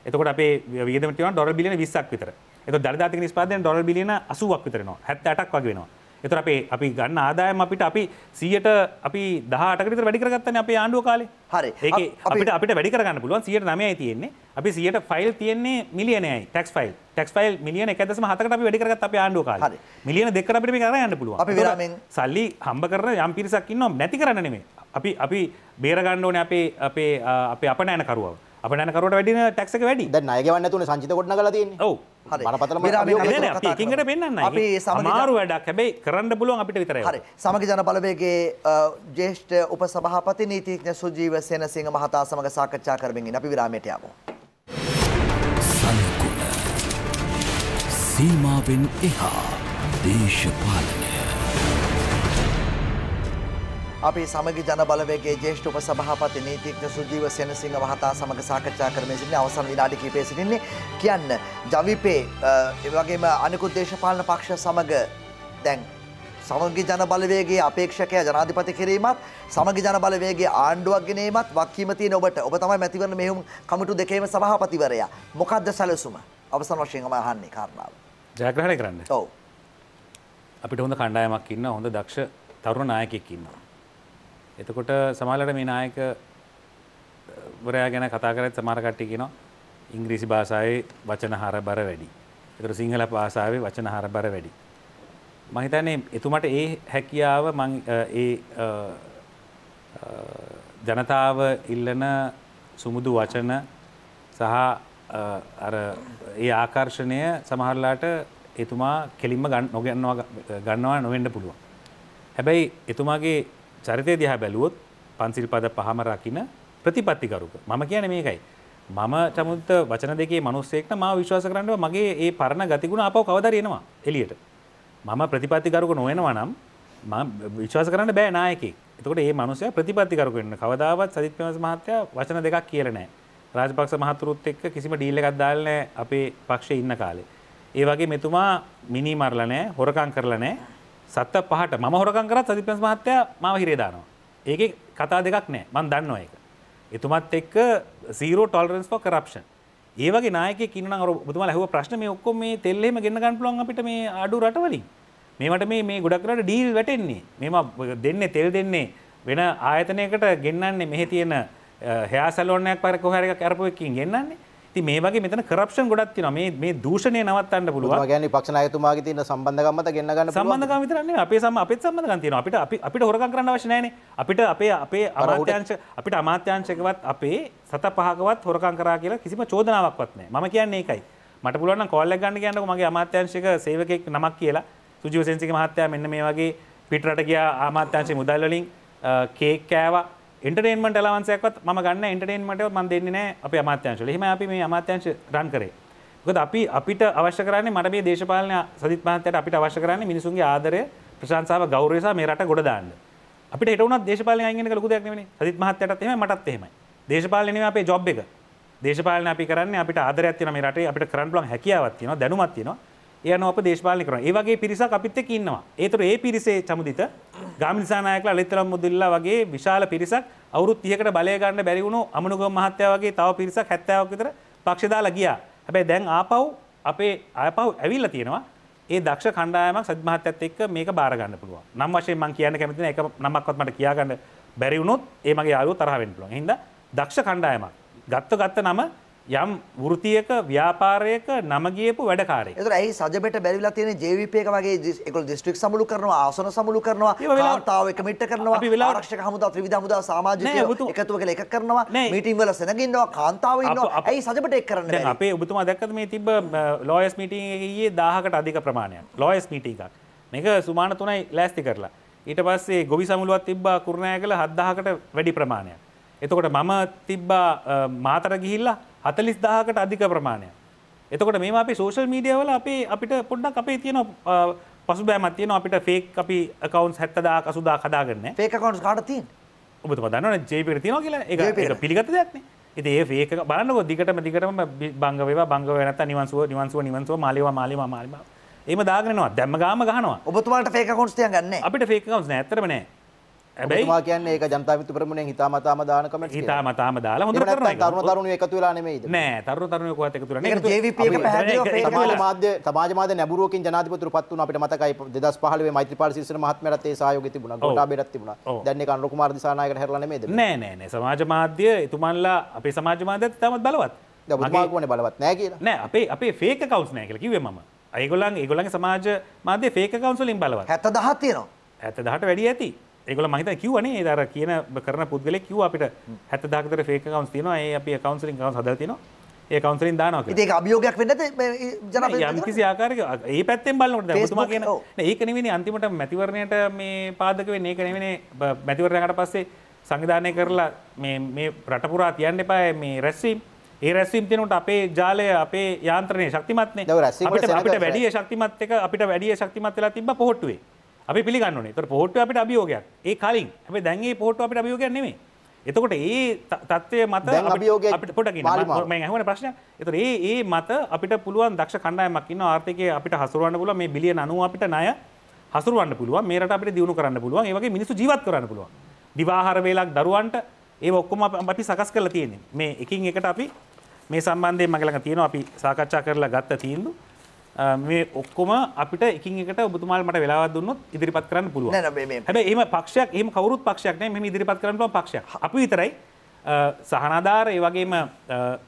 එතකොට අපේ වියදම තියෙනවා ඩොලර් බිලියන 20ක් විතර. එතකොට දළදාතික නිෂ්පාදනය ඩොලර් බිලියන 80ක් විතර එනවා. 78ක් වගේ වෙනවා. එතර අපේ අපි ගන්න ආදායම අපිට අපි සියට අපි දහටකට වැඩි කරගත්තන අපේ ආණ්ඩුව කාලේ හරි ඒ අපිට අපිට වැඩි කරගන්න පුළුවන් සියට නමයයි තියෙන්නේ අපි සියට ෆයිල් තියෙන්නේ මිලියනයයි ටැක්ස් ෆයිල් ටැක්ස් ෆයිල් මිලියන එකදම හතකට අපි වැඩි කරගත්ත අපේ ආණ්ඩුව කාලේ මිලියන දෙකකට අපිට මේ කරන්න පුළුවන් අපි විරාමෙන් සල්ලි හම්බ කරන යම් පිරිසක් ඉන්නවා නැති කරන්න නෙමෙයි අපි අපි බේර ගන්න ඕනේ අපේ අපේ අපේ අපනයනකරුවව අප නකරට වැඩින ටක්ක වැඩි ද අයගවන්න තුන සංචිත කොටන කලතින්න ඔව මනපතලට පෙන්න්න අපේ සමාරු වැඩක් හැබයි කරන්න පුලුවන් අපිට විතර හරි සමග ජනපලවේගේ ජේෂ්ඨ උප සභහපති නීතිීක්න සුජීව සයන සිංහ මහතා සමඟ සාකච්ඡා කරමින් අපි විරාමටයාම. සීමාවෙන් එහා දේශපාලන අපි සමගි ජන බලවේගයේ ජ්‍යෙෂ්ඨ උපසභාපති නීතිඥ සුජීව සෙනසිංහ මහතා සමග සාකච්ඡා කරමින් සිටින්නේ අවසන් විනාඩි කිහිපයේ සිටින්නේ කියන්න ජවිපේ ඒ වගේම අනිකුත් දේශපාලන පක්ෂ සමග දැන් සමගි ජන බලවේගේ අපේක්ෂකය ජනාධිපති කිරීමත් සමගි ජන බලවේගේ ආණ්ඩුවක් ගෙනීමත් වක්කීම තියෙන ඔබට ඔබ තමයි මැතිවරණ මෙහුම් කමිටු දෙකේම සභාපතිවරයා මොකද්ද සැලසුම අවසන් වශයෙන් මම අහන්නේ කාරණාව ජයග්‍රහණය කරන්න ඔව් අපිට හොඳ කණ්ඩායමක් ඉන්න හොඳ දක්ෂ තරුණ නායකයෙක් ඉන්නවා එතකොට සමාලට මේ නායක වරයා ගැන කතා කරත් සමහර කට්ටිය කියනවා ඉංග්‍රීසි භාෂාවේ වචන හරබර වැඩි. ඒතර සිංහල භාෂාවේ වචන හරබර වැඩි. මම හිතන්නේ එතුමට ඒ හැකියාව මං ඒ ජනතාව ඉල්ලන සුමුදු වචන සහ අර ඒ ආකර්ෂණය සමහරලාට එතුමා කෙලින්ම ගන්නවා ගන්නවා නොවෙන්න පුළුවන්. හැබැයි එතුමාගේ චරිතය දිහා බැලුවොත් පන්සිල් පද පහම රකින ප්‍රතිපත්තිකරුක මම කියන මේකයි. මම චමුත්ත වචන දෙකේ මනුස්සෙක්ට මා විශ්වාස කරන්නව මගේ ඒ පරණ ගතිගුණ අපව කවදරයනවා එලියට. මම ප්‍රතිපත්තිකරුක නොවෙනවා නම් විශ්වාස කරන්න බෑ නායකෙක්. එතකොට මේ මනුස්සයා ප්‍රතිපත්තිකරුක වෙන්න කවදාවත් සජිත් ප්‍රේමදාස මහත්තයා වචන දෙකක් කියලා නැහැ. රාජපක්ෂ මහතුරුත් එක්ක කිසිම ඩීල් එකක් දාලා නැහැ අපේ පක්ෂේ ඉන්න කාලේ. ඒ වගේ මෙතුමා මිනි මරලා නැහැ, හොරකම් කරලා නැහැ. සත්ත පහට ම හොරකන් කරත් සතිපස් මහත්තය මාව හිරේදානවා. ඒක කතා දෙකක් නෑ මන් දන්නවා එක. එතුමත් එක්ක සීරෝ ටොල්රන්ස් පෝ කරප්ෂන් ඒවගේ නායක කින්න බතුම හව ප්‍රශ්න මේ ඔක්කො මේ තෙල්ලෙම ගෙන්න්නගන්න පුලොන් අපිට මේ අඩු රටවලින් මේමට මේ මේ ගොඩක්රට ඩීල් වැටෙන්නේ මෙම දෙන්නේ තෙල් දෙන්නේ වෙන ආයතනයකට ගෙන්න්නන්නේ මෙහි තියෙන හයා සලෝනයක් පරකොහරක කරපුයකින් ගෙන්න්නන්නේ ති මේ වගේ මෙතන කරප්ෂන් ගොඩත් තින මේ මේ දූෂණය නවත්තන්න පුළුව ගැන පක්ෂණයතුමාගේ තින සම්බන්ධගමත ගන්නගන්න සම්බන්ධගම විතරන්නේ අපේ සම අපත් සම්බඳගන් තියෙන අපිට අපිට හොරග කරන්න වශනයන අපිට අපේ අපේ අමාත්‍යංශ අපිට අමාත්‍යංශකවත් අපේ සත පහකවත් හොරකං කරා කියලා කිසිම චෝදනාවක්වත් නෑ මම කියන්නේ එකයි මට පුළුවන් කොල්ල ගන්න කියන්නක මගේ අමාත්‍යංශක සේවකෙක් නමක් කියලා සුජිව සෙන්සික මහත්තයා මෙන්න මේ වගේ පිටරට ගියා ආමාත්‍යංශේ මුදල් වලින් කේක් කෑවා ඉන්ටරේන්මට ලවන්සයක්ත් ම ගන්න ඉන්ටරේන්මට මන් දෙන්නේ අප අමාත්‍යංශල හෙම අපි මේ අමාත්‍යංශ රන් කරේ ගොද අපි අපිට අවශ්‍ය කරන්නේ මට මේ දේශපාලන සදිත් මහත්තයට අපිට අවශ්‍ය කරන්නේ මිනිසුන්ගේ ආදරය ප්‍රශංසාව ගෞරවසා මේ රට ගොඩ දාන්න අපිට ඒට උනත් දේශපාලන අයිගෙන ලොකු දෙයක් නෙමෙයි සදිත් මහත්තයටත් එහෙමයි මටත් එහෙමයි දේශපාලන නෙමෙයි අපේ ජොබ් එක දේශපාලන අපි කරන්නේ අපිට ආදරයක් තියෙන මේ රටේ අපිට කරන්න පුළුවන් හැකියාවක් තියෙනවා දැනුමක් තියෙනවා යන අප දේශපාලනය කරනවා. ඒ වගේ පිරිසක් අපිත් එක්ක ඉන්නවා. ඒතර ඒ පිරිසේ චමුදිත ගාමිනිසානායකලා අලිත්තරම් මුදුල්ලා වගේ විශාල පිරිසක් අවුරුදු 30කට බලය ගන්න බැරි වුණු අමනුගම මහත්තයා වගේ තව පිරිසක් 70ක් විතර පක්ෂ දාලා ගියා. හැබැයි දැන් ආපහු අපේ ආපහු ඇවිල්ලා තියෙනවා. ඒ දක්ෂ කණ්ඩායමක් සජිත් මහත්තයත් එක්ක මේක බාර ගන්න පුළුවන්. නම් වශයෙන් මම කියන්න කැමති නැහැ. එක නමක්වත් මට කියා ගන්න බැරි වුණොත් ඒ මගේ යාළුවෝ තරහ වෙන්න පුළුවන්. එහෙනම් දක්ෂ කණ්ඩායමක්. ගත්ත ගත්ත නම යම් වෘතියක ව්‍යාපාරයක නමගියපු වැඩකාරය එතකොට ඇයි සජබෙට බැරිවිලා තියෙන JVP එක වගේ ඒගොල්ලෝ දිස්ත්‍රික් සමුළු කරනවා ආසන සමුළු කරනවා කාන්තාව එක මිට කරනවා ආරක්ෂක හමුදා ත්‍රිවිධ හමුදා සමාජිකයෝ එකතු වෙලා එක කරනවා මීටින් වල සෙනග ඉන්නවා කාන්තාව ඉන්නවා ඇයි සජබෙට ඒක කරන්න බැරි අපේ ඔබතුමා දැක්කද මේ තිබ්බ ලෝයස් මීටින් එකේ ඊයේ 1000කට අධික ප්‍රමාණයක් ලෝයස් මීටින් එකක් මේක සුමාන 3යි ලෑස්ති කරලා ඊට පස්සේ ගොවි සමුළුවක් තිබ්බා කුරුණෑගල 7000කට වැඩි ප්‍රමාණයක් එතකොට මම තිබ්බා මාතර ගිහිල්ලා හතලිස් දාහකට අධික ප්‍රමාණය. එතකොට මේ අපි සෝෂල් මීඩියවල අපේ අපිට පොඩ්ඩක් අපේ තියෙන පසු බෑමත් තියෙන අපිට ෆේක් අපි කවන්ස් හැත්තදා කසුදා කදාගන්න ඒක කවන්ස් කාටතින් ඔබතු දන්න ජේපිට තියෙන කියලා ඒ පිළිගත දෙයක්න ඒ ඒක බලන්නක දිගටම දිගටම බංගවවා බංගව නත නිවන්සුව නිවන්සුව නිවන්සුව මාලව මාලම මාලම ඒම දාගනවා දැම ගාම ගහනවා ඔබතුමාට ෆේක කොන්ස්ටය ගන්න අපිට ෆේක කවස් නැතරමනෑ ඇබයිවා කියන්නේ ඒක ජනතා විතු ප්‍රමුණෙන් හිතාමතාම දාන කමෙන්ට්ස් කියලා. හිතාමතාම දාලා හොඳට කරනවා. ඒක තරුණ තරුණියෝ එකතු වෙලා නෙමෙයිද? නෑ තරුණ තරුණියෝ කොහොමද එකතු වෙලා? ඒක JVP එක පැහැදිලිව පේනවා. සමාජ මාධ්‍ය සමාජ මාධ්‍ය නැඹුරුවකින් ජනාධිපතිවරුපත් වුණා අපිට මතකයි 2015 මෛත්‍රීපාල සිරිසේන මහත්මයාට ඒ සහයෝගය තිබුණා. ගෝඨාභයටත් තිබුණා. දැන් ඒක අනුර කුමාර දිසානායකට හැරලා නෙමෙයිද? නෑ නෑ නෑ සමාජ මාධ්‍ය එතුමන්ලා අපේ සමාජ මාධ්‍යත් තාමත් බලවත්. දැන් ඔබතුමා කියන්නේ බලවත් නෑ කියලා. නෑ අපේ අපේ ෆේක් accounts නෑ කියලා කිව්වේ මම. ඒගොල්ලන් ඒගොල්ලන්ගේ සමාජ මාධ්‍ය ෆේක් accounts වලින් බලවත්. 70000 තියෙනවා. 70000ට වැඩි ඇති. ඒගොල මහිත කිවනේ දර කියන කරන පුද්ගල කිව අපිට හැත දක්තර ෆේක කවන්ස් තින ඒ අපි කවන්සලින් කවන්ස් හදර තින ඒ කවන්සලින් දානක ඒ අභියෝගයක් වෙන්නද ජන කිසි ආකාරක ඒ පැත්තෙන් බලන්නට තුමා කියන ඒක නෙවෙනි අන්තිමට මැතිවරණයට මේ පාදක වෙන ඒක නෙවෙනේ මැතිවරණයකට පස්සේ සංවිධානය කරලා මේ මේ රට පුරා තියන්න එපා මේ රැස්වීම් ඒ රැස්වීම් තියෙනකොට අපේ ජාලය අපේ යාන්ත්‍රණය ශක්තිමත්නේ අපිට වැඩිය ශක්තිමත් එක අපිට වැඩිය ශක්තිමත් වෙලා තිබ්බ පොහොට්ටුවේ අපි පිළිගන්නනේ තොට පොහොට්ට අපිට අභියෝගයක් ඒ කලින් හැබ දැන්ගේ පොහොට්ට අපිට අභියෝගයක් නෙමේ එතකොට ඒ තත්වය මත අභියෝග අපිට පොටකින් හන ප්‍රශ්න එතර ඒ ඒ මත අපිට පුළුවන් දක්ෂ කණ්ඩායමක්කින්න ආර්ථකය අපිට හසුරුවන්න පුල මේ බිලිය අනුව අපිට නය හසුරුවන්න පුළුව මේට අපිට දියුණු කරන්න පුළුවන් ඒගේ මිනිසු ජීවත් කරන්න පුළුවන් දිවාහර වේලක් දරුවන්ට ඒ ඔක්කොම අපි සකස් කරලා තියෙන්නේ මේ එකින් එකට අපි මේ සම්බන්ධය මගලඟ තියෙනවා අපි සාකච්ඡා කරලා ගත්ත තීන්දුව මේ ඔක්කොම අපිට එකකට ඔබතුමාල්මට වෙලා දුන්නත් ඉදිරිපත් කරන්න පුළුව හැබ එම පක්ෂයක් එම කවරුත් පක්ෂයක් නෑ මෙම ඉදිරිපත් කරන්න පුළුවන් පක්ෂයක් අපි විතරයි සහනාධාර ඒ වගේම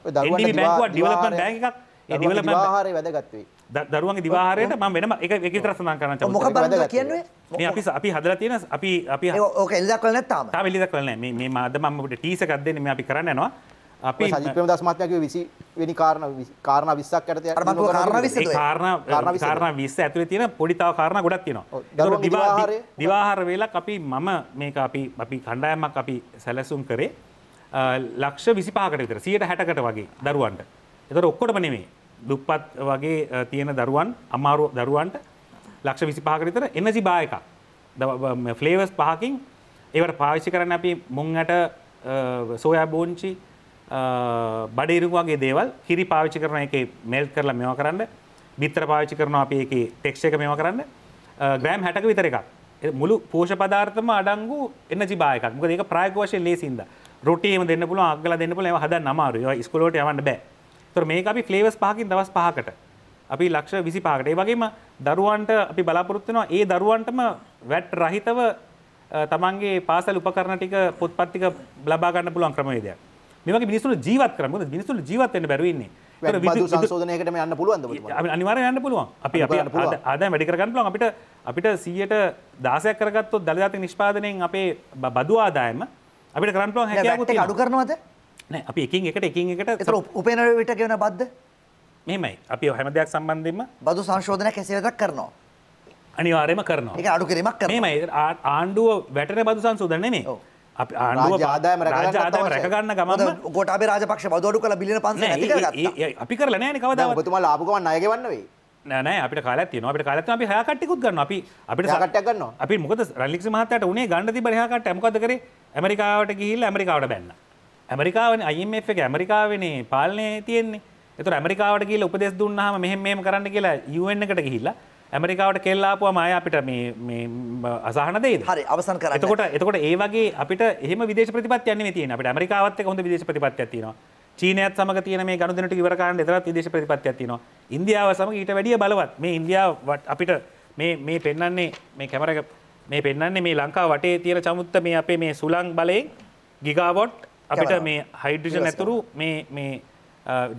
ඩිවලපන් බැංක් එකක් ඩිවල හාරය වැදගත්වේ දරුවන්ගේ දිවාහරයට ම වෙනම එක එකතර සඳහන් කරන මොක කියන්නේ මේ අපි අපි හදලා තියෙන අපි අපි ඕක එල්ලා කරන්න තාම තාම එල්ලා කරන්න මේ මේ මාද මම ඔබට ටීසර් එකක් දෙන්නේ මේ අපි කරන්නේ යනවා අපි සජිත් ප්‍රේමදාස මහත්මයා කිව්වේ 20 වෙනි කාරණා කාරණා 20ක් යටතේ අර මම කාරණා 20ද කාරණා කාරණා 20 ඇතුලේ තියෙන පොඩි තව කාරණා ගොඩක් තියෙනවා. ඒක දිවාහාර වේලක් අපි මම මේක අපි අපි කණ්ඩායමක් අපි සැලසුම් කරේ ලක්ෂ 25කට විතර 160කට වගේ දරුවන්ට. ඒතර ඔක්කොටම නෙමෙයි. දුප්පත් වගේ තියෙන දරුවන් අමාරු දරුවන්ට ලක්ෂ 25කට විතර එනර්ජි බා එකක්. ෆ්ලේවර්ස් පහකින් ඒවට පාවිච්චි කරන්න අපි මුං ඇට සෝයා බෝංචි බඩිරු වගේ දේවල් කිරි පාවිච්චි කරන එක මෙල් කරලා මෙවා කරන්න බිත්තර පාවිච්චි කරනවා අපි එක ටෙක්ෂ එක මෙවා කරන්න ග්‍රෑම් හැටක විතර එකක් මුළු පෝෂ පදාර්ථම අඩංගු එන්න ජිබා එකක් මොකද ඒක ප්‍රායෝගික වශයෙන් ලේසින්ද රොටි එහෙම දෙන්න පුළුවන් අක් ගලා දෙන්න පුළුවන් ඒවා හදන්න අමාරුයි ඒවා ඉස්කෝලේට යවන්න බෑ ඒතර මේක අපි ෆ්ලේවර්ස් පහකින් දවස් පහකට අපි ලක්ෂ 25කට ඒ වගේම දරුවන්ට අපි බලාපොරොත්තු වෙනවා ඒ දරුවන්ටම වැට් රහිතව තමන්ගේ පාසල් උපකරණ ටික පොත්පත් ටික ලබා ගන්න පුළුවන් ක්‍රමවේදයක් මේක මිනිස්සුන් ජීවත් කරන්න මොකද මිනිස්සුන් ජීවත් වෙන්න බැරුව ඉන්නේ ඒක විදුලි සංශෝධනයකට මේ යන්න පුළුවන්ද ඔබතුමා අපි අනිවාර්යයෙන් යන්න පුළුවන් අපි අපි ආදායම් වැඩි කරගන්න පුළුවන් අපිට අපිට 100ට 16ක් කරගත්තොත් දළ ජාතික නිෂ්පාදනයෙන් අපේ බදු ආදායම අපිට කරන්න පුළුවන් හැකියාවක් තියෙනවා අඩු කරනවද නෑ අපි එකින් එකට එකින් එකට ඒතර උපේන විට කියන බද්ද මෙහෙමයි අපි හැම දෙයක් සම්බන්ධයෙන්ම බදු සංශෝධනයක් ඇසෙලටක් කරනවා අනිවාර්යයෙන්ම කරනවා ඒක අඩු කිරීමක් කරනවා මෙහෙමයි ආණ්ඩුව වැටෙන බදු සංශෝධන නෙමෙයි ආදායම රැකගන්න ගම කොට අපේ රාජපක්ෂ බදවඩු කළ බිලින පන්ස අපි කරලා නෑන කවදාව තුමා ලාපුකම අයග වන්නවේ නෑ අපට කාල තින අපට කාලත් අපි හකට්ිකුත් ගන්න අපි අපිට සකට ගන්න අපි මොකද රල්ලික් මහතට උනේ ගණඩති බරහකට ඇමකද කර ඇමරිකාවට ගිහිල් ඇමරිකාවට බැන්න ඇමරිකාවන අයිම් එක ඇමරිකාවනේ පාලනය තියෙන්නේ එතු ඇමරිකාවට කියල උපදෙස් දුන්නහම මෙහෙම කරන්න කියලා යුවෙන්න්නකට ගිහිල්ලා ඇමරිකාවට කෙල්ලාපුවම අය අපිට අසාහන දෙයි හරි අවසන් කර එතකොට එතකොට ඒ වගේ අපිට එහම විදේශ ප්‍රතිපත්යන්නේ තියෙන අපිට ඇමරිකාවත් හොඳ විදේශ ප්‍රතිපත්තියක් තියෙනවා චීනයත් සමග තියෙන මේ ගනුදෙනට ඉවරකාන්න එතරත් විදේශ ප්‍රතිපත්තියක් තියෙනවා ඉන්දියාව සමග ඊට වැඩිය බලවත් මේ ඉන්දියාව අපිට මේ මේ පෙන්වන්නේ මේ කැමරක මේ පෙන්වන්නේ මේ ලංකා වටේ තියෙන චමුත්ත මේ අපේ මේ සුලං බලයෙන් ගිගාවොට් අපිට මේ හයිඩ්‍රජන් ඇතුරු මේ මේ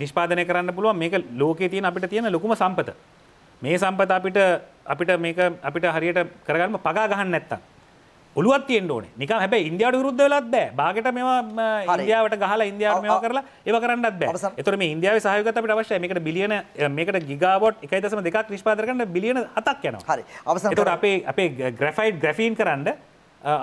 නිෂ්පාදනය කරන්න පුළුවන් මේක ලෝකේ තියෙන අපිට තියෙන ලොකුම සම්පත මේ සම්පත අපිට අපිට මේක අපිට හරියට කරගන්න පගා ගහන්න නැත්තම් ඔලුවත් තියෙන්න ඕනේ නිකන් හැබැයි ඉන්දියාවට විරුද්ධ වෙලත් බෑ බාගෙට මේවා ඉන්දියාවට ගහලා ඉන්දියාවට මේවා කරලා ඒව කරන්නත් බෑ ඒතර මේ ඉන්දියාවේ සහයෝගයත් අපිට අවශ්‍යයි මේකට බිලියන මේකට ගිගාවොට් 1.2ක් නිෂ්පාදනය කරන්න බිලියන 7ක් යනවා හරි අවසන් ඒතර අපේ අපේ ග්‍රැෆයිට් ග්‍රැෆීන් කරන්න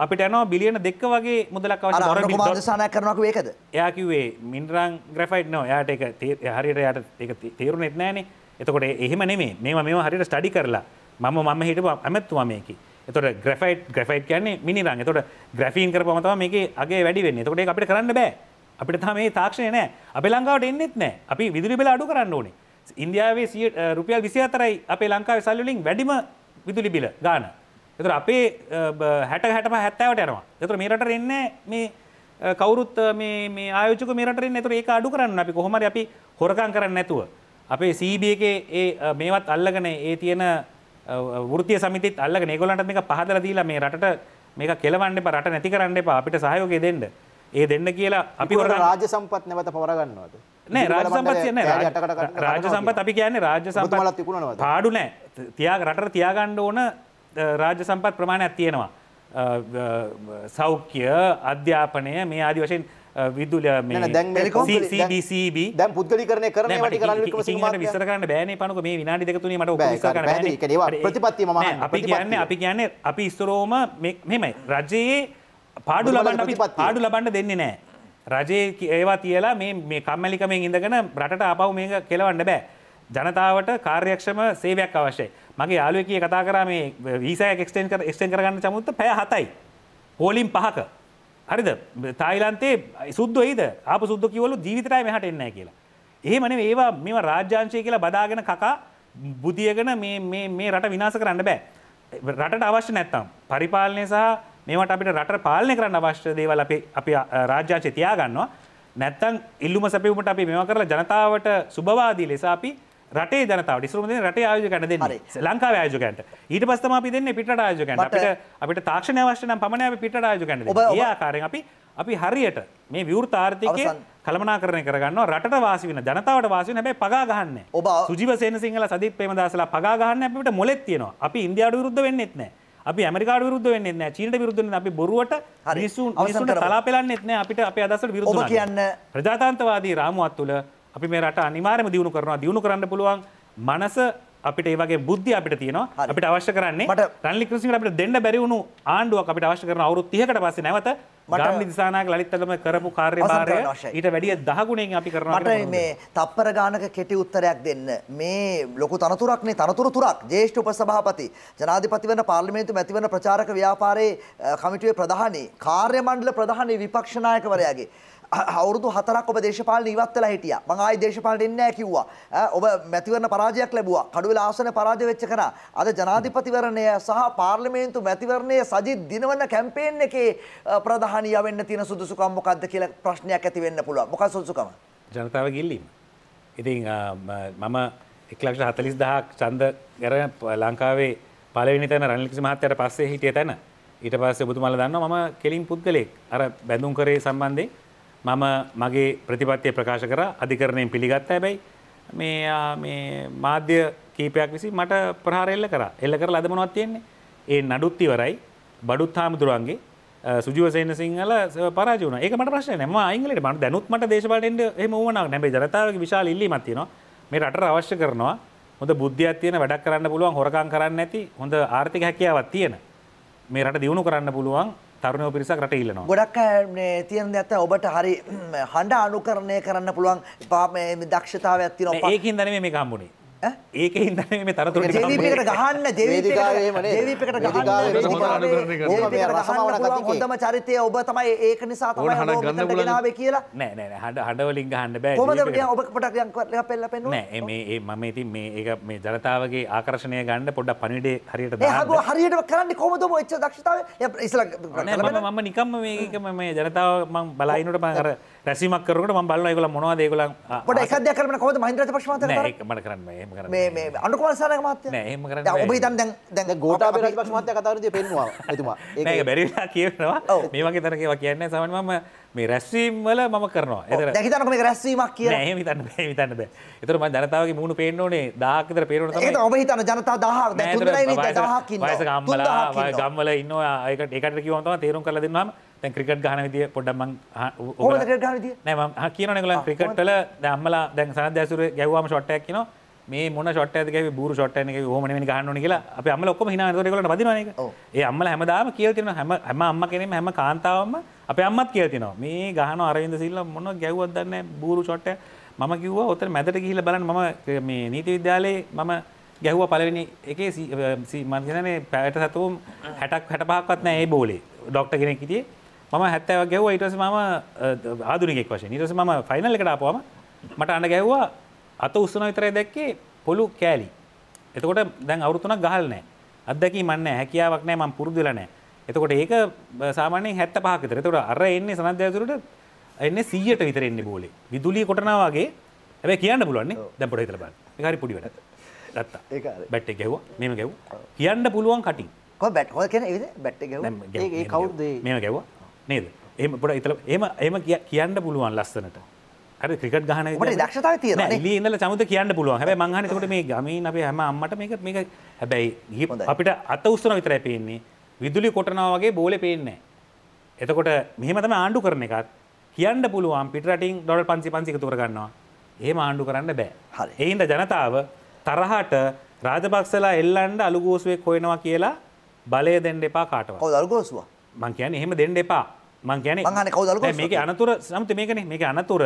අපිට යනවා බිලියන දෙක වගේ මුදලක් අවශ්‍ය දසානයක් කරනක ඒකද එයා කිව්වේ මින්රං ග්‍රෆයිට් නෝ යායට එක හරියට යට එක තේරුණෙත් නෑනේ එතකොට එහෙම නෙමේ මේ මෙම හරිට ස්ටඩි කරලා මම මම හිටපු ඇමැත්තුවා මේකි එතොට ග්‍රෆයිට් ග්‍රෆයිට් කියන්නේ මිනිරං එතොට ග්‍රෆීන් කරපමතම මේක අගේ වැඩි වෙන්න එතකොට අපිට කරන්න බෑ අපිට තම මේ තාක්ෂණය නෑ අපේ ලංකාවට එන්නෙත් නෑ අපි විදුලි බෙල අඩු කරන්න ඕනේ ඉන්දියාවේ සිය රුපියල් විසි අතරයි අපේ ලංකාවේ සල්ලින් වැඩිම විදුලි බිල ගාන එතර අපේ හැට හැටම හැත්තෑවට යනවා එතර මේරට එන්න මේ කවුරුත් මේ ආයෝජක මේරට එන්න එතර ඒ අඩු කරන්න අපි කොහොමර අපි හොරකන් කරන්න නැතුව අපේ සීබ එකේ ඒ මේවත් අල්ලගෙන ඒ තියෙන වෘතිය සමිතිත් අල්ලගෙන ඒගොල්ලන්ට මේක පහදලා දීලා මේ රටට මේක කෙලවන්න එපා රට නැති කරන්න එපා අපිට සහයෝගය දෙන්න. ඒ දෙන්න කියලා අපි රාජ්‍ය සම්පත් නැවත පවර ගන්නවද? නෑ රාජ්‍ය සම්පත් නෑ රාජ්‍ය සම්පත් අපි කියන්නේ රාජ්‍ය සම්පත් පාඩු නෑ තියා රටට තියාගන්න ඕන රාජ්‍ය සම්පත් ප්‍රමාණයක් තියෙනවා. සෞඛ්‍ය අධ්‍යාපනය මේ ආදි වශයෙන් විදුල දැන්බ දැ පුද්ගලිරන කර විසර කරන්න බෑන පනක මේ විනාඩි දෙකතුන මට ප්‍රතිපත්ති ම අපි කියන්න අපි කියන්න අපි ඉස්තරෝම මෙමයි රජයේ පාඩු ලබන්න අපි පාඩු ලබන්න දෙන්නේ නෑ රජය ඒවා තියලා මේ කම්මලිකමෙන් ඉඳගෙන රට අපව මේ කෙලවන්න බෑ ජනතාවට කාර්යක්ෂම සේවයක් අවශ්‍යයි මගේ යාලුව කිය කතා කරා මේ වීසය එක්ස්ටෙන් කර එක්ස්ටෙන් කරගන්න චමුත්ත පැය හතයි පෝලිම් පහක හරිද තායිලන්තේ සුද්දොයිද අප සුද්ද කිවලු ජීවිතරයි මෙහට එන්න කියලා. එහෙමන ඒවා මෙම රාජ්‍යංශය කියලා බදාගෙන කකා බුදියගෙන මේ රට විනාස කරන්න බෑ. රටට අවශ්‍ය නැත්තම් පරිපාලනය සහ මේමට අපිට රට පාලනය කරන්න අවශ්‍ය දේවල් අපේ අපි රාජ්‍යාංශය තියාගන්නවා නැත්තං ඉල්ලුම සැපවුමට අපි මෙම කරලා ජනතාවට සුභවාදී ලෙස අපි රටේ ජනතාව ඉස්රම රට ආයෝජකන දෙන්න ලංකා ආයෝජකන්ට ඊට පස්සම අපි දෙන්න පිට ආයෝජකන් අපට අපිට තාක්ෂණ අවශ්‍යන පමණ පිට ආයෝජකන් ආකාරෙන් අපි අපි හරියට මේ විවෘත ආර්ථිකය කළමනා කරන කරගන්න රට වාසි වෙන ජනතාවට වාසි හැබැයි පගා ගන්න ඔබ සුජිවසේන සිංහල සදිත් පේමදාසලා පගා ගන්න අපිට මොලෙත් තියෙනවා අපි ඉන්දියාවට විරුද්ධ වෙන්නෙත් නැහැ අපි ඇමරිකා විරුද්ධ වෙන්නේ නැහැ චීනට විරුද්ධ වෙන්නේ අපි බොරුවට මිනිසුන් මිනිසුන්ට තලා පෙලන්නෙත් නැහැ අපිට අපේ අදහසට විරුද්ධ ඔබ කියන්න ප්‍රජාතන්ත්‍රවාදී රාමුවක් තුළ අපි මේ රට අනිවාර්යම දිනු කරනවා දිනු කරන්න පුළුවන් මනස අපිට ඒ වගේ බුද්ධිය අපිට තියෙනවා අපිට අවශ්‍ය කරන්නේ රන්ලි ක්‍රිසිංහ අපිට දෙන්න බැරි වුණු ආණ්ඩුවක් අපිට අවශ්‍ය කරන අවුරුදු 30කට පස්සේ නැවත මට දිසානාක ලලිත්තලම කරපු කාර්යභාරය ඊට වැඩිය දහගුණෙන් අපි කරනවා මට මේ තප්පර ගානක කෙටි උත්තරයක් දෙන්න මේ ලොකු තනතුරක් නේ තනතුරු තුරක් ජ්‍යෙෂ්ඨ උපසභාපති ජනාධිපති වෙන පාර්ලිමේන්තු මැතිවරණ ප්‍රචාරක ව්‍යාපාරයේ කමිටුවේ ප්‍රධානී කාර්ය මණ්ඩල ප්‍රධානී විපක්ෂ නායකවරයාගේ අවුරුදු හතරක් ඔබ දේශපාලන ඉවත් වෙලා හිටියා. මං ආයේ දේශපාලනට එන්නේ නැහැ කිව්වා. ඔබ මැතිවරණ පරාජයක් ලැබුවා. කඩුවෙල ආසනේ පරාජය වෙච්ච කෙනා. අද ජනාධිපතිවරණය සහ පාර්ලිමේන්තු මැතිවරණයේ සජිත් දිනවන කැම්පේන් එකේ ප්‍රධානියා වෙන්න තියෙන සුදුසුකම් මොකක්ද කියලා ප්‍රශ්නයක් ඇති වෙන්න පුළුවන්. මොකක්ද සුදුසුකම? ජනතාව ගිල්ලීම. ඉතින් මම එක්ලක්ෂ හතලිස් දහක් චන්ද ගැර ලංකාවේ පලවෙනි තැන රනිලික්ෂ මහත්තයට පස්සේ හිටිය තැන ඊට පස්සේ ඔබතුමාලා දන්නවා මම කෙලින් පුද්ගලෙක් අර බැඳුම් කරේ සම්බන්ධයෙන් මම මගේ ප්‍රතිපත්තිය ප්‍රකාශ කර අධිකරණයෙන් පිළිගත්ත හැබැයි මේ මේ මාධ්‍ය කීපයක් විසි මට ප්‍රහාර එල්ල කර එල්ල කර ලදමනවත් තියෙන්නේ ඒ නඩුත්තිවරයි බඩුත් හාමුදුරුවන්ගේ සුජවසයන සිංහල පරාජන එක මට ප්‍රශන ම අංගලට මට දැනුත්මට දේශපාලෙන්ට එම වුවනක් නැබේ ජනතාවගේ විශාල ඉල්ලීමත් තියෙනවා මේ රට අවශ්‍ය කරනවා හොඳ බුද්ධියක් තියෙන වැඩක් කරන්න පුළුවන් හොරකම් කරන්න ඇති හොඳ ආර්ථික හැකියාවක් තියෙන මේ රට දියුණු කරන්න පුළුවන් තරුණයෝ පිරිසක් රටේ ඉල්ලනවා. ගොඩක් මේ තියෙන දේ නැත්නම් ඔබට හරි හඬ අනුකරණය කරන්න පුළුවන් දක්ෂතාවයක් තියෙනවා. ඒකින්ද නෙමෙයි මේක හම්බුනේ. ඒක හිදන මේ තර තුර ජවිපකට ගහන්න ජවිපකට ගහන්න හොඳම චරිතය ඔබ තමයි ඒක නිසා ගන්නාව කියලා නෑ නෑ හඩ හඩවලින් ගහන්න බෑ ඔබ පොටක් පෙල්ල පෙන්න ඒ මම ඉතින් මේ ඒ මේ ජනතාවගේ ආකර්ශණය ගන්න පොඩ්ඩ පනිඩේ හරියට හරියට කරන්න කොමද ඔච්ච දක්ෂතාව ඉස්ල මම නිකම්ම මේක මේ ජනතාව මං බලයිනට පහර රැසිමක් කරට ම බල ගල මොවා දේගල ට එකද කරන කොද මහින්ද්‍රත පක්ෂමත මට කරන්න අඩුකවසාන මත් ම ඔබහිතන් දැන් දැන් ගෝට පක්ෂමත කතරද පෙන්වා ඇතුමා ඒ බැරිලා කියනවා මේමගේ තර කියවා කියන්නේ සමන්ම මේ රැස්වීම්වල මම කරනවා දැහිතනම රැස්වීමක් කිය හිතන්න හිතන්න බෑ එතරම ජනතාවගේ මුණු පේන්න ඕනේ දාකතර පේරුණ ඔබ හිතන ජනතා දහ ගම්මල ඉන්න ඒකට කිවන්තවා තේරුම් කරල දෙන්නම් ක්‍රිකට ගහන විදිය පොඩ්ඩම නෑම කියනනකල ක්‍රිකට්ටල දම්මලා දැන් සන දැසුර ගැවවාම ෂොට්ටයක් කියන මේ මොන ෂොට්ටයක බූර ෂොට්ටයක හෝමන ගහන්න කියලා අප අම ඔක්කොම හිනාරකට බදිනක ඒ අම්මල හැමදාම කියල් තින හැම හැම අම්ම කෙනෙම හැම කාන්තාවම අප අම්මත් කියල් තිනවා මේ ගහන අරයිද සිල්ල මොන ගැව්වත් දන්න බූරු ෂොට්ටය මම කිව්ව ඔතන මැදට ගිහිල බලන්න මම මේ නීති විද්‍යාලයේ මම ගැහුව පලවෙනි එකේ මන්ගනේ පැට සතුම් හැටක් හැටපාක්වත් නෑ ඒ බෝලේ ඩොක්ට කෙනෙක් හිටියේ මම හැත්තව ගැව ඉටස මම ආදුනෙක් වශය නිරස ම ෆයිනල් එකට අපවාම මට අන්න ගැව්වා අත උස්සන විතරයි දැක්කේ පොළු කෑලි එතකොට දැන් අවුරුතුනක් ගහල් නෑ අදදැකි මන්න හැකියාවක් නෑ මම පුරුදුල නෑ එතකොට ඒක සාමානයෙන් හැත්ත පහකතර තොට අර එන්නේ සනධ්‍යතුරට එන්න සීයට විතර එන්නේ බෝලේ විදුලී කොටනාවගේ හැබැ කියන්න පුළුවන්නේ දැපොට හිතර බන්න හරි පුඩි වැට ගත්තා බැට් ගැව මෙම ගැව් කියන්න පුළුවන් කටින් බැට් හො කියෙන බැට් ගැව කවුද මෙම ගැව්වා නේද එම පොට එතල එම එම කියන්න පුළුවන් ලස්සනට හරි ක්‍රිකට ගහන දක්ෂතාව තිය ඉන්නල සමත කියන්න පුළුවන් හැ මංහනකට මේ ගමීන් අපේ හැම අම්මට මේක මේක හැබැයි අපිට අත උස්සන විතරයි පේන්නේ විදුලි කොටනාවගේ බෝල පේන්නේ එතකොට මෙහමතම ආණ්ඩු කරන එකත් කියන්න පුළුවන් පිටරටින් ඩොල් පන්සි පන්සික තුරගන්නවා ඒ ආණ්ඩු කරන්න බෑ එයින්ද ජනතාව තරහට රාජපක්සලා එල්ලන්ඩ අලුගෝසුවෙක් හොයනවා කියලා බලය දෙන්න එපා කාටව අල්ගෝසවා මං කියන එහෙම දෙන්න එපා මං කියන කවද මේක අනතුර සමති මේකන මේක අනතුර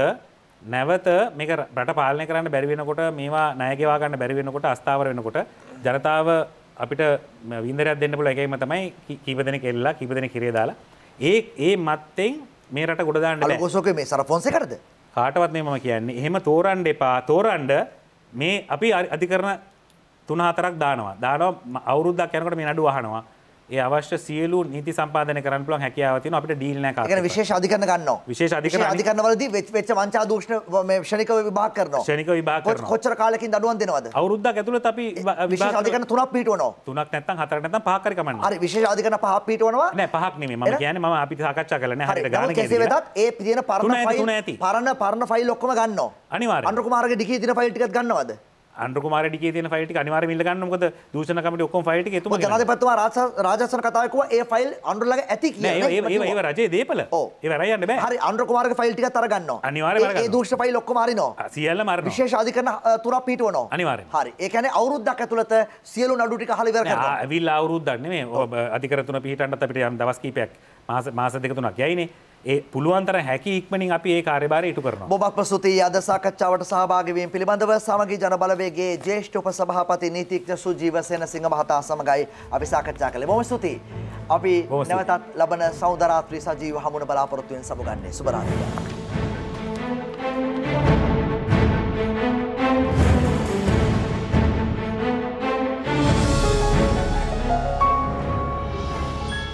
නැවත මේක රට පාලනය කරන්න බැරිවෙනකොට මේවා නයගවා ගන්න බැරිවෙනකොට අස්ථාවර වෙනකොට ජනතාව අපිට විින්දරයක් දෙන්න පුල එකම තමයි කීපදන කෙල්ලා කිපදන කිරේ දාලා ඒ ඒ මත්තෙන් මේ රට ගොඩදාන්න ගොසක මේ සර පොන්ස කරද කාටවත් මේ මම කියන්නේ එහෙම තෝරන්ඩ එපා තෝරන්ඩ මේ අපි අධිකරන තුන හතරක් දානවා දානවා අවුරුද්දක් යනකට මේ නඩු වහනවා ඒ අවශ්‍ය සියලු නීති සම්පාදනය කරන්න පුළුවන් හැකියාව තියෙනවා අපිට ඩීල් නැහැ කාර්යයක්. ඒ කියන්නේ විශේෂ අධිකරණ ගන්නවා. විශේෂ අධිකරණ අධිකරණවලදී වෙච්ච වංචා දූෂණ මේ ශනික විභාග කරනවා. ශනික විභාග කරනවා. කොච්චර කාලෙකින් දඩුවම් දෙනවද? අවුරුද්දක් ඇතුළත අපි විශේෂ අධිකරණ තුනක් පිටවනවා. තුනක් නැත්නම් හතරක් නැත්නම් පහක් හරි කමන්නේ. හරි විශේෂ අධිකරණ පහක් පිටවනවා. නෑ පහක් නෙමෙයි මම කියන්නේ මම අපි සාකච්ඡා කළා නෑ හරියට ගාන කියන්නේ. කෙසේ වෙතත් ඒ තියෙන පරණ ෆයිල් පරණ පරණ ෆයිල් ඔක්කොම ගන්නවා. අනිවාර්යයෙන්. අනුර කුමාරගේ ඩිකී දින ෆයිල් ටිකක් ගන්නවද? අන්ඩුකුමාර ටිකේ තියෙන ෆයිල් ටික අනිවාර්යයෙන්ම ඉල්ල ගන්න මොකද දූෂණ කමිටු ඔක්කොම ෆයිල් ටික එතුමා ජනාධිපතිතුමා රාජාසන කතාවේ කිව්වා ඒ ෆයිල් අන්ඩුලගේ ඇති කියලා නෑ ඒව ඒව ඒව රජයේ දේපල ඒව රැය යන්න බෑ හරි අන්ඩුකුමාරගේ ෆයිල් ටිකත් අරගන්නවා අනිවාර්යයෙන්ම අරගන්නවා ඒ දූෂණ ෆයිල් ඔක්කොම අරිනවා සියල්ලම අරිනවා විශේෂ අධිකරණ තුනක් පිටවනවා අනිවාර්යයෙන් හරි ඒ කියන්නේ අවුරුද්දක් ඇතුළත සියලු නඩු ටික අහලා ඉවර කරනවා ඇවිල්ලා අවුරුද්දක් නෙමෙයි අධිකරණ තුන පිටවන්නත් අපිට යම් දවස් කීපයක් මාස මාස දෙක තුනක් යයිනේ ඒ පුළුවන්තර හැකි ඉක්මනින් අපි ඒ කාර්යභාරය ඉටු කරනවා. බොබක්ම ස්තුතියි අද සාකච්ඡාවට සහභාගී වීම පිළිබඳව සමගි ජනබලවේගයේ ජ්‍යෙෂ්ඨ උපසභාපති නීතිඥ සුජීව සේනසිංහ මහතා සමගයි අපි සාකච්ඡා කළේ. බොහොම ස්තුතියි. අපි නැවතත් ලබන සෞන්දරාත්‍රි සජීව හමුන බලාපොරොත්තු වෙන සමුගන්නේ. සුබ රාත්‍රියක්.